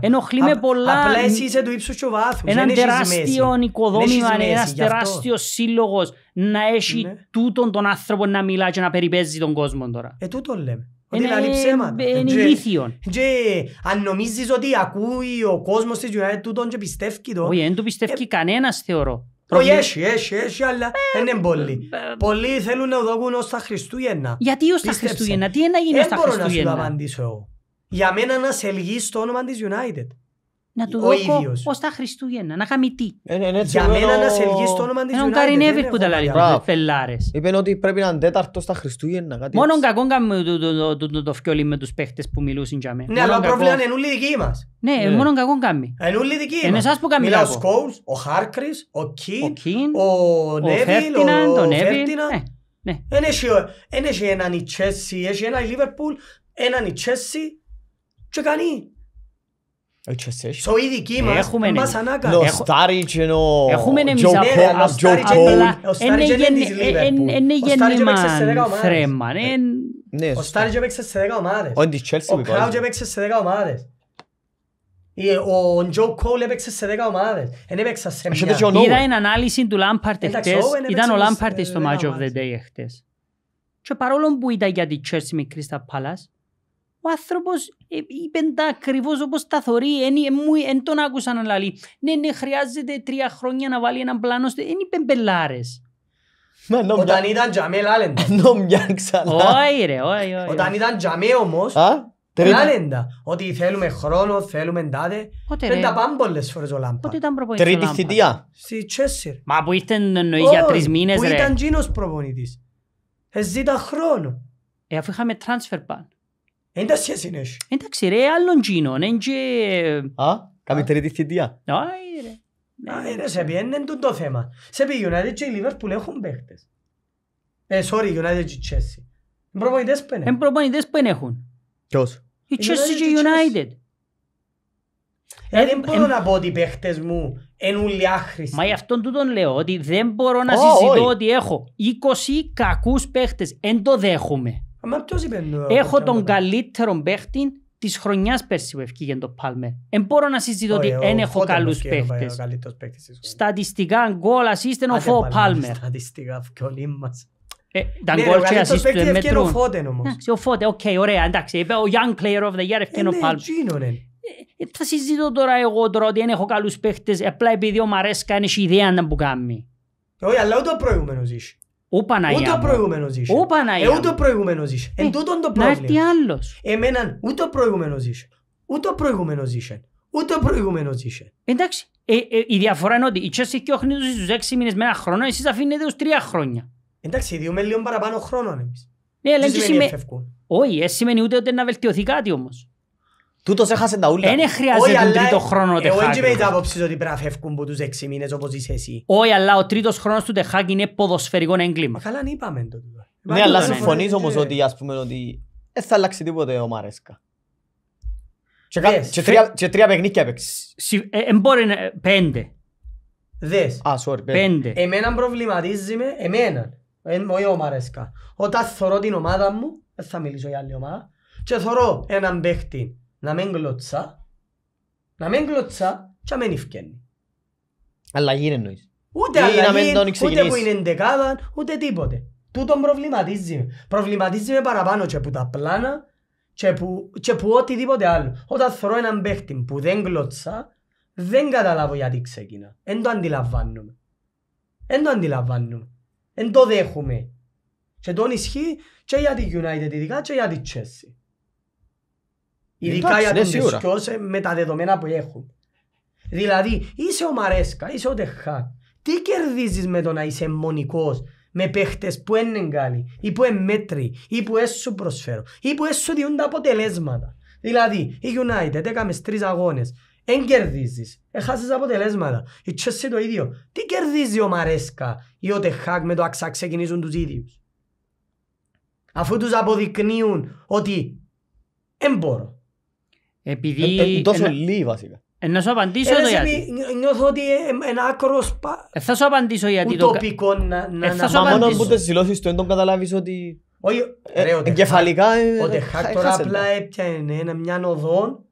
Ενοχλεί με πολλά. Απλά εσύ είσαι του ύψους και βάθου. Ένα τεράστιο οικοδόμημα, ένα τεράστιος σύλλογος να έχει ναι. τούτον τον άνθρωπο να μιλά και να περιπέζει τον κόσμο τώρα. Ε, τούτον λέμε. Είναι ηλίθιον. Και αν νομίζεις ότι ακούει ο κόσμος της United τούτον και πιστεύει το... Όχι, δεν του πιστεύει ε, κανένας θεωρώ. Όχι, έχει, έχει, έχει, αλλά ε, είναι πολλοί. Ε, πολλοί θέλουν να το ως τα Χριστούγεννα. Γιατί ως τα Χριστούγεννα, τι είναι να γίνει ως τα Χριστούγεννα. Δεν μπορώ να σου το απαντήσω εγώ. Για μένα να σε λυγείς το όνομα της United να του δω πώς τα Χριστούγεννα, να χαμητεί. Για μένα να σε βγει το όνομα της Ελλάδα. Είναι ο Καρινέβερ που τα λέει, φελάρε. Είπαν ότι πρέπει να είναι τέταρτος στα Χριστούγεννα. Μόνο κακό κάνουμε το φιόλι με τους παίχτες που μιλούσαν για μένα. Ναι, αλλά το πρόβλημα είναι όλοι δικοί μας. Ναι, ναι. μόνο κακό κάνουμε. Είναι όλοι δικοί μα. Είναι εσάς που κάνουμε. Μιλάω ο Σκόλ, ο Χάρκρις, ο Κιν, ο Νέβιλ, ο Φέρτιναν. Ναι, ναι. Έχει η Τσέσσι, έχει η Liverpool, έναν η Τσέσσι και κανεί. So οι δικοί μας μας ανάκαλαν. Νοστάριτς ενώ Τζο Κόλ. Είναι ε, γέννημα Ο ναι, Στάριτς έπαιξε σε δέκα ομάδες. Ο Κράουτς έπαιξε σε δέκα ομάδες. Ο Τζο Κόλ έπαιξε σε δέκα ομάδες. έπαιξα σε μια. Είδα του Λάμπαρτ εχθές. Ήταν ο Λάμπαρτ ο άνθρωπος ε, είπε τα ακριβώς όπως τα θωρεί. Εν τον άκουσα να λέει Ναι, ναι, χρειάζεται τρία χρόνια να βάλει έναν πλάνο. Δεν είπε μπελάρες. Όταν ήταν τζαμέ, λάλεντα. ξανά. Όχι, ρε, όχι, όχι. Όταν ήταν τζαμέ όμως. Λάλεντα. Ότι θέλουμε χρόνο, θέλουμε τάδε. Δεν τα πάμε πολλές φορές ο Λάμπα. Πότε ήταν προπονητής. Τρίτη θητεία. Στη Τσέσσερ. Μα που ήταν εννοεί για τρεις μήνες. Που ήταν τζίνο προπονητής. Εζήτα χρόνο. Ε, αφού είχαμε transfer πάνω. Εν τα σχέση είναι εσύ. Εντάξει ρε, άλλον γίνον, εν και... Ε, Α, κάμε τρίτη θητεία. Άι ρε. Ναι, ρε, σε πιένεν τον το θέμα. Σε πει United και η Liverpool έχουν παίχτες. Ε, sorry, United και η Chelsea. Εν προπονητές που είναι. Εν προπονητές που είναι έχουν. Ποιος. Η Chelsea και η United. Ε, δεν ε, μπορώ να πω ότι οι παίχτες μου είναι όλοι άχρηστοι. Μα γι' αυτόν τούτον λέω ότι δεν μπορώ να συζητώ ότι έχω 20 κακούς παίχτες. Εν το δέχομαι. Ε, έχω τον καλύτερο παίχτη της χρονιάς πέρσι που ευκήγε το Πάλμερ. Δεν μπορώ να συζητήσω ότι δεν έχω καλού παίχτε. Στατιστικά, γκολ, assist ο Φω Πάλμερ. Στατιστικά, όλοι μας. Ε, τα ναι, γκολ και assist του ε, μέτρου. Ο Φώτε Ο οκ, ωραία, εντάξει. Είπε ο Young Player of the Year ευκήγε ο ναι, Πάλμερ. Ναι. Θα συζητώ τώρα εγώ τώρα ότι δεν έχω καλούς παίχτες απλά επειδή ο Μαρέσκα είναι ιδέα να μπουκάμει. Όχι, αλλά ούτε ο προηγούμενος είσαι. Ο Παναγιά Ούτε ο προηγούμενος είσαι. Ο Παναγιά ε, Ούτε ο προηγούμενος είσαι. Εν ε, τούτο το πρόβλημα. Να έρθει άλλος. Εμένα ούτε ο προηγούμενος είσαι. Ούτε ο προηγούμενος είσαι. Ούτε ο προηγούμενος είσαι. Εντάξει. Ε, ε, η διαφορά είναι ότι η Chelsea και ο Χνίδος στους έξι μήνες με ένα χρόνο, εσείς αφήνετε τους τρία χρόνια. Εντάξει, δύο με λίγο παραπάνω χρόνο εμείς. Ναι, αλλά και σημαίνει... Όχι, ε, σημαίνει ούτε ότι να βελτιωθεί κάτι όμως. Τούτος έχασε τα ούλα. Δεν χρειάζεται τον τρίτο χρόνο ο ε, Τεχάκ. Εγώ είμαι άποψης ότι πρέπει να φεύγουν από τους έξι μήνες όπως είσαι εσύ. Όχι, αλλά ο τρίτος χρόνος του Τεχάκ είναι ποδοσφαιρικό έγκλημα. Ε, καλά, ναι, είπαμε το. Ναι, αλλά ναι. συμφωνείς όμως ε, ότι ας πούμε ότι δεν θα αλλάξει τίποτε ο Μαρέσκα. Και τρία παιχνίκια έπαιξες. Μπορεί πέντε. Δες. Α, sorry, πέντε. Εμένα προβληματίζει με, εμένα, όχι ο Μαρέσκα. Όταν θωρώ την ομάδα μου, θα μιλήσω για άλλη ομάδα, και θωρώ έναν παίχτη να μην κλωτσά, να μην κλωτσά και να μην ευκένει. Αλλαγή εννοείς. Ούτε αλλαγή, ούτε που είναι εντεκάδα, ούτε τίποτε. Τούτον προβληματίζει με. Προβληματίζει με παραπάνω και που τα πλάνα και που, που οτιδήποτε άλλο. Όταν θωρώ έναν παίχτη που δεν κλωτσά, δεν καταλάβω γιατί ξεκινά. Δεν το αντιλαμβάνουμε. Δεν το αντιλαμβάνουμε. Δεν το δέχομαι. Και τον ισχύει και για τη United ειδικά και για τη Chelsea. Ειδικά για ναι, τον Τεσκιός ε, με τα δεδομένα που έχουν. Δηλαδή, είσαι ο Μαρέσκα, είσαι ο Τεχάκ. Τι κερδίζεις με το να είσαι μονικός, με παίχτες που είναι καλοί, ή που είναι μέτροι, ή που έσου προσφέρω, ή που έσου διούν τα αποτελέσματα. Δηλαδή, η United έκαμε τρεις αγώνες, δεν κερδίζεις, έχασες ε, αποτελέσματα. Η Chelsea το ίδιο. Τι κερδίζει ο Μαρέσκα ή ο Τεχάκ με το αξά ξεκινήσουν τους ίδιους. Αφού τους αποδεικνύουν ότι δεν μπορώ. Επειδή... Ε, ε τόσο εν... λίγοι βασικά. Ε, να σου απαντήσω το γιατί. Νιώθω ότι ε, ένα άκρος Ε, θα σου απαντήσω γιατί το... Ουτοπικό να... Ε, Μα μόνος που τις δηλώσεις του δεν τον καταλάβεις ότι... Όχι, ο εγκεφαλικά... Ο Τεχάκ τώρα απλά έπιανε ένα μιαν οδόν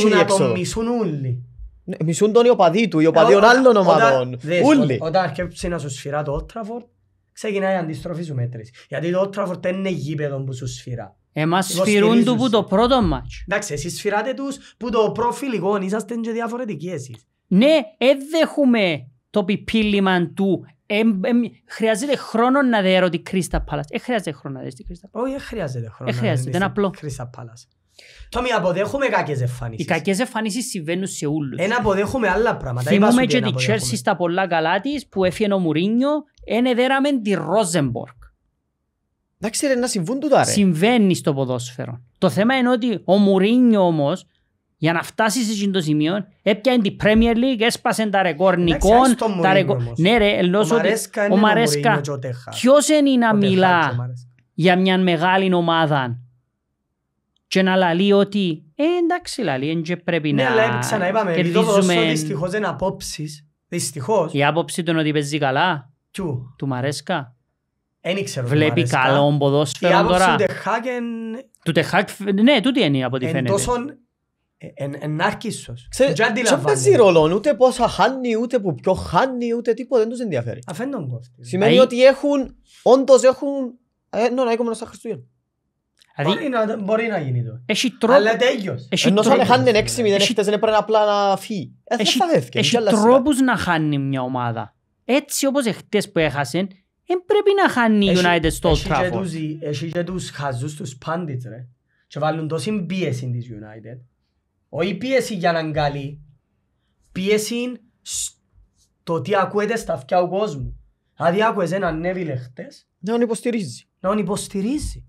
που να τον μισούν όλοι. Ναι, μισούν τον οι του, οι οπαδοί των άλλων ομάδων. Όλοι. Όταν αρχίσει να σου σφυρά το Ότραφορτ, ξεκινάει η αντιστροφή σου μέτρηση. Γιατί το Ότραφορτ δεν είναι γήπεδο που σου σφυρά. Εμάς σφυρούν του που το πρώτο μάτς. Εντάξει, εσείς σφυράτε τους που το προφιλικό είσαστε και διαφορετικοί εσείς. Ναι, έδεχουμε το πιπίλημα του. Ε, ε, χρειάζεται χρόνος να δέρω την Κρίστα Πάλας. Ε, χρειάζεται χρόνο να δέρω την Κρίστα Πάλας. Όχι, ε, χρειάζεται χρόνο ε, χρειάζεται, είναι απλό. Κρίστα Πάλας. Τόμι, αποδέχουμε κακές εμφανίσεις. Οι κακές εμφανίσεις συμβαίνουν σε όλους. Ένα αποδέχουμε άλλα πράγματα. Θυμούμε και την Τσέρση στα πολλά καλά της που έφυγε ο Μουρίνιο, ένεδέραμε τη Ρόζεμπορκ. Εντάξει ρε, να συμβούν τούτα ρε. Συμβαίνει στο ποδόσφαιρο. Το θέμα είναι ότι ο Μουρίνιο όμως, για να φτάσει σε αυτό το σημείο, έπιανε την Premier League, έσπασε τα ρεκόρ νικών. Τα ρεκόρ... Ναι ρε, ο Μαρέσκα, ο Μαρέσκα, ποιος είναι να μιλά για μια μεγάλη ομάδα και να λαλεί ότι ε, εντάξει λαλεί, εν και πρέπει ναι, να... Ναι, αλλά ξαναείπαμε, επειδή το δυστυχώς είναι απόψεις. Δυστυχώς. Η άποψη του είναι ότι παίζει καλά. Του. Του Μαρέσκα. Δεν Βλέπει καλό ποδόσφαιρο τώρα. Η άποψη του Τεχάκ... ναι, τούτη είναι από ό,τι φαίνεται. Τόσο ε, ενάρκησος. Δεν παίζει ρόλο ούτε πόσα χάνει, ούτε που πιο χάνει, ούτε τίποτα, δεν τους ενδιαφέρει. Αφέντον κόφτη. Σημαίνει ότι έχουν, όντως έχουν, ενώ να έχουμε στα Χριστούγεννα. Δηλαδή- μπορεί να γίνει το. Έχει Αλλά τέλειος. Ενώ σαν χάνει δεν έπρεπε απλά να φύγει. Ε, έχει τρόπους να χάνει μια ομάδα. Έτσι όπως εχθές που έχασαν, δεν πρέπει να χάνει η United στο Old Trafford. Έχει και τους χαζούς τους πάντες, ρε. Και βάλουν τόση πίεση της United. Όχι πίεση για να αγκαλεί. Πίεση στο τι ακούεται στα αυτιά του κόσμου. Δηλαδή άκουες έναν Νέβιλε χτες. Να τον υποστηρίζει. Να τον υποστηρίζει.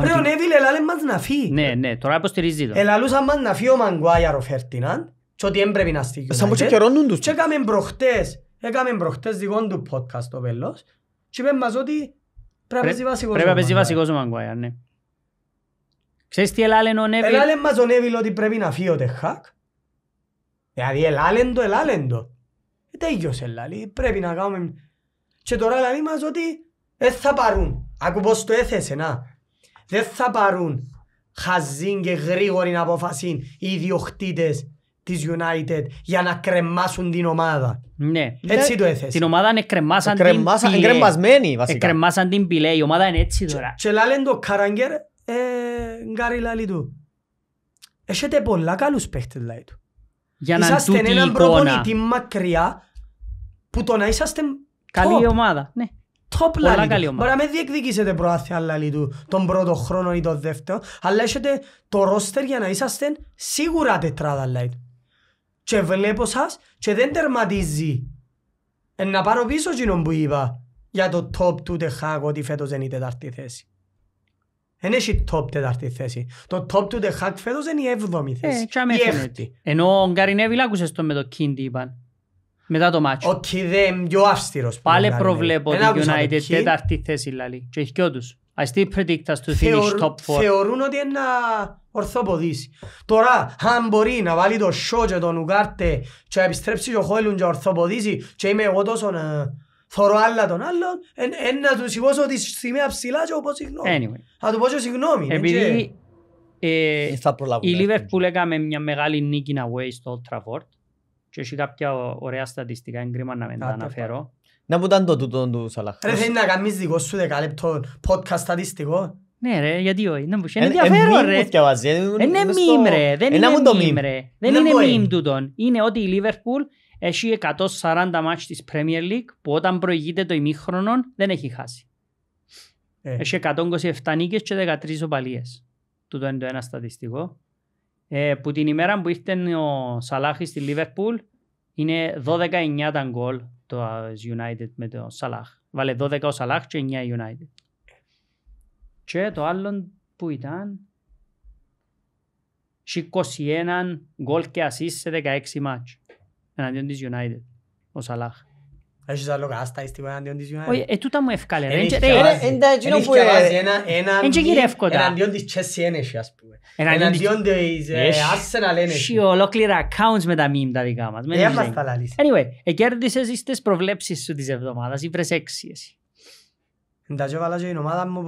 Πρέπει ο Νέβιλε λέει, μας να φύγει. Ναι, ναι, τώρα υποστηρίζει το. λούσα, μας να φύγει ο Μαγκουάιαρο ο Φέρτιναντ και ότι δεν πρέπει να στείλει. Σαν πως και καιρώνουν τους. Και έκαμε προχτές, έκαμε προχτές δικών του podcast ο Βέλος και είπε μας ότι πρέπει να παίζει βασικός. Πρέπει να ο Μαγκουάιρ, ναι. Ξέρεις τι ελάλεν ο Νέβιλ. Ελάλεν μας ο Νέβιλ ότι πρέπει να φύγει ο Τεχάκ. Δηλαδή ελάλεν το, ελάλεν το. Ε, τέλειος πρέπει να κάνουμε... Και τώρα λέει μας ότι δεν θα παρούν. Ακού πώς το έθεσε, να. Δεν θα παρούν χαζήν και γρήγορη αποφασίν οι ιδιοκτήτες της United για να κρεμάσουν την ομάδα. Ναι. Έτσι το έθεσε. Την ομάδα κρεμάσα, την πιλέ. Εκρεμασμένη βασικά. Κρεμάσαν την πιλέ. Η ομάδα είναι έτσι τώρα. Και λένε το Καράγκερ ε, γκάρι λάλη του. Έχετε πολλά καλούς παίχτες λάλη του. Για να είσαστε έναν προπονητή μακριά που το να είσαστε Καλή ομάδα. Ναι. Top λάλη του. Μπορεί να με διεκδικήσετε προάθεια λαλί του τον πρώτο χρόνο ή τον δεύτερο αλλά έχετε το ρόστερ για να είσαστε σίγουρα τετράδα λάλη του και βλέπω σας και δεν τερματίζει. Ε, να πάρω πίσω που είπα για το top του Τεχάκ ότι φέτος δεν είναι η τετάρτη θέση. Δεν έχει top τετάρτη θέση. Το top του Τεχάκ φέτος είναι η έβδομη ε, θέση. Ε, η Ενώ ο Γκαρινέβιλ άκουσες το με το Κίντι είπαν. Μετά το μάτσο. Ο Κίντι είναι πιο αυστηρός. Πάλι προβλέπω την United τέταρτη θέση λαλή. Και έχει και I still predict us to finish Θεωρ, top four. Θεωρούν ότι είναι να ορθοποδήσει. Τώρα, αν μπορεί να βάλει το σο και τον Ουκάρτε και να επιστρέψει και ο Χόιλουν και ορθοποδήσει και είμαι εγώ τόσο να ε, θωρώ άλλα τον άλλον, είναι να τους σηκώσω τη σημαία ψηλά και όπως συγγνώμη. Anyway. Θα του πω και συγγνώμη. Επειδή ε, ε η ναι. Λίβερπουλ έκαμε μια μεγάλη νίκη away στο Old Trafford και έχει κάποια ωραία στατιστικά, είναι κρίμα να μην τα αναφέρω. Να που ήταν το τούτο του Σαλάχ. Ρε θέλει να κάνεις δικό σου δεκάλεπτο podcast στατιστικό. Ναι ρε, γιατί όχι. είναι ενδιαφέρον ρε. Είναι μιμ ρε, δεν είναι μιμ ρε. Δεν είναι μιμ τούτον. Είναι ότι η Λίβερπουλ έχει 140 μάτς της Premier League που όταν προηγείται το ημίχρονο δεν έχει χάσει. Έχει 127 νίκες και 13 οπαλίες. Τούτο είναι το ένα στατιστικό. που την ημέρα που ήρθε ο Σαλάχης στη Λίβερπουλ είναι 12-9 τα γκολ το United με τον Σαλάχ. Βάλε 12 ο Σαλάχ και 9 United. Και το άλλο που ήταν 21 γκολ και ασίς σε 16 μάτς εναντίον της United, ο Σαλάχ έχεις άλλο κατάσταση αντίον της United. Όχι, ε, τούτα μου ευκάλε. Ε, Εναντίον της Chelsea ένεχε, ας πούμε. Εναντίον της ε, Arsenal ένεχε. Έχει ολόκληρα accounts με τα μιμ τα δικά μας. Δεν μας τα λαλείς. στις προβλέψεις σου της εβδομάδας, έξι εσύ. Εντάξει, έβαλα και η ομάδα μου.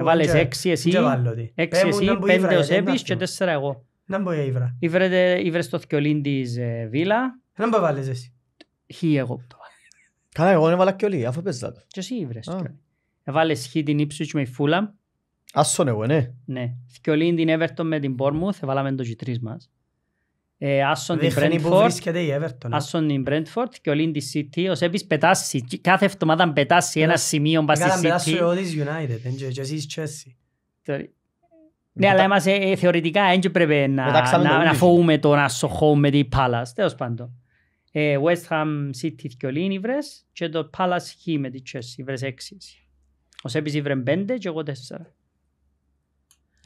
και το Καλά, εγώ έβαλα και όλοι, αφού πέζα το. Και εσύ βρες. Έβαλες χ την ύψη με η Fulham. Άσον εγώ, ναι. Ναι. Θκιολήν την Everton με την Bournemouth, έβαλαμε το και τρεις μας. Ε, Άσον την Brentford. Everton. Ναι. Άσον την Brentford, Θκιολήν την City. Ως έπεις πετάσει, κάθε εβδομάδα πετάσει ένα ναι. σημείο πας στη City. Κάθε εβδομάδα πετάσει ο της United, και εσείς Chelsea. Ναι, αλλά είμαστε ε, θεωρητικά, έτσι πρέπει να φοβούμε το να με την Palace, τέλος πάντων. Ε, West Ham City δυο βρες και το Palace He με τη Chelsea βρες έξις. Ο Σέπης βρε πέντε και εγώ τέσσερα.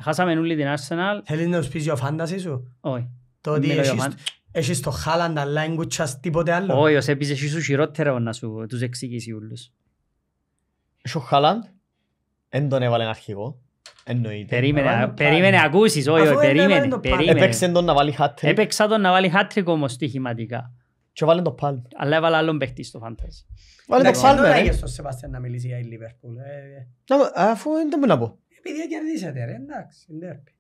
Χάσαμε όλοι την Arsenal. Θέλεις να σου πεις για φάνταση σου? Όχι. Το ότι έχεις το Χάλαντα, Λάγκουτσας, τίποτε άλλο. Όχι, ο Σέπης έχει σου χειρότερα να σου τους εξηγήσει όλους. Έχω Χάλαντ, δεν τον έβαλε αρχηγό. Εννοείται. Περίμενε, ακούσεις, όχι, περίμενε. Έπαιξε τον να βάλει χάτρικ. Έπαιξα τον να βάλει χάτρικ όμως στοιχηματικά. Και βάλε το πάλι. Αλλά έβαλε άλλον παίχτη στο φάνταζι. Βάλε το πάλι, ε. Δεν Δεν στο Σεβάστιαν να μιλήσει για η Λίβερπουλ. Ε, ε. Αφού δεν μπορεί να πω. Επειδή κερδίσατε, ρε, εντάξει, εντάξει.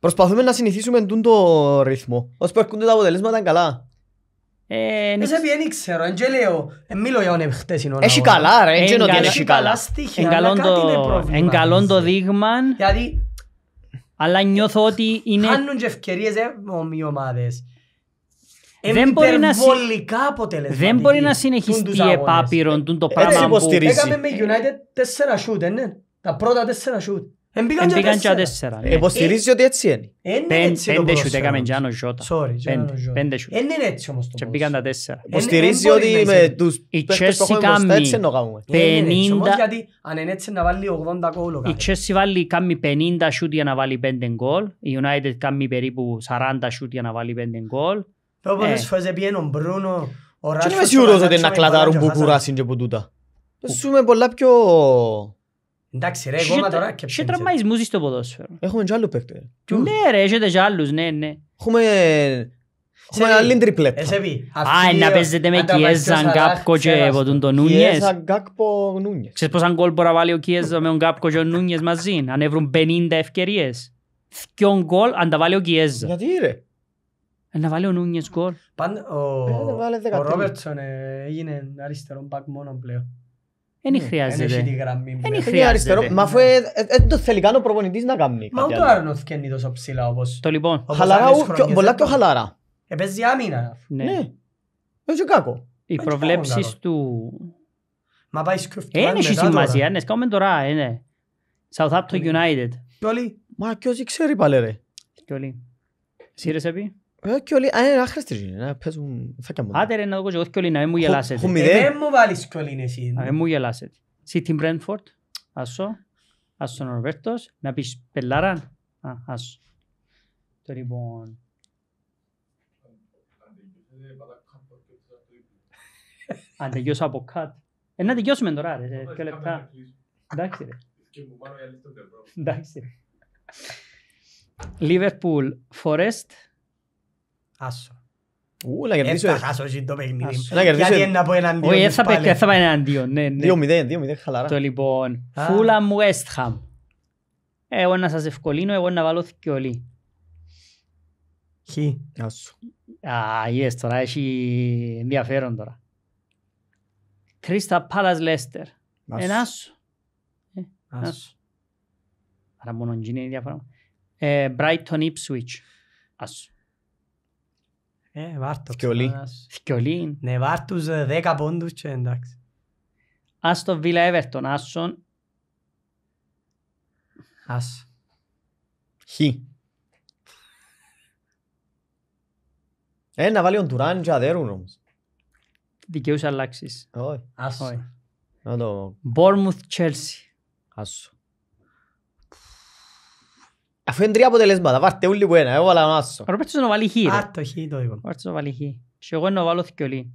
Προσπαθούμε να συνηθίσουμε τον το ρυθμό. Ως που τα αποτελέσματα είναι καλά. Εσύ δεν ξέρω, δεν λέω, μιλώ για είναι Έχει έχει καλά. Δεν μπορεί, να... δεν μπορεί να συνεχιστεί επάπειρον ε, το πράγμα που... υποστηρίζει. Έκαμε με United τέσσερα σούτ, ε, ναι. Τα πρώτα τέσσερα σούτ. Εμπήκαν και τέσσερα. Ε, ναι. Υποστηρίζει ότι έτσι είναι. Πέντε σούτ έκαμε Τζάνο Ζώτα. Πέντε σούτ. Είναι έτσι τέσσερα. Υποστηρίζει ότι με τους παίχτες που έχουμε μπροστά Γιατί αν είναι να βάλει 80 Η Chelsea βάλει 50 σούτ να βάλει Η United κάμει περίπου 40 σούτ όπως ναι. φορές έπιεν ο Μπρούνο, ο είμαι ότι να κλατάρουν που κουράσουν και που τούτα. Ζούμε πολλά πιο... Εντάξει ρε, εγώ τώρα και Σε τραυμαϊσμούς στο ποδόσφαιρο. Έχουμε και άλλο Ναι ρε, έχετε άλλους, ναι, ναι. Έχουμε... Έχουμε άλλη τριπλέτα. Α, να παίζετε με και τον Νούνιες. Νούνιες. Ξέρεις να βάλει ο και να βάλει ο Νούνιες γκολ. Ο ε, Ρόβερτσον ε, έγινε αριστερό μπακ μόνο πλέον. Δεν ε, χρειάζεται. Δεν χρειάζεται. Μα αφού δεν το θέλει καν ο προπονητής να κάνει. Μα ούτε ο Άρνοφ και είναι τόσο ψηλά όπως. Το λοιπόν. Χαλαρά, Πολλά πιο χαλαρά. Επέζει άμυνα. Ναι. Δεν είναι κάκο. Οι προβλέψεις του... Μα πάει σκρουφτουάν μετά. Έχει σημασία. Ναι, σκάμε τώρα. Ναι. Southampton United. Μα Ποιος ξέρει πάλι ρε. Ποιος. Εσύ ρε πει. Όχι όλοι, αν είναι άχρηστοι να παίζουν φάκια μόνο. Άντε ρε να δω και εγώ κιόλυνα, δεν μου γελάσετε. Ε, δεν μου βάλεις κιόλυνα εσύ. Δεν μου γελάσετε. City Brentford, άσο, άσο Ροβέρτος. να πεις πελάρα, άσο. Το λοιπόν... Αν τελειώσω από κάτω. Ε, να τελειώσουμε τώρα, ρε, δύο λεπτά. Εντάξει, ρε. Εντάξει, ρε. Liverpool Forest Άσο, Να κερδίσω. Ε, θα χάσω το παιχνίδι. Γιατί είναι από εναντίον. Όχι, ε, θα θα πάει ναι, ναι. Δύο χαλαρά. Το λοιπόν, Φούλα Εγώ να σας ευκολύνω, εγώ να βάλω Α, yes, τώρα έχει ενδιαφέρον τώρα. Κρίστα Λέστερ. Ένα Άρα μόνο γίνει η διαφορά. Ε, Brighton Ipswich. Ε, βάρτος. Θκιολί. Θκιολί. Ναι, βάρτους ε, δέκα πόντους και εντάξει. Άστο Βίλα Εβερτον, Άσον. Άς. Χι. Ε, να βάλει ο Ντουράν και αδέρουν όμως. Δικαιούς αλλάξεις. Όχι. Άσο. Μπόρμουθ το... Bournemouth Άσο. Αφού είναι τρία αποτελέσματα, πάρτε όλοι που ένα, έβαλα ένα Άσο. Άρα πέρτσες να βάλει χ. Α, το χ το είπα. Πέρτσες να βάλει χ. Και εγώ να βάλω θυκολή.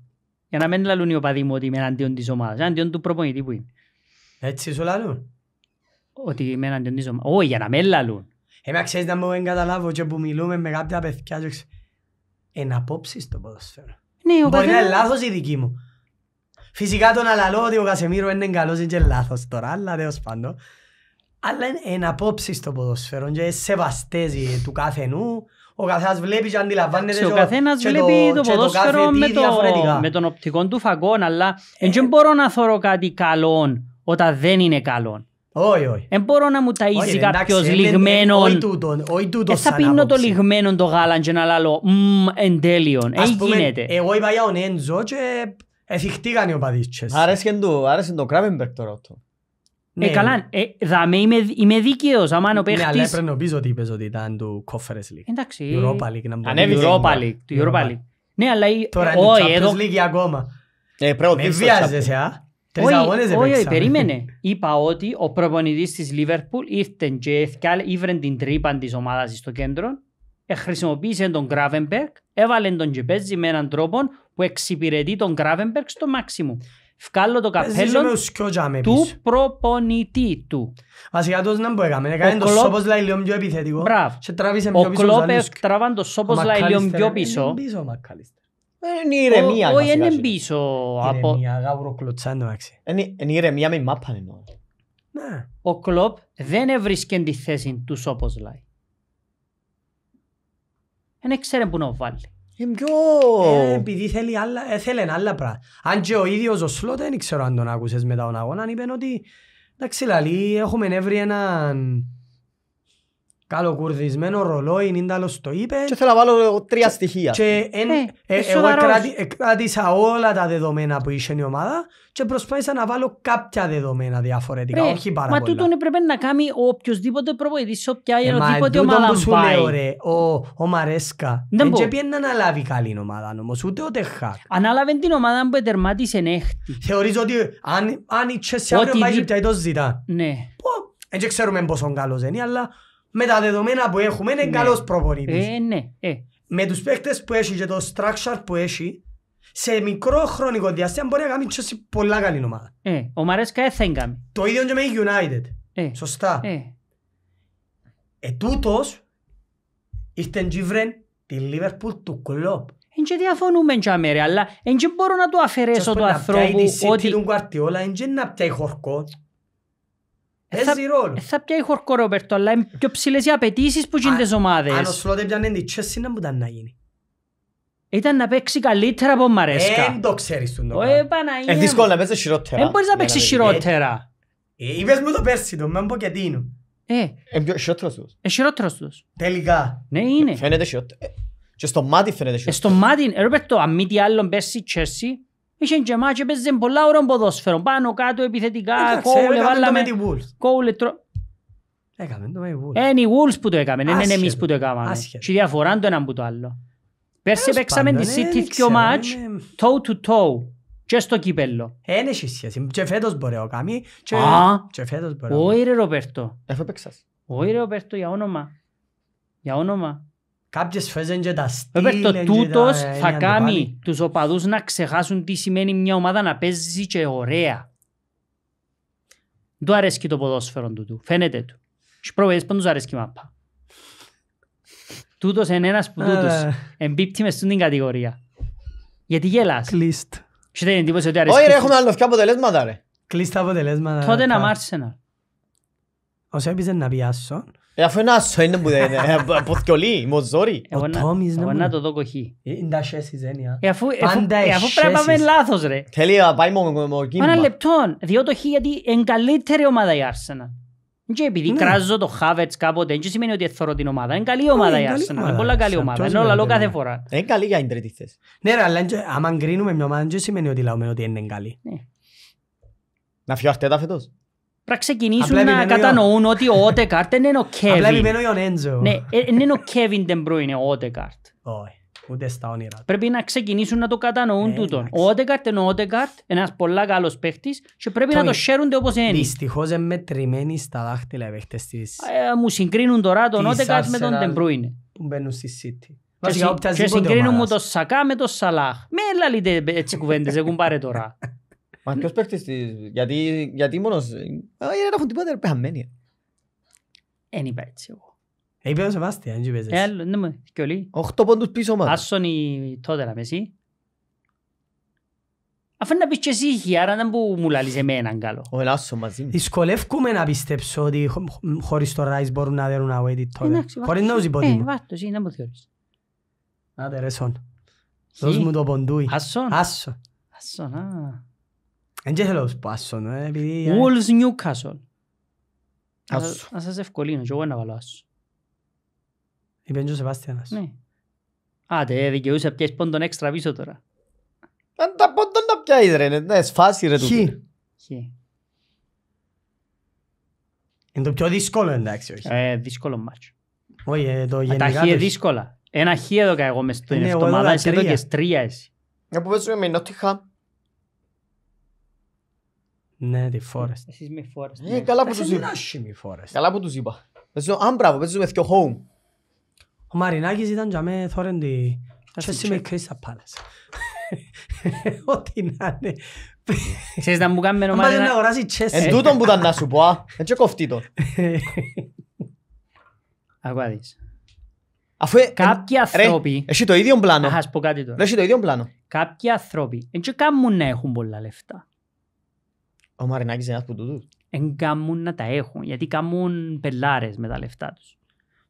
Για να μην λαλούν οι οπαδοί μου ότι είμαι εναντίον της ομάδας, εναντίον του προπονητή που είναι. Έτσι σου λαλούν. Ότι είμαι εναντίον της ομάδας. Όχι, για να μην λαλούν. Εμένα ξέρεις να μου εγκαταλάβω και που μιλούμε με κάποια παιδιά και εν απόψεις το ποδοσφαίρο. Ναι, ο Μπορεί να είναι λάθος η δική μου. Φυσικά τον αλαλώ ότι ο Κασεμίρο είναι καλός είναι και λάθος τώρα, αλλά τέλος πάντων. Αλλά είναι απόψη το ποδόσφαιρο και σεβαστές του κάθε νου, Ο καθένας βλέπει και αντιλαμβάνεται ο καθένας βλέπει το ποδόσφαιρο με, το, με τον οπτικό του φαγόν, αλλά δεν ε, ε, μπορώ να θωρώ κάτι καλό όταν δεν είναι καλό. Όχι, όχι. Δεν μπορώ να μου ταΐζει κάποιος λιγμένο. Όχι τούτο, όχι τούτος σαν ε, άποψη. πίνω το λιγμένο το γάλα και να λέω «Μμμ, εν τέλειον». Ας εγώ είπα για τον Έντζο και εφηχτήκαν οι οπαδίτσες. Άρεσε το Κράμενμπερκ τώρα αυτό. Ε, ναι. Ε, καλά, ε, δαμέ είμαι, είμαι δίκαιος άμα ναι, ο παίχτης... Ναι, αλλά έπρεπε να πεις ότι είπες ότι ήταν του Conference League. Εντάξει. Europa League. Να Ανέβη Europa League. Του Europa League. Ναι, αλλά... Τώρα είναι Champions εδώ... League ακόμα. Ε, πρέπει να δεις το Champions League. Τρεις αγώνες Όχι, όχι, περίμενε. Είπα ότι ο προπονητής της Λίβερπουλ ήρθε και ήβρε την τρύπα της ομάδας στο κέντρο, ε, χρησιμοποίησε τον Γκράβενμπεργκ, έβαλε τον και με έναν τρόπο που εξυπηρετεί τον Γκράβενμπεργκ στο μάξιμο βγάλω το καπέλο του προπονητή του. Βασικά τους να μπορεί να έκανε το σώπος λάει λίγο πιο επιθετικό και τράβησε πιο πίσω. Ο Κλόπ ε- τράβαν το σώπος λάει λίγο πιο πίσω. Πίσω ο Μακκάλιστερ. Ε, είναι ηρεμία. Όχι, είναι πίσω. Ηρεμία, γάβρο κλωτσάντο. Είναι ηρεμία με μάπα ναι. Ο Κλόπ δεν έβρισκε τη θέση του σώπος λάει. Δεν ξέρει που να βάλει. Είναι πιο... Ε, επειδή θέλει άλλα, ε, θέλει άλλα πράγματα. Αν και ο ίδιος ο Σλότ, δεν ξέρω αν τον άκουσες μετά τον αγώνα, είπε ότι εντάξει λαλή, έχουμε έβρει έναν καλοκουρδισμένο ρολόι, είναι το είπες. Και θέλω να βάλω τρία στοιχεία. Και εν, ε, ε, εγώ κράτη, κράτησα όλα τα δεδομένα που είχε η ομάδα και προσπάθησα να βάλω κάποια δεδομένα διαφορετικά, ρε, όχι πάρα μα πολλά. Μα τούτον έπρεπε να κάνει ο οποιοσδήποτε προβοητής, σε όποια ε, οτιδήποτε ομάδα που σου λέω ρε, ο, ο Μαρέσκα, δεν και πιέν να αναλάβει καλή ομάδα όμως, ούτε ο Τεχάκ. Ανάλαβε την ομάδα που τερμάτισε νέχτη. Θεωρείς ότι αν, αν η Τσέσια αύριο πάει και το ζητά. Ναι. ξέρουμε πόσο καλός είναι, αλλά με τα δεδομένα που έχουμε είναι ναι. καλός προπονητής. Ε, ναι, ε. Με τους παίχτες που έχει και το structure που έχει, σε μικρό χρονικό διάστημα μπορεί να κάνει πολλά καλή ομάδα. Ε, ο Μαρέσκα έθεν Το ίδιο και με η United. Ε, Σωστά. Ε. Ε, τούτος, ήρθεν και βρεν τη Λίβερπουλ του κλόπ. Εν και διαφωνούμε και ρε, αλλά εν και μπορώ να του αφαιρέσω το ανθρώπου ότι... να πιάει τη σύντη του Γκουαρτιόλα, εν και να πιάει χορκό. Παίζει ρόλο. Θα πιάει χορκό Ρόπερτο, αλλά είναι πιο ψηλές οι απαιτήσεις που γίνονται στις ομάδες. Αν ο Σλότε πιάνε τη Τσέσσι να ήταν να γίνει. Ήταν να παίξει καλύτερα από Μαρέσκα. Δεν ε, το ξέρεις τον τώρα. Ε, είναι δύσκολο να παίξει χειρότερα. Δεν μπορείς να παίξεις χειρότερα. Ε, είπες μου το πέρσι το, με πω και τι είναι. Ε, χειρότερος τους. Ε, χειρότερος τους. Τελικά. Ναι, είναι. Φαίνεται χειρότερο. Και στο μάτι φαίνεται χειρότερο. Στο μάτι, Ρόπερτο, αν μη τι άλλο πέρσι Τσέσσι, Είχε και μάτσο, έπαιζε πολλά ώρα ποδόσφαιρο. Πάνω κάτω, επιθετικά, ε, κόουλε, βάλαμε... Κόουλε, τρο... Έκαμε το με οι Wolves. Ε, είναι οι Wolves που το έκαμε, δεν είναι εμείς που το έκαμε. Και διαφορά το ένα που το άλλο. Πέρσι παίξαμε τη ε, City δυο μάτς, toe to toe, και στο κύπελλο. Είναι η σχέση, και φέτος μπορεί να κάνει, και φέτος μπορεί να κάνει. Όχι ρε Ροπέρτο. Εφ' παίξας. Όχι ρε Ροπέρτο, για όνομα. Για όνομα. Κάποιες φορές δεν και τα στυλ. το τούτος θα κάνει τους οπαδούς να ξεχάσουν τι σημαίνει μια ομάδα να παίζει και ωραία. Του αρέσκει το ποδόσφαιρο του, φαίνεται του. Στις προβέδες πάντως αρέσκει η μάπα. Τούτος είναι ένας που ε. τούτος. Εμπίπτει μες στην κατηγορία. Γιατί γελάς. Κλειστ. Όχι ρε, έχουμε άλλο αποτελέσματα ρε. Κλειστ αποτελέσματα. Τότε να μ' ένα. Ο Σέρπης δεν να πει Ε, αφού είναι άσο, είναι που δεν είναι. Ε, μοζόρι. Ο Τόμις Εγώ να το δω κοχή. Ε, είναι τα σέσεις, έννοια. Ε, ε αφού πρέπει να πάμε λάθος, ρε. να πάει μόνο κίνημα. Ένα λεπτό, διό το χ γιατί είναι καλύτερη ομάδα η Άρσενα. Και επειδή ναι. κράζω το Χάβετς κάποτε, δεν σημαίνει ότι εθώρω την ομάδα. Είναι καλή ομάδα η είναι καλή ομάδα. Είναι όλα να ξεκινήσουν να κατανοούν ότι ο Ότεκαρτ δεν είναι ο Κέβιν. Απλά επιμένω ο Νέντζο. Ναι, ε, ε, δεν είναι ο Κέβιν Τεμπρού, είναι ο Ότεκαρτ. Όχι, ούτε στα όνειρα. Πρέπει να ξεκινήσουν να το κατανοούν ναι, τούτον. Ο Ότεκαρτ είναι ο Ότεκαρτ, ένας πολλά καλός παίχτης και πρέπει να το χαίρονται όπως είναι. Δυστυχώς είναι μετρημένοι στα δάχτυλα οι παίχτες της. Ε, μου συγκρίνουν τώρα τον Ότεκαρτ με τον Τεμπρού. Που μπαίνουν στη City. Και συγκρίνουν μου Σακά με Σαλάχ. Με έτσι κουβέντες, έχουν πάρει τώρα. Μα ναι. ποιος παίχτης της, γιατί, γιατί μόνος, όχι δεν έχουν τίποτα, ρε πεχαμένη. Εν είπα έτσι εγώ. Ε, είπε ο Σεβάστια, αν είπες έτσι. Ε, ναι, και όλοι. Οχτώ πόντους πίσω μας. Άσον η τότε να εσύ. Αφού να πεις και εσύ είχε, άρα να που μου λαλείς εμέναν καλό. Ο Ελάσσο μαζί μου. Δυσκολεύκουμε να πιστέψω ότι χωρίς το Ράις μπορούν να δέρουν να τη τότε. Χωρίς να ζει ποτέ. Ε, βάρτο, εσύ να μου θεωρείς. Να ρε Δώσ' μου το ποντούι. Άσον. Άσον. Άσον, α. Είναι και θέλω σπάσον, ε, επειδή... Ε, Wolves Newcastle. Να σας ευκολύνω, και εγώ να βάλω άσο. Είπε και ο Ναι. Άντε, ε, δικαιούσε Είναι πόντον έξτρα πίσω τώρα. Αν τα πόντον να πιάσεις ρε, ναι, σφάσει ρε τούτο. Χι. Είναι το πιο δύσκολο εντάξει, όχι. Ε, δύσκολο μάτσο. Όχι, το γενικά... Τα χι δύσκολα. εγώ ναι, τη Forest. Εσείς με Forest. Ε, ε καλά που τους είπα. με Forest. Καλά που τους είπα. Παίζουν, αν μπράβο, με πιο home. Ο Μαρινάκης ήταν για μέ θόρεν τη... Ας με Κρίστα Πάλας. Ό,τι να είναι. Ξέρεις να μου κάνουμε ο Μαρινάκης. Αν πάει να αγοράσει Εν τούτον που ήταν να σου πω, α. Εν και κοφτεί το. Αφού ε, κάποιοι άνθρωποι... Έχει το ίδιο πλάνο. το ίδιο πλάνο. Ο Μαρινάκης είναι ένας που Εγκάμουν να τα έχουν, γιατί κάμουν πελάρες με τα λεφτά τους.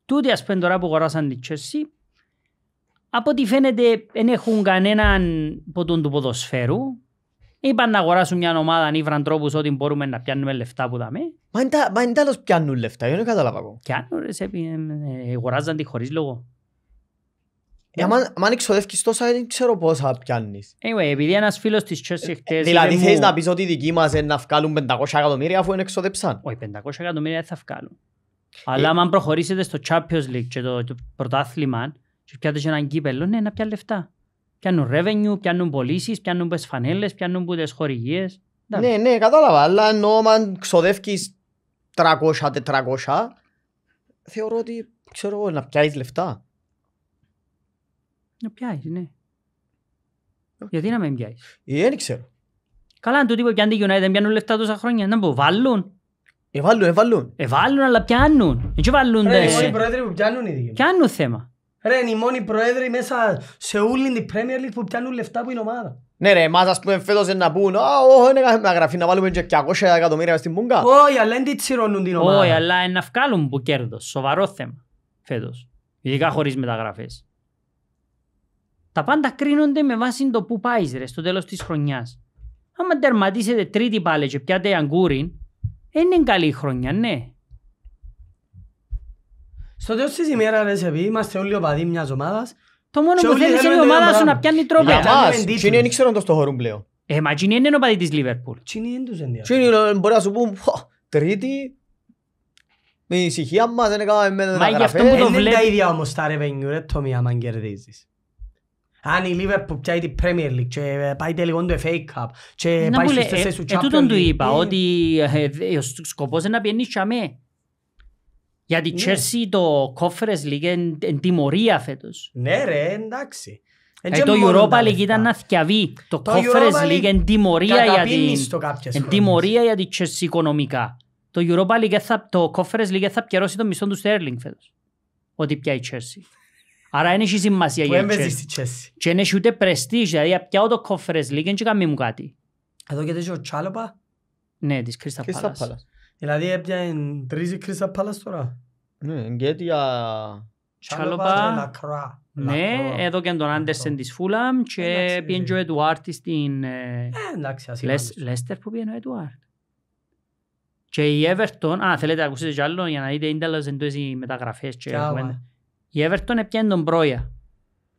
Τούτοι ας πούμε τώρα που αγοράσαν τη Τσέση, από ό,τι φαίνεται δεν έχουν κανέναν ποτούν του ποδοσφαίρου. Είπαν να αγοράσουν μια ομάδα αν ήβραν τρόπους ότι μπορούμε να πιάνουμε λεφτά που δαμε. Μα είναι τέλος πιάνουν λεφτά, δεν καταλάβα εγώ. Πιάνουν, ε, ε, αγοράζαν τη χωρίς λόγο. Ε, αν εξοδεύκεις τόσα, δεν ξέρω πόσα πιάνεις. Anyway, επειδή ένας φίλος της Chelsea ε, χτες... Δηλαδή θες να πεις ότι οι δικοί μας να βγάλουν 500 εκατομμύρια αφού εξοδεύσαν. εξοδέψαν. Όχι, 500 εκατομμύρια δεν θα βγάλουν. Ε, αλλά αν προχωρήσετε στο Champions League και το πρωτάθλημα και πιάτε έναν κύπελο, ναι, να πιάνε λεφτά. Πιάνουν revenue, πιάνουν πωλήσεις, πιάνουν πες φανέλες, πιάνουν πούτες χορηγίες. Ναι, ναι, κατάλαβα. Αλλά ενώ αν ξοδεύκεις 300-400, θεωρώ ότι ξέρω να πιάνει λεφτά. Να πιάσεις, ναι. Okay. Γιατί να μην πιάσεις. Ε, δεν ξέρω. Καλά, αν το τύπο πιάνει τη δεν πιάνουν λεφτά τόσα χρόνια. Να πω, βάλουν. Εβάλλουν, εβάλλουν. Εβάλλουν, αλλά πιάνουν. Δεν Έτσι βάλουν. Ρε, οι μόνοι πρόεδροι που πιάνουν ήδη. Πιάνουν θέμα. Ρε, είναι οι μόνοι πρόεδροι μέσα σε όλη την Premier League που πιάνουν λεφτά από την ομάδα. Ναι ρε, εμάς ας πούμε φέτος να πούν «Α, όχι, είναι κάθε γραφή να βάλουμε και 200 εκατομμύρια στην πούγκα». Όχι, αλλά δεν τσιρώνουν την ομάδα. Όχι, αλλά είναι να βγάλουν που κέρδος. Σοβαρό θέμα φέτος. Ειδικά χωρίς μεταγραφές τα πάντα κρίνονται με βάση το που πάεις ρε, στο τέλος της χρονιάς. Άμα τερματίσετε τρίτη πάλι και πιάτε αγκούριν, είναι καλή χρονιά, ναι. Στο τέλος της ημέρας ρε Σεβί, είμαστε όλοι οπαδοί μιας ομάδας. Το μόνο που θέλεις είναι η ομάδα σου να πιάνει τρόπο. Για μας, τσινί δεν ξέρουν το στο χωρούν πλέον. Ε, μα τσινί είναι οπαδοί της Λίβερπουλ. Τσινί δεν τους ενδιαφέρει. Τσινί ε, μπορεί να σου πούν, τρίτη, με ησυχία μας, δεν έκαναμε με Μα γι' αυτό που το ε, Είναι τα ίδια όμως τα ρε ρε το μία κερδίζεις αν η Liverpool πιάει την Premier League και ε, πάει τελικόν του FA Cup και ε, πάει στους ε, τέσσερις του Champions League. του είπα ότι ο σκοπός είναι να πιένει και αμέ. Γιατί η ναι. Chelsea το Conference League είναι τιμωρία φέτος. Ναι ρε, εντάξει. Ε, το Europa League ήταν να θυκιαβεί. Το Conference League είναι τιμωρία για την Chelsea οικονομικά. Το Europa League, το Conference League θα πιερώσει το μισθό του Sterling φέτος. Ότι πια η Chelsea. Άρα δεν έχεις σημασία για Chelsea. Και δεν έχει ούτε πρεστίζ, δηλαδή πιάω το κόφερες λίγη, και κάνει μου κάτι. Εδώ και τέτοιο Τσάλοπα. Ναι, της Κρίστα Πάλας. Δηλαδή έπιανε τρεις η Κρίστα Palace τώρα. Ναι, γιατί για... Τσάλοπα. Ε, ναι, εδώ και τον Άντερσεν της Φούλαμ και ε. πιέν ο Εντουάρτ στην... Ε, Λέστερ που πιέν ο Εντουάρτ. Και η Εύερτον, α, θέλετε να ακούσετε κι άλλο για να δείτε ίνταλος εντός οι μεταγραφές και η Everton έπιανε τον Πρόια.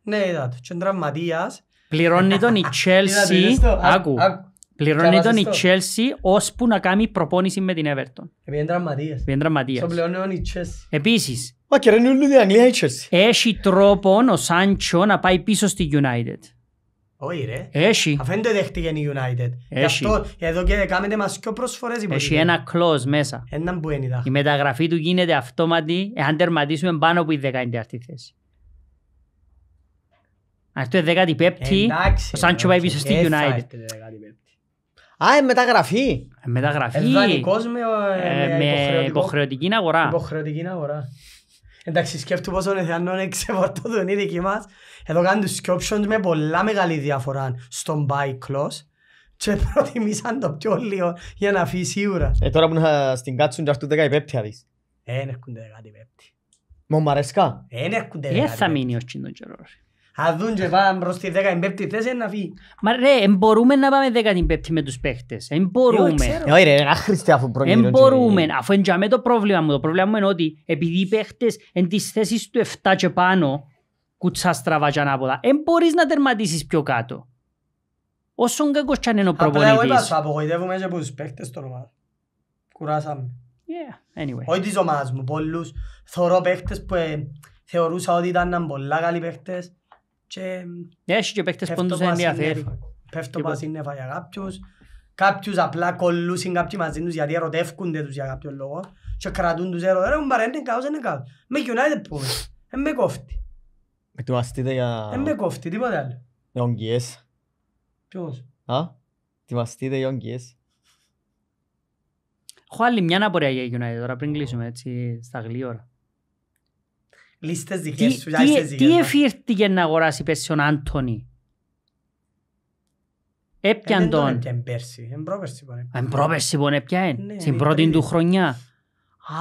Ναι, είδα το. Και τραυματίας. Πληρώνει τον η Chelsea. Άκου. Πληρώνει τον η Chelsea ώσπου να κάνει προπόνηση με την Everton. Επίσης. τραυματίας. η Chelsea. Επίσης. Μα και ρε νουλού την Αγγλία η Chelsea. Έχει τρόπο ο Σάντσο να πάει πίσω στη United. Όχι ρε. Έχει. το δέχτηκε η United. Έχει. αυτό εδώ και κάνετε μας πιο προσφορές. Έχει ένα κλώσ μέσα. Έναν που είναι Η μεταγραφή του γίνεται αυτόματη εάν τερματίσουμε πάνω από η θέση. Αυτό είναι δεκάτη πέπτη. Ο Σάντσο πάει πίσω στη United. Α, μεταγραφή. Ε, μεταγραφή. Ε, ε, με, με υποχρεωτική αγορά. Υποχρεωτική αγορά. Εντάξει, σκέφτομαι πόσο είναι το οι δικοί μας. Εδώ κάνουν τους options με πολλά μεγάλη διαφορά στον buy clause και προτιμήσαν το πιο λίγο για να φύγει σίγουρα. Ε, τώρα που να στην κάτσουν και αυτούν δεκάι πέπτια δεις. Ένας ε, έρχονται δεκάι πέπτια. Μου μ' αρέσκα. Ε, ναι, έρχονται ε, πέπτια. Ε, θα μείνει ο κίνδος Αδούν και πάμε προς τη δέκα εμπέπτη θέση να φύγει. Μα ρε, εμπορούμε να παμε δέκα εμπέπτη με τους παίχτες. Εμπορούμε. Όχι ε, ε, ρε, άχρηστε αφού προγύρω. Εμπορούμε, Αφού εντιαμε το πρόβλημα μου. Το πρόβλημα μου είναι ότι επειδή οι παίχτες εν τις θέσεις του 7 και πάνω κουτσά στραβά και ανάποδα, εμπορείς να τερματίσεις πιο κάτω. Όσο κακός και αν είναι ο προπονητής. Απλά εγώ είπα, απογοητεύουμε και από τους παίχτες το ομάδα. Κουράσαμε. Yeah, anyway. Όχι της ομάδας μου, πολλούς. Θωρώ παίχτες που ε, θεωρούσα ότι ήταν πολλά καλοί παίχτες και... Έχει ναι, και παίκτες που τους ενδιαφέρει. Πέφτω πας είναι λοιπόν. για κάποιους. Κάποιους απλά κολλούσαν κάποιοι μαζί τους γιατί ερωτεύκονται τους για κάποιο λόγο και κρατούν τους ερωτεύκονται. Έχουν παρέντε παρέ, είναι καλός, είναι καλός. Με United πώς, δεν με κόφτει. Με του αστείτε για... Δεν με κόφτει, τίποτα άλλο. Για ογγιές. Ποιος. Α, θυμαστείτε για ογγιές. Έχω άλλη μια απορία για United τώρα πριν κλείσουμε έτσι στα γλύωρα λίστες δικές σου, Τι εφήρθηκε να αγοράσει πέρσι ο Άντωνη. Έπιαν τον. Ε, δεν τον πέρσι, εμπρόπερσι πάνε. Εμπρόπερσι πάνε ναι, ναι, στην ναι, πρώτη του χρονιά.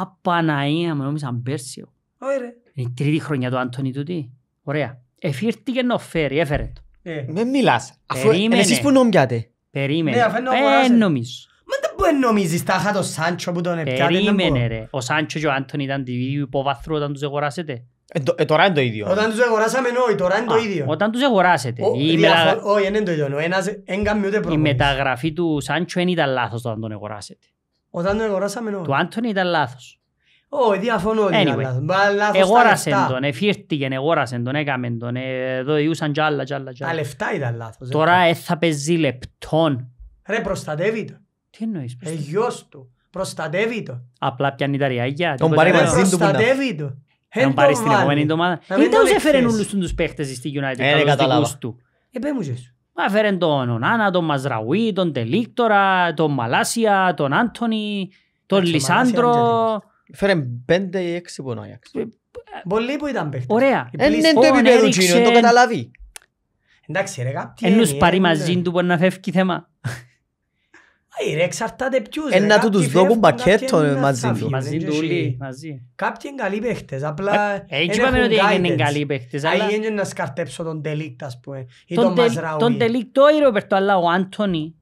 Απαναία, με νόμιζαν πέρσι. Ωραία. Είναι η τρίτη χρονιά του Άντωνη του τι. Ωραία. Εφήρθηκε να φέρει, έφερε το. Ε. Δεν μιλάς, αφού εσείς που νόμιατε. Περίμενε, δεν ε. νομίζω. Μα δεν μπορεί να νομίζεις τάχα το Σάντσο που τον έπιατε. Περίμενε ρε. Ο Σάντσο και ο Άντων ήταν το ίδιο υποβάθρο όταν τους αγοράσετε. Ε, ε, τώρα είναι το ίδιο. Όταν τους αγοράσαμε όχι, τώρα είναι το ίδιο. Όταν τους αγοράσετε. Όχι, δεν είναι το ίδιο. Ένας έγκαμε ούτε προβλήσεις. Η μεταγραφή του Σάντσο δεν ήταν λάθος όταν τον αγοράσετε. Όταν τον αγοράσαμε όχι. Του Άντων ήταν λάθος. Όχι, διαφωνώ ότι ήταν λάθος. Εγόρασαν τον, εφήρτηκαν, εγόρασαν τον, έκαμε τον, ε, διούσαν τζάλα, τζάλα, τζάλα. Τα λεφτά ήταν λάθος. Ε. Τώρα θα παίζει λεπτών. Ρε προστατεύει τον. Τι εννοείς. Ε, γιος του. Προστατεύει το. Απλά πιάνει τα ριάγια. Τον πάρει μαζί του. Προστατεύει το. Τον πάρει στην επόμενη εβδομάδα. Δεν τα έφερε όλους τους παίχτες στη United. Ε, κατάλαβα. Ε, πέμουσες. Μα έφερε τον Ονάνα, τον Μαζραουί, τον Τελίκτορα, τον Μαλάσια, τον Άντωνη, τον Λισάντρο. Φέρε πέντε ή έξι που είναι ε, Πολλοί που ήταν παίχτες. Ωραία. Ε, είναι το επίπεδο το καταλάβει. Εντάξει ρε κάποιοι. Ενούς πάρει ε, μαζί του που να φεύγει θέμα. Ρε, εξαρτάται ποιους. Ένα του τους δώκουν πακέτο μαζί τους. Μαζί τους όλοι. Κάποιοι είναι καλοί παίχτες, απλά ε, δεν έχουν guidance. Είναι καλοί παίχτες, αλλά... Άγιε να σκαρτέψω τον Τελίκ, ας πούμε, ή τον Μαζράουι. Τον Τελίκ όχι Ρομπερτο, αλλά ο Άντωνι...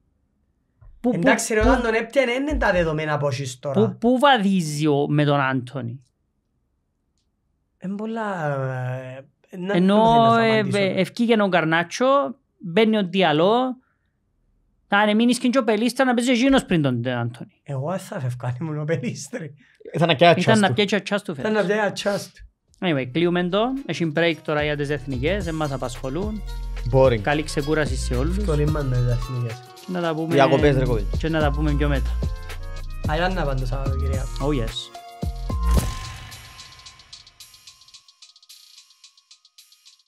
Εντάξει ρε, ο Άντων έπτιανε, είναι τα δεδομένα από εσείς τώρα. Πού βαδίζει με τον Άντωνι. Είναι πολλά... Ε, Ενώ ε, ευκήγαινε ο Καρνάτσο, μπαίνει ο Διαλό, να είναι μείνεις και ο Πελίστρα να παίζει γίνος πριν τον Αντώνη. Εγώ θα φευκάνει μόνο ο Πελίστρα. Ήταν να πιάει ατσάς του. Ήταν να πιάει ατσάς του φέτος. Ήταν να πιάει ατσάς του. Anyway, κλείουμε το. Έχει break τώρα για τις εθνικές. Δεν μας απασχολούν. Boring. Καλή ξεκούραση σε όλους. Κολλήμα με τις εθνικές. Να τα πούμε... Διακοπές, ρε κοβίτ. Και να τα πούμε πιο μετά. Αϊράννα πάντως, κυρία. Oh yes.